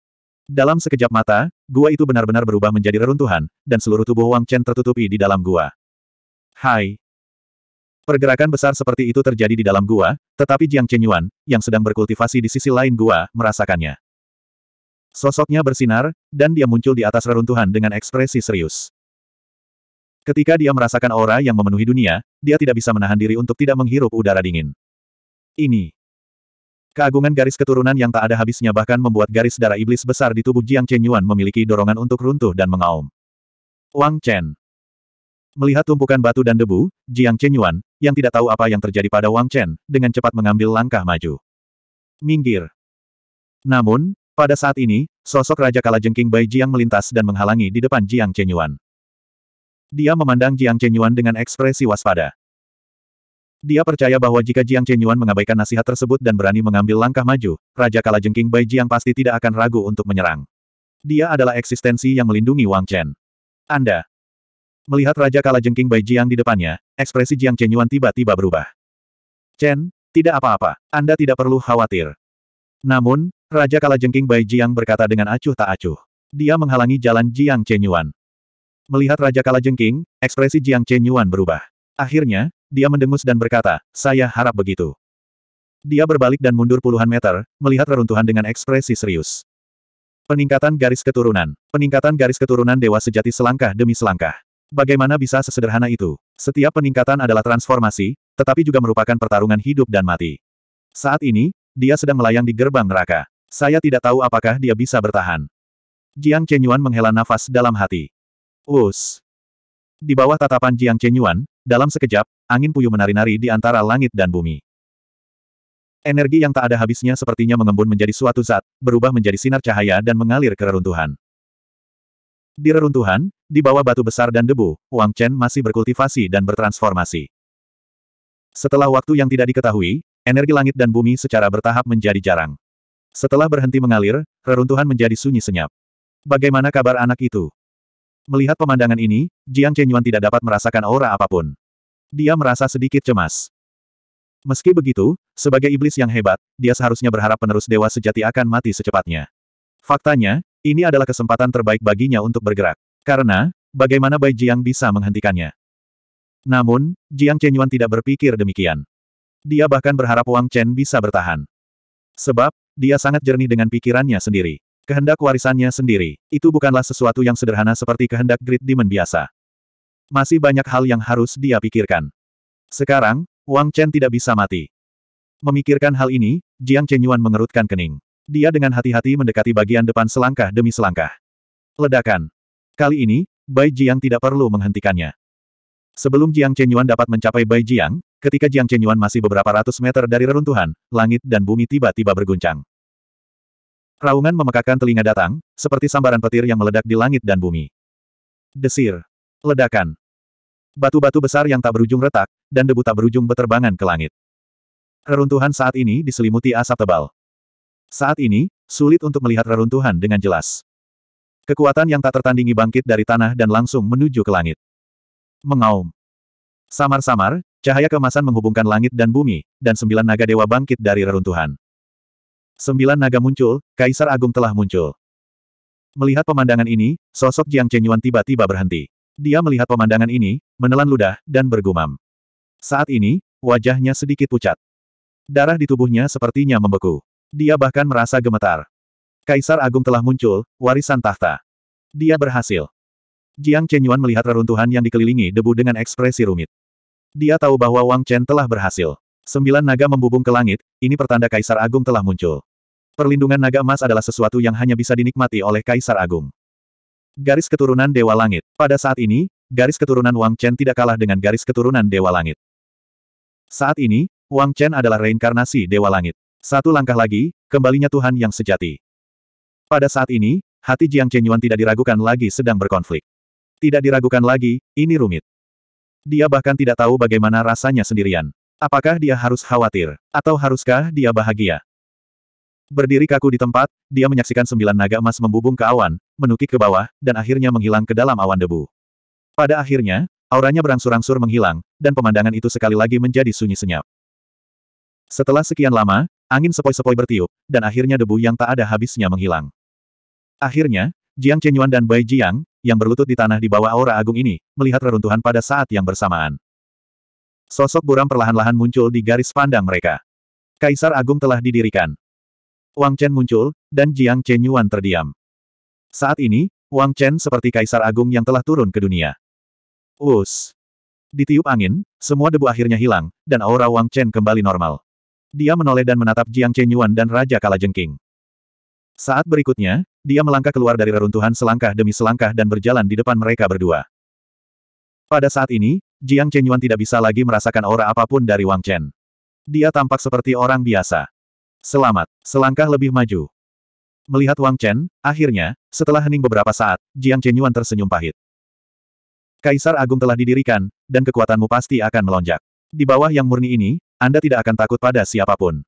Dalam sekejap mata, gua itu benar-benar berubah menjadi reruntuhan, dan seluruh tubuh Wang Chen tertutupi di dalam gua. Hai, Pergerakan besar seperti itu terjadi di dalam gua, tetapi Jiang Chenyuan, yang sedang berkultivasi di sisi lain gua, merasakannya. Sosoknya bersinar, dan dia muncul di atas reruntuhan dengan ekspresi serius. Ketika dia merasakan aura yang memenuhi dunia, dia tidak bisa menahan diri untuk tidak menghirup udara dingin. Ini. Keagungan garis keturunan yang tak ada habisnya bahkan membuat garis darah iblis besar di tubuh Jiang Chenyuan memiliki dorongan untuk runtuh dan mengaum. Wang Chen. Melihat tumpukan batu dan debu, Jiang Chen Yuan, yang tidak tahu apa yang terjadi pada Wang Chen, dengan cepat mengambil langkah maju. Minggir. Namun, pada saat ini, sosok Raja Kalajengking Bai Jiang melintas dan menghalangi di depan Jiang Chen Yuan. Dia memandang Jiang Chen Yuan dengan ekspresi waspada. Dia percaya bahwa jika Jiang Chen Yuan mengabaikan nasihat tersebut dan berani mengambil langkah maju, Raja Kalajengking Bai Jiang pasti tidak akan ragu untuk menyerang. Dia adalah eksistensi yang melindungi Wang Chen. Anda, Melihat Raja Kalajengking Bai Jiang di depannya, ekspresi Jiang Chenyuan tiba-tiba berubah. Chen, tidak apa-apa, Anda tidak perlu khawatir. Namun, Raja Kalajengking Bai Jiang berkata dengan acuh tak acuh. Dia menghalangi jalan Jiang Chenyuan. Melihat Raja Kalajengking, ekspresi Jiang Chenyuan berubah. Akhirnya, dia mendengus dan berkata, saya harap begitu. Dia berbalik dan mundur puluhan meter, melihat reruntuhan dengan ekspresi serius. Peningkatan garis keturunan. Peningkatan garis keturunan dewa sejati selangkah demi selangkah. Bagaimana bisa sesederhana itu? Setiap peningkatan adalah transformasi, tetapi juga merupakan pertarungan hidup dan mati. Saat ini, dia sedang melayang di gerbang neraka. Saya tidak tahu apakah dia bisa bertahan. Jiang Chenyuan menghela nafas dalam hati. Us. Di bawah tatapan Jiang Chenyuan, dalam sekejap, angin puyuh menari-nari di antara langit dan bumi. Energi yang tak ada habisnya sepertinya mengembun menjadi suatu zat, berubah menjadi sinar cahaya dan mengalir ke reruntuhan. Di reruntuhan, di bawah batu besar dan debu, Wang Chen masih berkultivasi dan bertransformasi. Setelah waktu yang tidak diketahui, energi langit dan bumi secara bertahap menjadi jarang. Setelah berhenti mengalir, reruntuhan menjadi sunyi senyap. Bagaimana kabar anak itu? Melihat pemandangan ini, Jiang Chenyuan tidak dapat merasakan aura apapun. Dia merasa sedikit cemas. Meski begitu, sebagai iblis yang hebat, dia seharusnya berharap penerus dewa sejati akan mati secepatnya. Faktanya, ini adalah kesempatan terbaik baginya untuk bergerak. Karena, bagaimana Bai Jiang bisa menghentikannya? Namun, Jiang Chenyuan tidak berpikir demikian. Dia bahkan berharap Wang Chen bisa bertahan. Sebab, dia sangat jernih dengan pikirannya sendiri. Kehendak warisannya sendiri, itu bukanlah sesuatu yang sederhana seperti kehendak Great Demon biasa. Masih banyak hal yang harus dia pikirkan. Sekarang, Wang Chen tidak bisa mati. Memikirkan hal ini, Jiang Chenyuan mengerutkan kening. Dia dengan hati-hati mendekati bagian depan selangkah demi selangkah. Ledakan. Kali ini, Bai Jiang tidak perlu menghentikannya. Sebelum Jiang Chenyuan dapat mencapai Bai Jiang, ketika Jiang Chenyuan masih beberapa ratus meter dari reruntuhan, langit dan bumi tiba-tiba berguncang. Raungan memekakan telinga datang, seperti sambaran petir yang meledak di langit dan bumi. Desir. Ledakan. Batu-batu besar yang tak berujung retak, dan debu tak berujung beterbangan ke langit. Reruntuhan saat ini diselimuti asap tebal. Saat ini, sulit untuk melihat reruntuhan dengan jelas. Kekuatan yang tak tertandingi bangkit dari tanah dan langsung menuju ke langit. Mengaum. Samar-samar, cahaya kemasan menghubungkan langit dan bumi, dan sembilan naga dewa bangkit dari reruntuhan. Sembilan naga muncul, Kaisar Agung telah muncul. Melihat pemandangan ini, sosok Jiang Chenyuan tiba-tiba berhenti. Dia melihat pemandangan ini, menelan ludah, dan bergumam. Saat ini, wajahnya sedikit pucat. Darah di tubuhnya sepertinya membeku. Dia bahkan merasa gemetar. Kaisar Agung telah muncul, warisan tahta. Dia berhasil. Jiang Chenyuan melihat reruntuhan yang dikelilingi debu dengan ekspresi rumit. Dia tahu bahwa Wang Chen telah berhasil. Sembilan naga membubung ke langit, ini pertanda Kaisar Agung telah muncul. Perlindungan naga emas adalah sesuatu yang hanya bisa dinikmati oleh Kaisar Agung. Garis keturunan Dewa Langit. Pada saat ini, garis keturunan Wang Chen tidak kalah dengan garis keturunan Dewa Langit. Saat ini, Wang Chen adalah reinkarnasi Dewa Langit. Satu langkah lagi, kembalinya Tuhan yang sejati. Pada saat ini, hati Jiang Chenyuan tidak diragukan lagi sedang berkonflik. Tidak diragukan lagi, ini rumit. Dia bahkan tidak tahu bagaimana rasanya sendirian. Apakah dia harus khawatir, atau haruskah dia bahagia? Berdiri kaku di tempat, dia menyaksikan sembilan naga emas membubung ke awan, menukik ke bawah, dan akhirnya menghilang ke dalam awan debu. Pada akhirnya, auranya berangsur-angsur menghilang, dan pemandangan itu sekali lagi menjadi sunyi senyap. Setelah sekian lama, Angin sepoi-sepoi bertiup, dan akhirnya debu yang tak ada habisnya menghilang. Akhirnya, Jiang Chenyuan dan Bai Jiang, yang berlutut di tanah di bawah aura agung ini, melihat reruntuhan pada saat yang bersamaan. Sosok buram perlahan-lahan muncul di garis pandang mereka. Kaisar Agung telah didirikan. Wang Chen muncul, dan Jiang Chenyuan terdiam. Saat ini, Wang Chen seperti Kaisar Agung yang telah turun ke dunia. Us. Ditiup angin, semua debu akhirnya hilang, dan aura Wang Chen kembali normal. Dia menoleh dan menatap Jiang Chenyuan dan Raja Kalajengking. Saat berikutnya, dia melangkah keluar dari reruntuhan selangkah demi selangkah dan berjalan di depan mereka berdua. Pada saat ini, Jiang Chenyuan tidak bisa lagi merasakan aura apapun dari Wang Chen. Dia tampak seperti orang biasa. Selamat, selangkah lebih maju. Melihat Wang Chen, akhirnya, setelah hening beberapa saat, Jiang Chenyuan tersenyum pahit. Kaisar Agung telah didirikan, dan kekuatanmu pasti akan melonjak. Di bawah yang murni ini, anda tidak akan takut pada siapapun.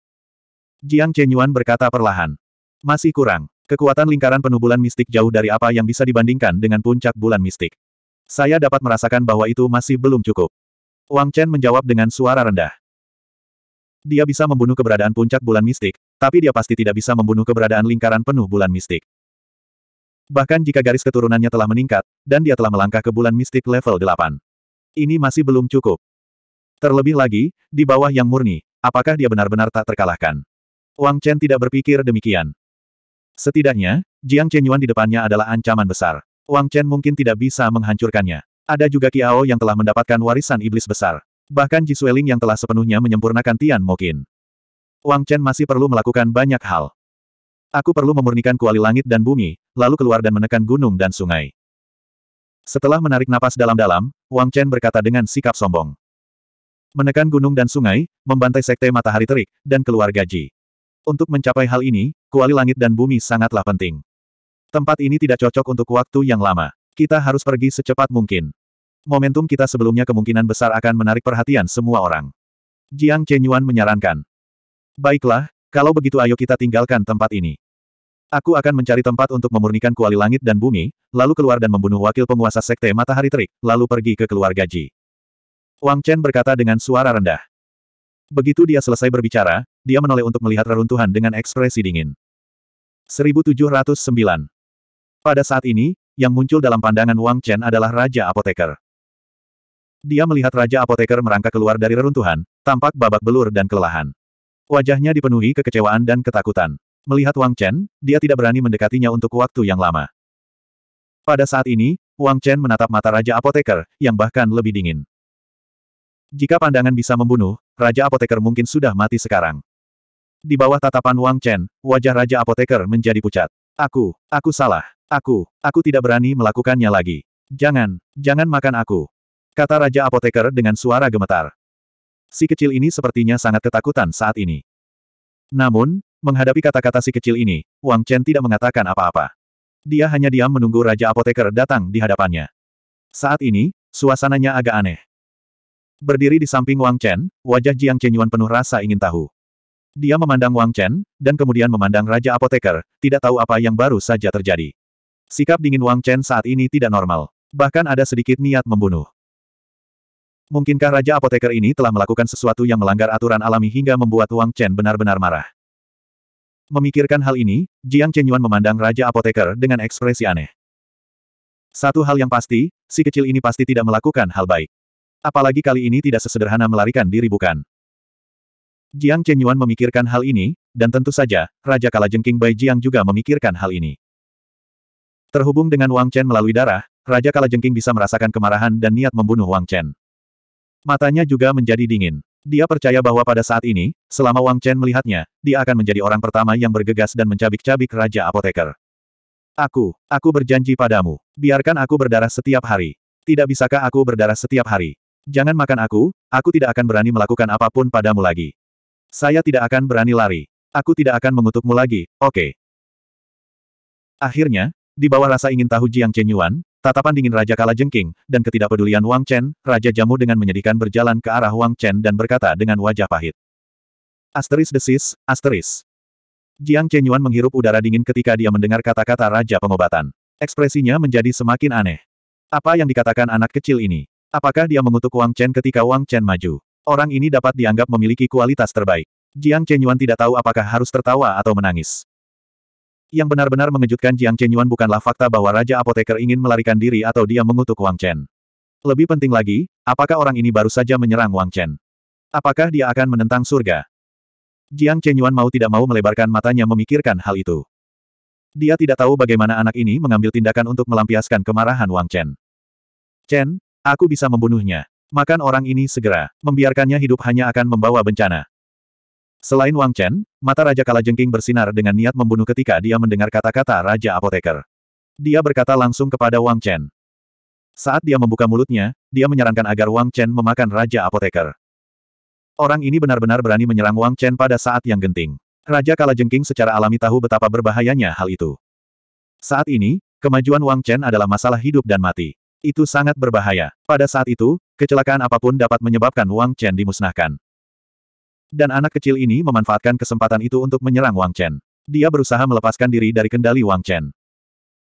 Jiang Chenyuan berkata perlahan. Masih kurang. Kekuatan lingkaran penuh bulan mistik jauh dari apa yang bisa dibandingkan dengan puncak bulan mistik. Saya dapat merasakan bahwa itu masih belum cukup. Wang Chen menjawab dengan suara rendah. Dia bisa membunuh keberadaan puncak bulan mistik, tapi dia pasti tidak bisa membunuh keberadaan lingkaran penuh bulan mistik. Bahkan jika garis keturunannya telah meningkat, dan dia telah melangkah ke bulan mistik level 8. Ini masih belum cukup. Terlebih lagi, di bawah yang murni, apakah dia benar-benar tak terkalahkan? Wang Chen tidak berpikir demikian. Setidaknya, Jiang Chenyuan di depannya adalah ancaman besar. Wang Chen mungkin tidak bisa menghancurkannya. Ada juga Qiao yang telah mendapatkan warisan iblis besar. Bahkan Ji Sueling yang telah sepenuhnya menyempurnakan Tian Mokin. Wang Chen masih perlu melakukan banyak hal. Aku perlu memurnikan kuali langit dan bumi, lalu keluar dan menekan gunung dan sungai. Setelah menarik napas dalam-dalam, Wang Chen berkata dengan sikap sombong menekan gunung dan sungai, membantai sekte matahari terik, dan keluarga Ji. Untuk mencapai hal ini, kuali langit dan bumi sangatlah penting. Tempat ini tidak cocok untuk waktu yang lama. Kita harus pergi secepat mungkin. Momentum kita sebelumnya kemungkinan besar akan menarik perhatian semua orang. Jiang Chenyuan menyarankan. Baiklah, kalau begitu ayo kita tinggalkan tempat ini. Aku akan mencari tempat untuk memurnikan kuali langit dan bumi, lalu keluar dan membunuh wakil penguasa sekte matahari terik, lalu pergi ke keluarga Ji. Wang Chen berkata dengan suara rendah. Begitu dia selesai berbicara, dia menoleh untuk melihat reruntuhan dengan ekspresi dingin. 1709 Pada saat ini, yang muncul dalam pandangan Wang Chen adalah Raja Apoteker. Dia melihat Raja Apoteker merangkak keluar dari reruntuhan, tampak babak belur dan kelelahan. Wajahnya dipenuhi kekecewaan dan ketakutan. Melihat Wang Chen, dia tidak berani mendekatinya untuk waktu yang lama. Pada saat ini, Wang Chen menatap mata Raja Apoteker, yang bahkan lebih dingin. Jika pandangan bisa membunuh, Raja Apoteker mungkin sudah mati sekarang. Di bawah tatapan Wang Chen, wajah Raja Apoteker menjadi pucat. Aku, aku salah. Aku, aku tidak berani melakukannya lagi. Jangan, jangan makan aku. Kata Raja Apoteker dengan suara gemetar. Si kecil ini sepertinya sangat ketakutan saat ini. Namun, menghadapi kata-kata si kecil ini, Wang Chen tidak mengatakan apa-apa. Dia hanya diam menunggu Raja Apoteker datang di hadapannya. Saat ini, suasananya agak aneh. Berdiri di samping Wang Chen, wajah Jiang Chenyuan penuh rasa ingin tahu. Dia memandang Wang Chen, dan kemudian memandang Raja Apoteker, tidak tahu apa yang baru saja terjadi. Sikap dingin Wang Chen saat ini tidak normal. Bahkan ada sedikit niat membunuh. Mungkinkah Raja Apoteker ini telah melakukan sesuatu yang melanggar aturan alami hingga membuat Wang Chen benar-benar marah? Memikirkan hal ini, Jiang Chenyuan memandang Raja Apoteker dengan ekspresi aneh. Satu hal yang pasti, si kecil ini pasti tidak melakukan hal baik. Apalagi kali ini tidak sesederhana melarikan diri bukan. Jiang Chenyuan memikirkan hal ini, dan tentu saja, Raja Kalajengking Bai Jiang juga memikirkan hal ini. Terhubung dengan Wang Chen melalui darah, Raja Kalajengking bisa merasakan kemarahan dan niat membunuh Wang Chen. Matanya juga menjadi dingin. Dia percaya bahwa pada saat ini, selama Wang Chen melihatnya, dia akan menjadi orang pertama yang bergegas dan mencabik-cabik Raja Apoteker. Aku, aku berjanji padamu. Biarkan aku berdarah setiap hari. Tidak bisakah aku berdarah setiap hari? Jangan makan aku, aku tidak akan berani melakukan apapun padamu lagi. Saya tidak akan berani lari. Aku tidak akan mengutukmu lagi, oke. Okay. Akhirnya, di bawah rasa ingin tahu Jiang Chen Yuan, tatapan dingin Raja Kala Jengking, dan ketidakpedulian Wang Chen, Raja Jamu dengan menyedihkan berjalan ke arah Wang Chen dan berkata dengan wajah pahit. Asteris desis, asteris. Jiang Chen Yuan menghirup udara dingin ketika dia mendengar kata-kata Raja Pengobatan. Ekspresinya menjadi semakin aneh. Apa yang dikatakan anak kecil ini? Apakah dia mengutuk Wang Chen ketika Wang Chen maju? Orang ini dapat dianggap memiliki kualitas terbaik. Jiang Chenyuan tidak tahu apakah harus tertawa atau menangis. Yang benar-benar mengejutkan Jiang Chenyuan bukanlah fakta bahwa Raja Apoteker ingin melarikan diri atau dia mengutuk Wang Chen. Lebih penting lagi, apakah orang ini baru saja menyerang Wang Chen? Apakah dia akan menentang surga? Jiang Chenyuan mau tidak mau melebarkan matanya memikirkan hal itu. Dia tidak tahu bagaimana anak ini mengambil tindakan untuk melampiaskan kemarahan Wang Chen. Chen, Aku bisa membunuhnya. Makan orang ini segera. Membiarkannya hidup hanya akan membawa bencana. Selain Wang Chen, mata Raja Kalajengking bersinar dengan niat membunuh ketika dia mendengar kata-kata Raja Apoteker. Dia berkata langsung kepada Wang Chen. Saat dia membuka mulutnya, dia menyarankan agar Wang Chen memakan Raja Apoteker. Orang ini benar-benar berani menyerang Wang Chen pada saat yang genting. Raja Kalajengking secara alami tahu betapa berbahayanya hal itu. Saat ini, kemajuan Wang Chen adalah masalah hidup dan mati. Itu sangat berbahaya. Pada saat itu, kecelakaan apapun dapat menyebabkan Wang Chen dimusnahkan. Dan anak kecil ini memanfaatkan kesempatan itu untuk menyerang Wang Chen. Dia berusaha melepaskan diri dari kendali Wang Chen.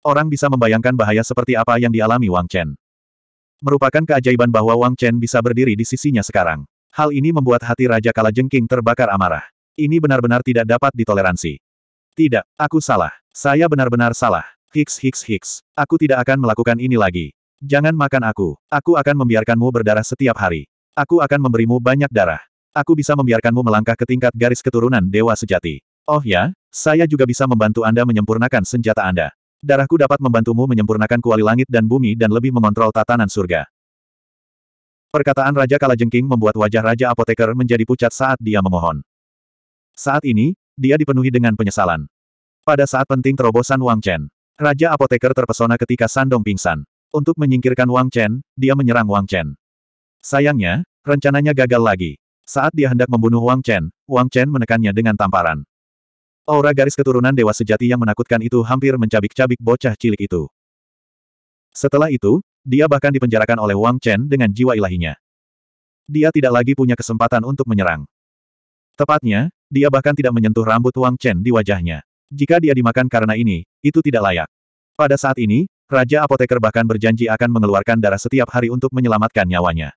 Orang bisa membayangkan bahaya seperti apa yang dialami Wang Chen. Merupakan keajaiban bahwa Wang Chen bisa berdiri di sisinya sekarang. Hal ini membuat hati Raja Kala Kalajengking terbakar amarah. Ini benar-benar tidak dapat ditoleransi. Tidak, aku salah. Saya benar-benar salah. Hiks hiks hiks. Aku tidak akan melakukan ini lagi. Jangan makan aku. Aku akan membiarkanmu berdarah setiap hari. Aku akan memberimu banyak darah. Aku bisa membiarkanmu melangkah ke tingkat garis keturunan dewa sejati. Oh ya, saya juga bisa membantu Anda menyempurnakan senjata Anda. Darahku dapat membantumu menyempurnakan kuali langit dan bumi dan lebih mengontrol tatanan surga. Perkataan Raja Kalajengking membuat wajah Raja Apoteker menjadi pucat saat dia memohon. Saat ini, dia dipenuhi dengan penyesalan. Pada saat penting terobosan Wang Chen, Raja Apoteker terpesona ketika Sandong pingsan. Untuk menyingkirkan Wang Chen, dia menyerang Wang Chen. Sayangnya, rencananya gagal lagi. Saat dia hendak membunuh Wang Chen, Wang Chen menekannya dengan tamparan. Aura garis keturunan dewa sejati yang menakutkan itu hampir mencabik-cabik bocah cilik itu. Setelah itu, dia bahkan dipenjarakan oleh Wang Chen dengan jiwa ilahinya. Dia tidak lagi punya kesempatan untuk menyerang. Tepatnya, dia bahkan tidak menyentuh rambut Wang Chen di wajahnya. Jika dia dimakan karena ini, itu tidak layak. Pada saat ini, Raja Apoteker bahkan berjanji akan mengeluarkan darah setiap hari untuk menyelamatkan nyawanya.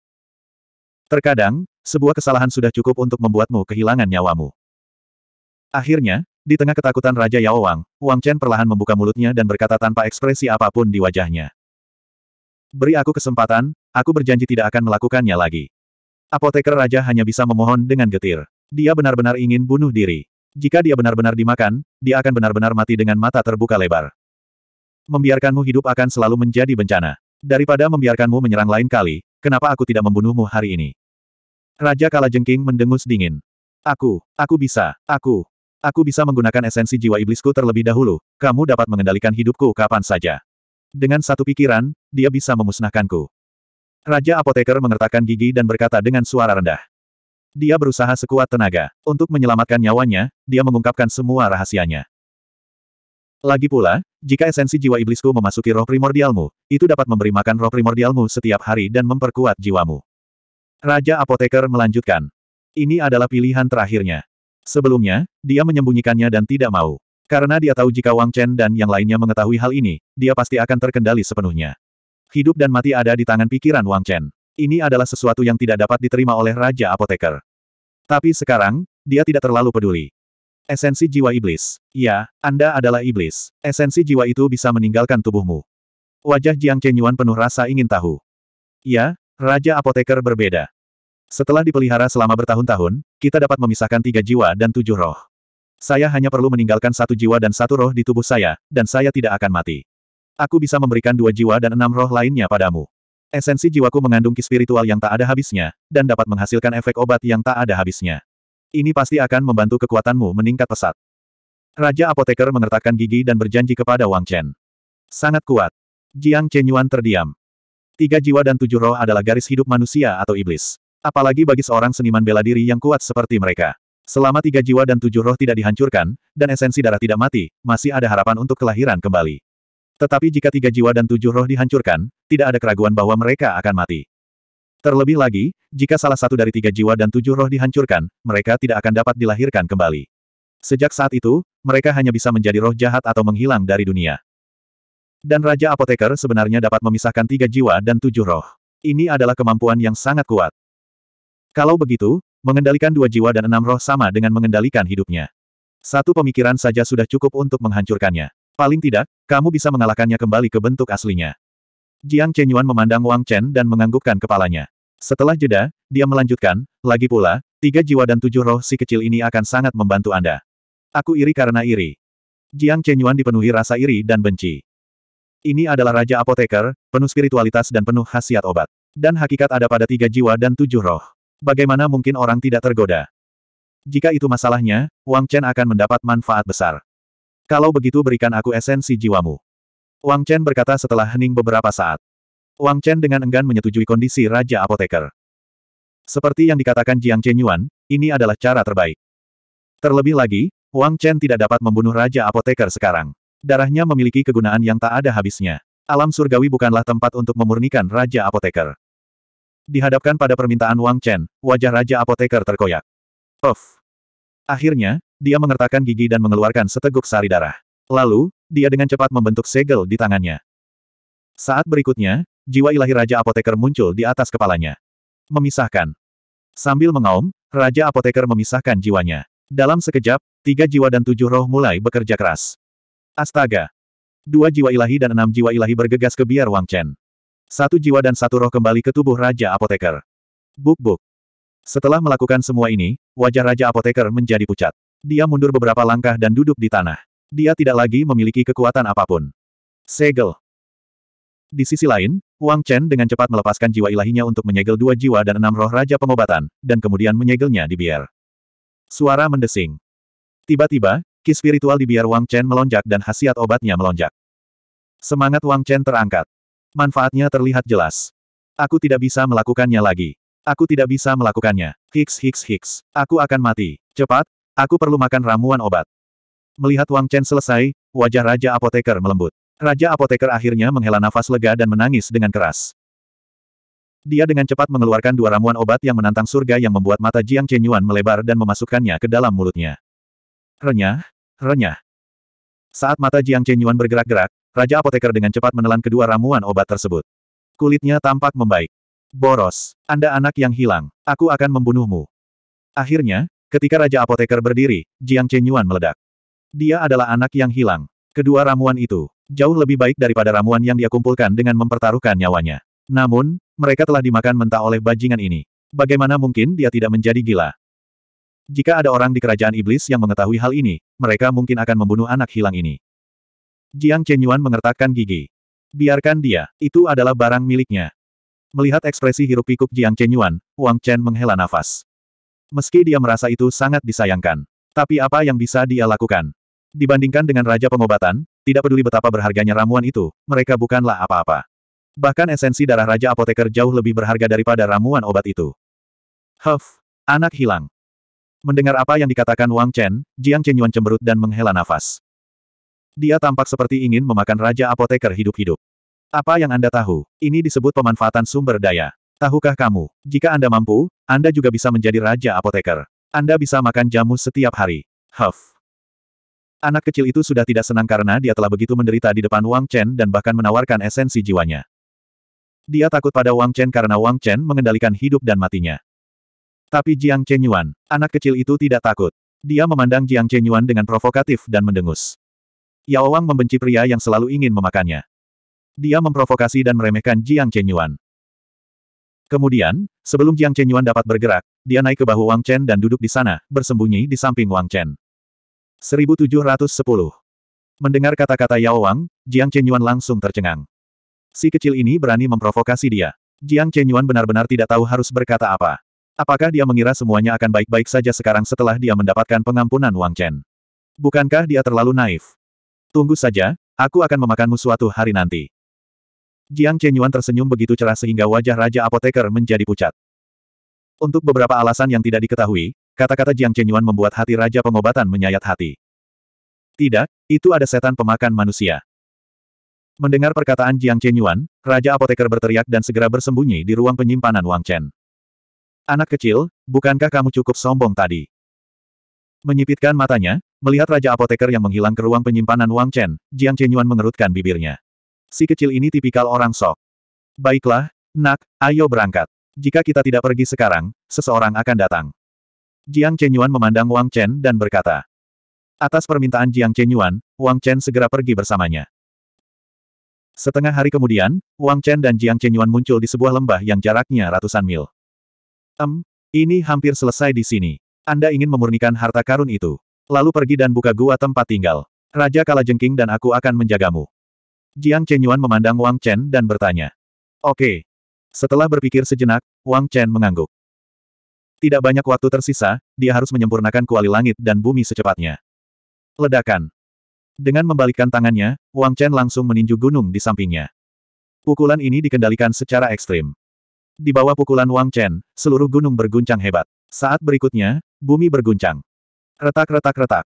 Terkadang, sebuah kesalahan sudah cukup untuk membuatmu kehilangan nyawamu. Akhirnya, di tengah ketakutan Raja Yao Wang, Wang Chen perlahan membuka mulutnya dan berkata tanpa ekspresi apapun di wajahnya. Beri aku kesempatan, aku berjanji tidak akan melakukannya lagi. Apoteker Raja hanya bisa memohon dengan getir. Dia benar-benar ingin bunuh diri. Jika dia benar-benar dimakan, dia akan benar-benar mati dengan mata terbuka lebar membiarkanmu hidup akan selalu menjadi bencana. Daripada membiarkanmu menyerang lain kali, kenapa aku tidak membunuhmu hari ini? Raja Kalajengking mendengus dingin. Aku, aku bisa, aku, aku bisa menggunakan esensi jiwa iblisku terlebih dahulu, kamu dapat mengendalikan hidupku kapan saja. Dengan satu pikiran, dia bisa memusnahkanku. Raja Apoteker mengertakkan gigi dan berkata dengan suara rendah. Dia berusaha sekuat tenaga. Untuk menyelamatkan nyawanya, dia mengungkapkan semua rahasianya. Lagi pula, jika esensi jiwa iblisku memasuki roh primordialmu, itu dapat memberi makan roh primordialmu setiap hari dan memperkuat jiwamu. Raja Apoteker melanjutkan. Ini adalah pilihan terakhirnya. Sebelumnya, dia menyembunyikannya dan tidak mau. Karena dia tahu jika Wang Chen dan yang lainnya mengetahui hal ini, dia pasti akan terkendali sepenuhnya. Hidup dan mati ada di tangan pikiran Wang Chen. Ini adalah sesuatu yang tidak dapat diterima oleh Raja Apoteker. Tapi sekarang, dia tidak terlalu peduli. Esensi jiwa iblis. Ya, Anda adalah iblis. Esensi jiwa itu bisa meninggalkan tubuhmu. Wajah Jiang Chenyuan penuh rasa ingin tahu. Ya, Raja Apoteker berbeda. Setelah dipelihara selama bertahun-tahun, kita dapat memisahkan tiga jiwa dan tujuh roh. Saya hanya perlu meninggalkan satu jiwa dan satu roh di tubuh saya, dan saya tidak akan mati. Aku bisa memberikan dua jiwa dan enam roh lainnya padamu. Esensi jiwaku mengandung ki spiritual yang tak ada habisnya, dan dapat menghasilkan efek obat yang tak ada habisnya. Ini pasti akan membantu kekuatanmu meningkat pesat. Raja Apoteker mengertakkan gigi dan berjanji kepada Wang Chen. Sangat kuat. Jiang Chen Yuan terdiam. Tiga jiwa dan tujuh roh adalah garis hidup manusia atau iblis. Apalagi bagi seorang seniman bela diri yang kuat seperti mereka. Selama tiga jiwa dan tujuh roh tidak dihancurkan, dan esensi darah tidak mati, masih ada harapan untuk kelahiran kembali. Tetapi jika tiga jiwa dan tujuh roh dihancurkan, tidak ada keraguan bahwa mereka akan mati. Terlebih lagi, jika salah satu dari tiga jiwa dan tujuh roh dihancurkan, mereka tidak akan dapat dilahirkan kembali. Sejak saat itu, mereka hanya bisa menjadi roh jahat atau menghilang dari dunia. Dan Raja Apoteker sebenarnya dapat memisahkan tiga jiwa dan tujuh roh. Ini adalah kemampuan yang sangat kuat. Kalau begitu, mengendalikan dua jiwa dan enam roh sama dengan mengendalikan hidupnya. Satu pemikiran saja sudah cukup untuk menghancurkannya. Paling tidak, kamu bisa mengalahkannya kembali ke bentuk aslinya. Jiang Chenyuan memandang Wang Chen dan menganggukkan kepalanya. Setelah jeda, dia melanjutkan, lagi pula, tiga jiwa dan tujuh roh si kecil ini akan sangat membantu Anda. Aku iri karena iri. Jiang Chenyuan dipenuhi rasa iri dan benci. Ini adalah Raja Apoteker, penuh spiritualitas dan penuh khasiat obat. Dan hakikat ada pada tiga jiwa dan tujuh roh. Bagaimana mungkin orang tidak tergoda? Jika itu masalahnya, Wang Chen akan mendapat manfaat besar. Kalau begitu berikan aku esensi jiwamu. Wang Chen berkata setelah hening beberapa saat. Wang Chen dengan enggan menyetujui kondisi Raja Apoteker. Seperti yang dikatakan Jiang Chen Yuan, ini adalah cara terbaik. Terlebih lagi, Wang Chen tidak dapat membunuh Raja Apoteker sekarang. Darahnya memiliki kegunaan yang tak ada habisnya. Alam surgawi bukanlah tempat untuk memurnikan Raja Apoteker. Dihadapkan pada permintaan Wang Chen, wajah Raja Apoteker terkoyak. Of. Akhirnya, dia mengertakkan gigi dan mengeluarkan seteguk sari darah. Lalu, dia dengan cepat membentuk segel di tangannya. Saat berikutnya, jiwa ilahi Raja Apoteker muncul di atas kepalanya. Memisahkan. Sambil mengaum, Raja Apoteker memisahkan jiwanya. Dalam sekejap, tiga jiwa dan tujuh roh mulai bekerja keras. Astaga! Dua jiwa ilahi dan enam jiwa ilahi bergegas ke biar Wang Chen. Satu jiwa dan satu roh kembali ke tubuh Raja Apoteker. Buk-buk. Setelah melakukan semua ini, wajah Raja Apoteker menjadi pucat. Dia mundur beberapa langkah dan duduk di tanah dia tidak lagi memiliki kekuatan apapun. Segel. Di sisi lain, Wang Chen dengan cepat melepaskan jiwa ilahinya untuk menyegel dua jiwa dan enam roh Raja Pengobatan, dan kemudian menyegelnya di biar. Suara mendesing. Tiba-tiba, ki spiritual di biar Wang Chen melonjak dan khasiat obatnya melonjak. Semangat Wang Chen terangkat. Manfaatnya terlihat jelas. Aku tidak bisa melakukannya lagi. Aku tidak bisa melakukannya. Hiks hiks hiks. Aku akan mati. Cepat, aku perlu makan ramuan obat. Melihat Wang Chen selesai, wajah Raja Apoteker melembut. Raja Apoteker akhirnya menghela nafas lega dan menangis dengan keras. Dia dengan cepat mengeluarkan dua ramuan obat yang menantang surga yang membuat mata Jiang Chen Yuan melebar dan memasukkannya ke dalam mulutnya. Renyah, renyah. Saat mata Jiang Chen Yuan bergerak-gerak, Raja Apoteker dengan cepat menelan kedua ramuan obat tersebut. Kulitnya tampak membaik. Boros, Anda anak yang hilang, aku akan membunuhmu. Akhirnya, ketika Raja Apoteker berdiri, Jiang Chen Yuan meledak. Dia adalah anak yang hilang. Kedua ramuan itu, jauh lebih baik daripada ramuan yang dia kumpulkan dengan mempertaruhkan nyawanya. Namun, mereka telah dimakan mentah oleh bajingan ini. Bagaimana mungkin dia tidak menjadi gila? Jika ada orang di kerajaan iblis yang mengetahui hal ini, mereka mungkin akan membunuh anak hilang ini. Jiang Chenyuan mengertakkan gigi. Biarkan dia, itu adalah barang miliknya. Melihat ekspresi hirup pikuk Jiang Chenyuan, Wang Chen menghela nafas. Meski dia merasa itu sangat disayangkan. Tapi apa yang bisa dia lakukan? Dibandingkan dengan Raja Pengobatan, tidak peduli betapa berharganya ramuan itu, mereka bukanlah apa-apa. Bahkan esensi darah Raja Apoteker jauh lebih berharga daripada ramuan obat itu. Huff, anak hilang. Mendengar apa yang dikatakan Wang Chen, Jiang Chen Yuan cemberut dan menghela nafas. Dia tampak seperti ingin memakan Raja Apoteker hidup-hidup. Apa yang Anda tahu? Ini disebut pemanfaatan sumber daya. Tahukah kamu, jika Anda mampu, Anda juga bisa menjadi Raja Apoteker. Anda bisa makan jamu setiap hari. Huff. Anak kecil itu sudah tidak senang karena dia telah begitu menderita di depan Wang Chen dan bahkan menawarkan esensi jiwanya. Dia takut pada Wang Chen karena Wang Chen mengendalikan hidup dan matinya. Tapi Jiang Chen Yuan, anak kecil itu tidak takut. Dia memandang Jiang Chen Yuan dengan provokatif dan mendengus. Yao Wang membenci pria yang selalu ingin memakannya. Dia memprovokasi dan meremehkan Jiang Chen Yuan. Kemudian, sebelum Jiang Chen Yuan dapat bergerak, dia naik ke bahu Wang Chen dan duduk di sana, bersembunyi di samping Wang Chen. 1710. Mendengar kata-kata Yao Wang, Jiang Chenyuan langsung tercengang. Si kecil ini berani memprovokasi dia. Jiang Chenyuan benar-benar tidak tahu harus berkata apa. Apakah dia mengira semuanya akan baik-baik saja sekarang setelah dia mendapatkan pengampunan Wang Chen? Bukankah dia terlalu naif? Tunggu saja, aku akan memakanmu suatu hari nanti. Jiang Chenyuan tersenyum begitu cerah sehingga wajah Raja Apoteker menjadi pucat. Untuk beberapa alasan yang tidak diketahui, Kata-kata Jiang Chenyuan membuat hati Raja Pengobatan menyayat hati. Tidak, itu ada setan pemakan manusia. Mendengar perkataan Jiang Chenyuan, Raja Apoteker berteriak dan segera bersembunyi di ruang penyimpanan Wang Chen. Anak kecil, bukankah kamu cukup sombong tadi? Menyipitkan matanya, melihat Raja Apoteker yang menghilang ke ruang penyimpanan Wang Chen, Jiang Chenyuan mengerutkan bibirnya. Si kecil ini tipikal orang sok. Baiklah, nak, ayo berangkat. Jika kita tidak pergi sekarang, seseorang akan datang. Jiang Chenyuan memandang Wang Chen dan berkata. Atas permintaan Jiang Chenyuan, Wang Chen segera pergi bersamanya. Setengah hari kemudian, Wang Chen dan Jiang Chenyuan muncul di sebuah lembah yang jaraknya ratusan mil. Em, ini hampir selesai di sini. Anda ingin memurnikan harta karun itu. Lalu pergi dan buka gua tempat tinggal. Raja Jengking dan aku akan menjagamu. Jiang Chenyuan memandang Wang Chen dan bertanya. Oke. Setelah berpikir sejenak, Wang Chen mengangguk. Tidak banyak waktu tersisa, dia harus menyempurnakan kuali langit dan bumi secepatnya. Ledakan. Dengan membalikkan tangannya, Wang Chen langsung meninju gunung di sampingnya. Pukulan ini dikendalikan secara ekstrim. Di bawah pukulan Wang Chen, seluruh gunung berguncang hebat. Saat berikutnya, bumi berguncang. Retak-retak-retak.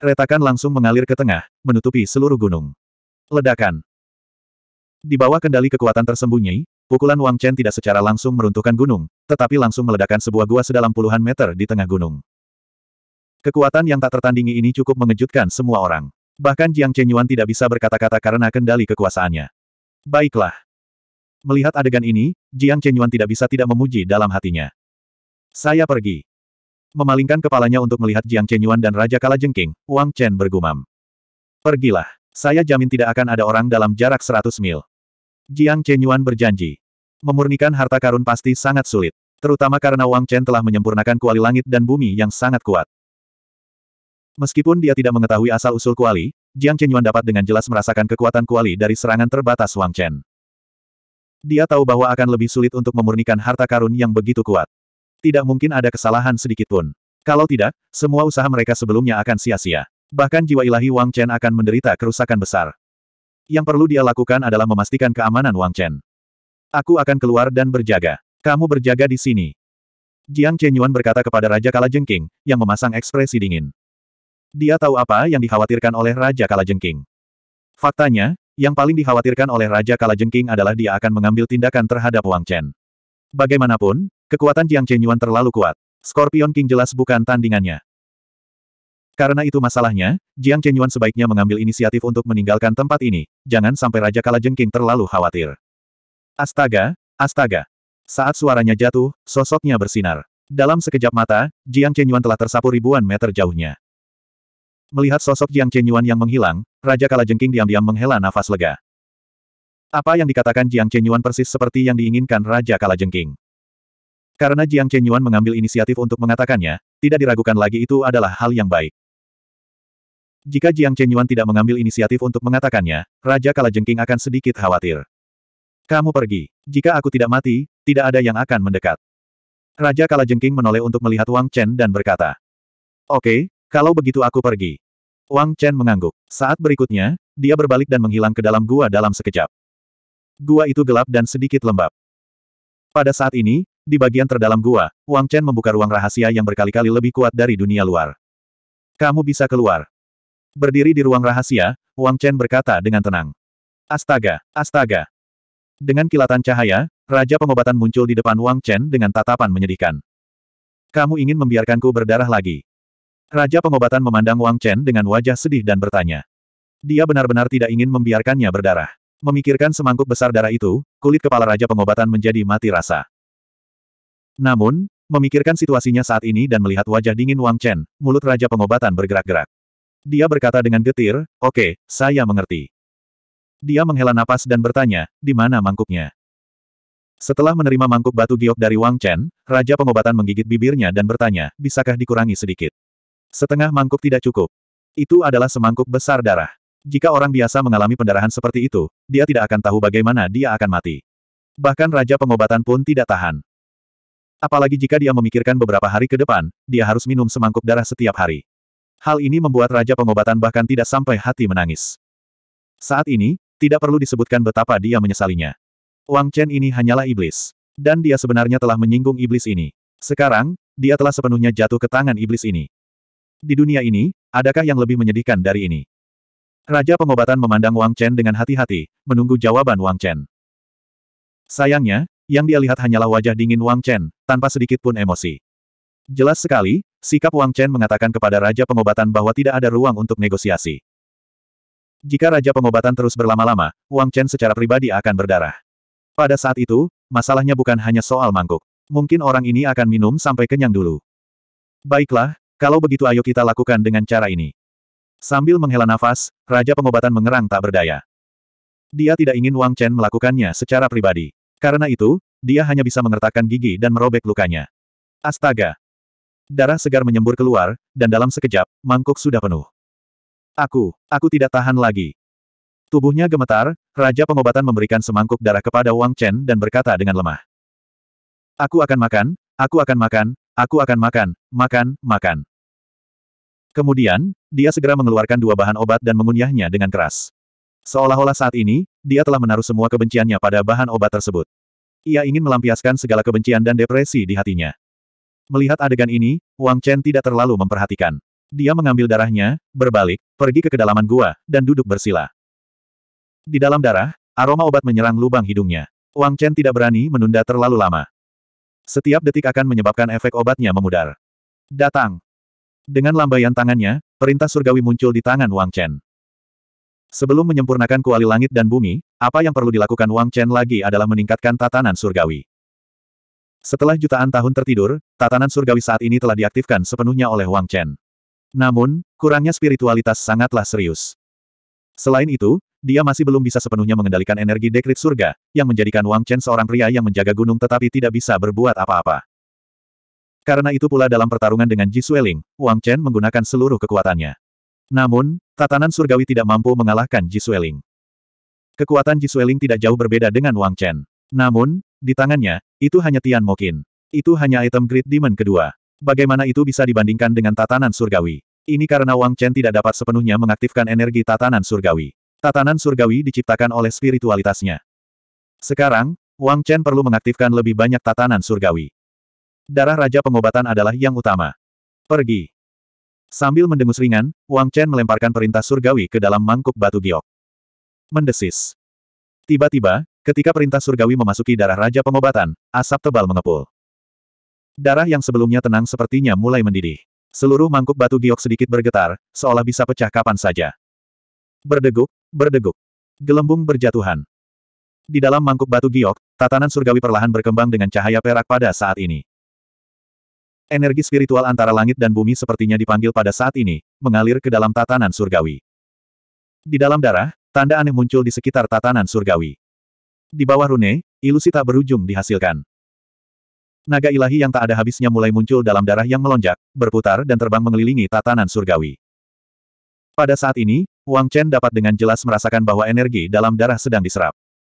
Retakan langsung mengalir ke tengah, menutupi seluruh gunung. Ledakan. Di bawah kendali kekuatan tersembunyi, Pukulan Wang Chen tidak secara langsung meruntuhkan gunung, tetapi langsung meledakkan sebuah gua sedalam puluhan meter di tengah gunung. Kekuatan yang tak tertandingi ini cukup mengejutkan semua orang. Bahkan Jiang Chen Yuan tidak bisa berkata-kata karena kendali kekuasaannya. Baiklah. Melihat adegan ini, Jiang Chen Yuan tidak bisa tidak memuji dalam hatinya. Saya pergi. Memalingkan kepalanya untuk melihat Jiang Chen Yuan dan Raja Kalajengking, Wang Chen bergumam. Pergilah. Saya jamin tidak akan ada orang dalam jarak 100 mil. Jiang Chen Yuan berjanji. Memurnikan harta karun pasti sangat sulit. Terutama karena Wang Chen telah menyempurnakan kuali langit dan bumi yang sangat kuat. Meskipun dia tidak mengetahui asal-usul kuali, Jiang Chenyuan dapat dengan jelas merasakan kekuatan kuali dari serangan terbatas Wang Chen. Dia tahu bahwa akan lebih sulit untuk memurnikan harta karun yang begitu kuat. Tidak mungkin ada kesalahan sedikit pun. Kalau tidak, semua usaha mereka sebelumnya akan sia-sia. Bahkan jiwa ilahi Wang Chen akan menderita kerusakan besar. Yang perlu dia lakukan adalah memastikan keamanan Wang Chen. Aku akan keluar dan berjaga. Kamu berjaga di sini. Jiang Chenyuan berkata kepada Raja Kalajengking, yang memasang ekspresi dingin. Dia tahu apa yang dikhawatirkan oleh Raja Kalajengking. Faktanya, yang paling dikhawatirkan oleh Raja Kalajengking adalah dia akan mengambil tindakan terhadap Wang Chen. Bagaimanapun, kekuatan Jiang Chenyuan terlalu kuat. Scorpion King jelas bukan tandingannya. Karena itu masalahnya, Jiang Chenyuan sebaiknya mengambil inisiatif untuk meninggalkan tempat ini, jangan sampai Raja Kalajengking terlalu khawatir. Astaga, astaga. Saat suaranya jatuh, sosoknya bersinar. Dalam sekejap mata, Jiang Chenyuan telah tersapu ribuan meter jauhnya. Melihat sosok Jiang Chenyuan yang menghilang, Raja Kalajengking diam-diam menghela nafas lega. Apa yang dikatakan Jiang Chenyuan persis seperti yang diinginkan Raja Kalajengking. Karena Jiang Chenyuan mengambil inisiatif untuk mengatakannya, tidak diragukan lagi itu adalah hal yang baik. Jika Jiang Chenyuan tidak mengambil inisiatif untuk mengatakannya, Raja Kalajengking akan sedikit khawatir. Kamu pergi. Jika aku tidak mati, tidak ada yang akan mendekat. Raja Kalajengking menoleh untuk melihat Wang Chen dan berkata. Oke, kalau begitu aku pergi. Wang Chen mengangguk. Saat berikutnya, dia berbalik dan menghilang ke dalam gua dalam sekejap. Gua itu gelap dan sedikit lembab. Pada saat ini, di bagian terdalam gua, Wang Chen membuka ruang rahasia yang berkali-kali lebih kuat dari dunia luar. Kamu bisa keluar. Berdiri di ruang rahasia, Wang Chen berkata dengan tenang. Astaga, astaga, dengan kilatan cahaya, Raja Pengobatan muncul di depan Wang Chen dengan tatapan menyedihkan. Kamu ingin membiarkanku berdarah lagi? Raja Pengobatan memandang Wang Chen dengan wajah sedih dan bertanya. Dia benar-benar tidak ingin membiarkannya berdarah. Memikirkan semangkuk besar darah itu, kulit kepala Raja Pengobatan menjadi mati rasa. Namun, memikirkan situasinya saat ini dan melihat wajah dingin Wang Chen, mulut Raja Pengobatan bergerak-gerak. Dia berkata dengan getir, oke, okay, saya mengerti. Dia menghela napas dan bertanya, di mana mangkuknya? Setelah menerima mangkuk batu giok dari Wang Chen, Raja Pengobatan menggigit bibirnya dan bertanya, bisakah dikurangi sedikit? Setengah mangkuk tidak cukup. Itu adalah semangkuk besar darah. Jika orang biasa mengalami pendarahan seperti itu, dia tidak akan tahu bagaimana dia akan mati. Bahkan Raja Pengobatan pun tidak tahan. Apalagi jika dia memikirkan beberapa hari ke depan, dia harus minum semangkuk darah setiap hari. Hal ini membuat Raja Pengobatan bahkan tidak sampai hati menangis. Saat ini, tidak perlu disebutkan betapa dia menyesalinya. Wang Chen ini hanyalah iblis. Dan dia sebenarnya telah menyinggung iblis ini. Sekarang, dia telah sepenuhnya jatuh ke tangan iblis ini. Di dunia ini, adakah yang lebih menyedihkan dari ini? Raja pengobatan memandang Wang Chen dengan hati-hati, menunggu jawaban Wang Chen. Sayangnya, yang dia lihat hanyalah wajah dingin Wang Chen, tanpa sedikit pun emosi. Jelas sekali, sikap Wang Chen mengatakan kepada Raja Pengobatan bahwa tidak ada ruang untuk negosiasi. Jika Raja Pengobatan terus berlama-lama, Wang Chen secara pribadi akan berdarah. Pada saat itu, masalahnya bukan hanya soal mangkuk. Mungkin orang ini akan minum sampai kenyang dulu. Baiklah, kalau begitu ayo kita lakukan dengan cara ini. Sambil menghela nafas, Raja Pengobatan mengerang tak berdaya. Dia tidak ingin Wang Chen melakukannya secara pribadi. Karena itu, dia hanya bisa mengertakkan gigi dan merobek lukanya. Astaga! Darah segar menyembur keluar, dan dalam sekejap, mangkuk sudah penuh. Aku, aku tidak tahan lagi. Tubuhnya gemetar, Raja Pengobatan memberikan semangkuk darah kepada Wang Chen dan berkata dengan lemah. Aku akan makan, aku akan makan, aku akan makan, makan, makan. Kemudian, dia segera mengeluarkan dua bahan obat dan mengunyahnya dengan keras. Seolah-olah saat ini, dia telah menaruh semua kebenciannya pada bahan obat tersebut. Ia ingin melampiaskan segala kebencian dan depresi di hatinya. Melihat adegan ini, Wang Chen tidak terlalu memperhatikan. Dia mengambil darahnya, berbalik, pergi ke kedalaman gua, dan duduk bersila. Di dalam darah, aroma obat menyerang lubang hidungnya. Wang Chen tidak berani menunda terlalu lama. Setiap detik akan menyebabkan efek obatnya memudar. Datang. Dengan lambaian tangannya, perintah surgawi muncul di tangan Wang Chen. Sebelum menyempurnakan kuali langit dan bumi, apa yang perlu dilakukan Wang Chen lagi adalah meningkatkan tatanan surgawi. Setelah jutaan tahun tertidur, tatanan surgawi saat ini telah diaktifkan sepenuhnya oleh Wang Chen. Namun, kurangnya spiritualitas sangatlah serius. Selain itu, dia masih belum bisa sepenuhnya mengendalikan energi dekrit surga, yang menjadikan Wang Chen seorang pria yang menjaga gunung tetapi tidak bisa berbuat apa-apa. Karena itu pula dalam pertarungan dengan Ji Sueling, Wang Chen menggunakan seluruh kekuatannya. Namun, tatanan surgawi tidak mampu mengalahkan Ji Sueling. Kekuatan Ji Sueling tidak jauh berbeda dengan Wang Chen. Namun, di tangannya, itu hanya Tian Mokin. Itu hanya item Great Demon kedua. Bagaimana itu bisa dibandingkan dengan tatanan surgawi? Ini karena Wang Chen tidak dapat sepenuhnya mengaktifkan energi tatanan surgawi. Tatanan surgawi diciptakan oleh spiritualitasnya. Sekarang, Wang Chen perlu mengaktifkan lebih banyak tatanan surgawi. Darah Raja Pengobatan adalah yang utama. Pergi. Sambil mendengus ringan, Wang Chen melemparkan perintah surgawi ke dalam mangkuk batu giok. Mendesis. Tiba-tiba, ketika perintah surgawi memasuki darah Raja Pengobatan, asap tebal mengepul. Darah yang sebelumnya tenang sepertinya mulai mendidih. Seluruh mangkuk batu giok sedikit bergetar, seolah bisa pecah kapan saja. Berdeguk, berdeguk. Gelembung berjatuhan. Di dalam mangkuk batu giok, tatanan surgawi perlahan berkembang dengan cahaya perak pada saat ini. Energi spiritual antara langit dan bumi sepertinya dipanggil pada saat ini, mengalir ke dalam tatanan surgawi. Di dalam darah, tanda aneh muncul di sekitar tatanan surgawi. Di bawah rune, ilusi tak berujung dihasilkan. Naga ilahi yang tak ada habisnya mulai muncul dalam darah yang melonjak, berputar dan terbang mengelilingi tatanan surgawi. Pada saat ini, Wang Chen dapat dengan jelas merasakan bahwa energi dalam darah sedang diserap.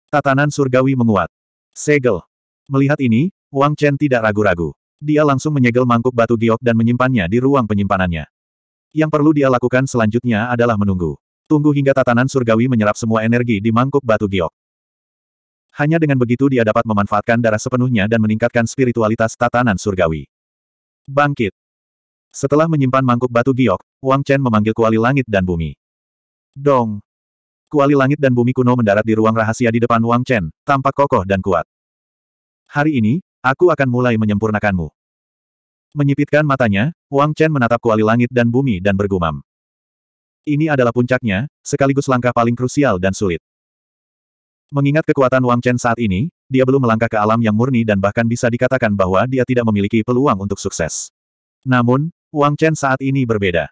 Tatanan surgawi menguat. Segel. Melihat ini, Wang Chen tidak ragu-ragu. Dia langsung menyegel mangkuk batu giok dan menyimpannya di ruang penyimpanannya. Yang perlu dia lakukan selanjutnya adalah menunggu. Tunggu hingga tatanan surgawi menyerap semua energi di mangkuk batu giok. Hanya dengan begitu dia dapat memanfaatkan darah sepenuhnya dan meningkatkan spiritualitas tatanan surgawi. Bangkit. Setelah menyimpan mangkuk batu giok, Wang Chen memanggil kuali langit dan bumi. Dong. Kuali langit dan bumi kuno mendarat di ruang rahasia di depan Wang Chen, tampak kokoh dan kuat. Hari ini, aku akan mulai menyempurnakanmu. Menyipitkan matanya, Wang Chen menatap kuali langit dan bumi dan bergumam. Ini adalah puncaknya, sekaligus langkah paling krusial dan sulit. Mengingat kekuatan Wang Chen saat ini, dia belum melangkah ke alam yang murni dan bahkan bisa dikatakan bahwa dia tidak memiliki peluang untuk sukses. Namun, Wang Chen saat ini berbeda.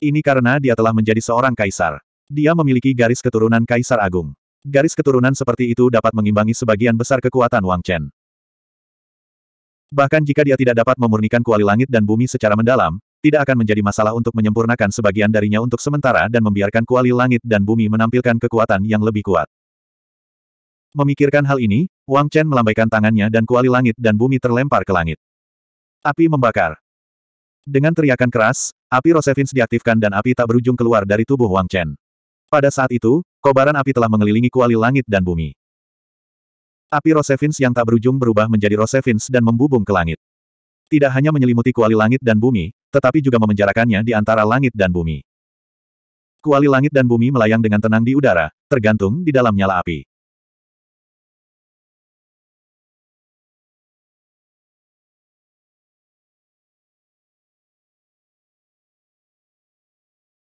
Ini karena dia telah menjadi seorang kaisar. Dia memiliki garis keturunan kaisar agung. Garis keturunan seperti itu dapat mengimbangi sebagian besar kekuatan Wang Chen. Bahkan jika dia tidak dapat memurnikan kuali langit dan bumi secara mendalam, tidak akan menjadi masalah untuk menyempurnakan sebagian darinya untuk sementara dan membiarkan kuali langit dan bumi menampilkan kekuatan yang lebih kuat. Memikirkan hal ini, Wang Chen melambaikan tangannya dan kuali langit dan bumi terlempar ke langit. Api membakar. Dengan teriakan keras, api Rosevins diaktifkan dan api tak berujung keluar dari tubuh Wang Chen. Pada saat itu, kobaran api telah mengelilingi kuali langit dan bumi. Api Rosevins yang tak berujung berubah menjadi Rosevins dan membubung ke langit. Tidak hanya menyelimuti kuali langit dan bumi, tetapi juga memenjarakannya di antara langit dan bumi. Kuali langit dan bumi melayang dengan tenang di udara, tergantung di dalam nyala api.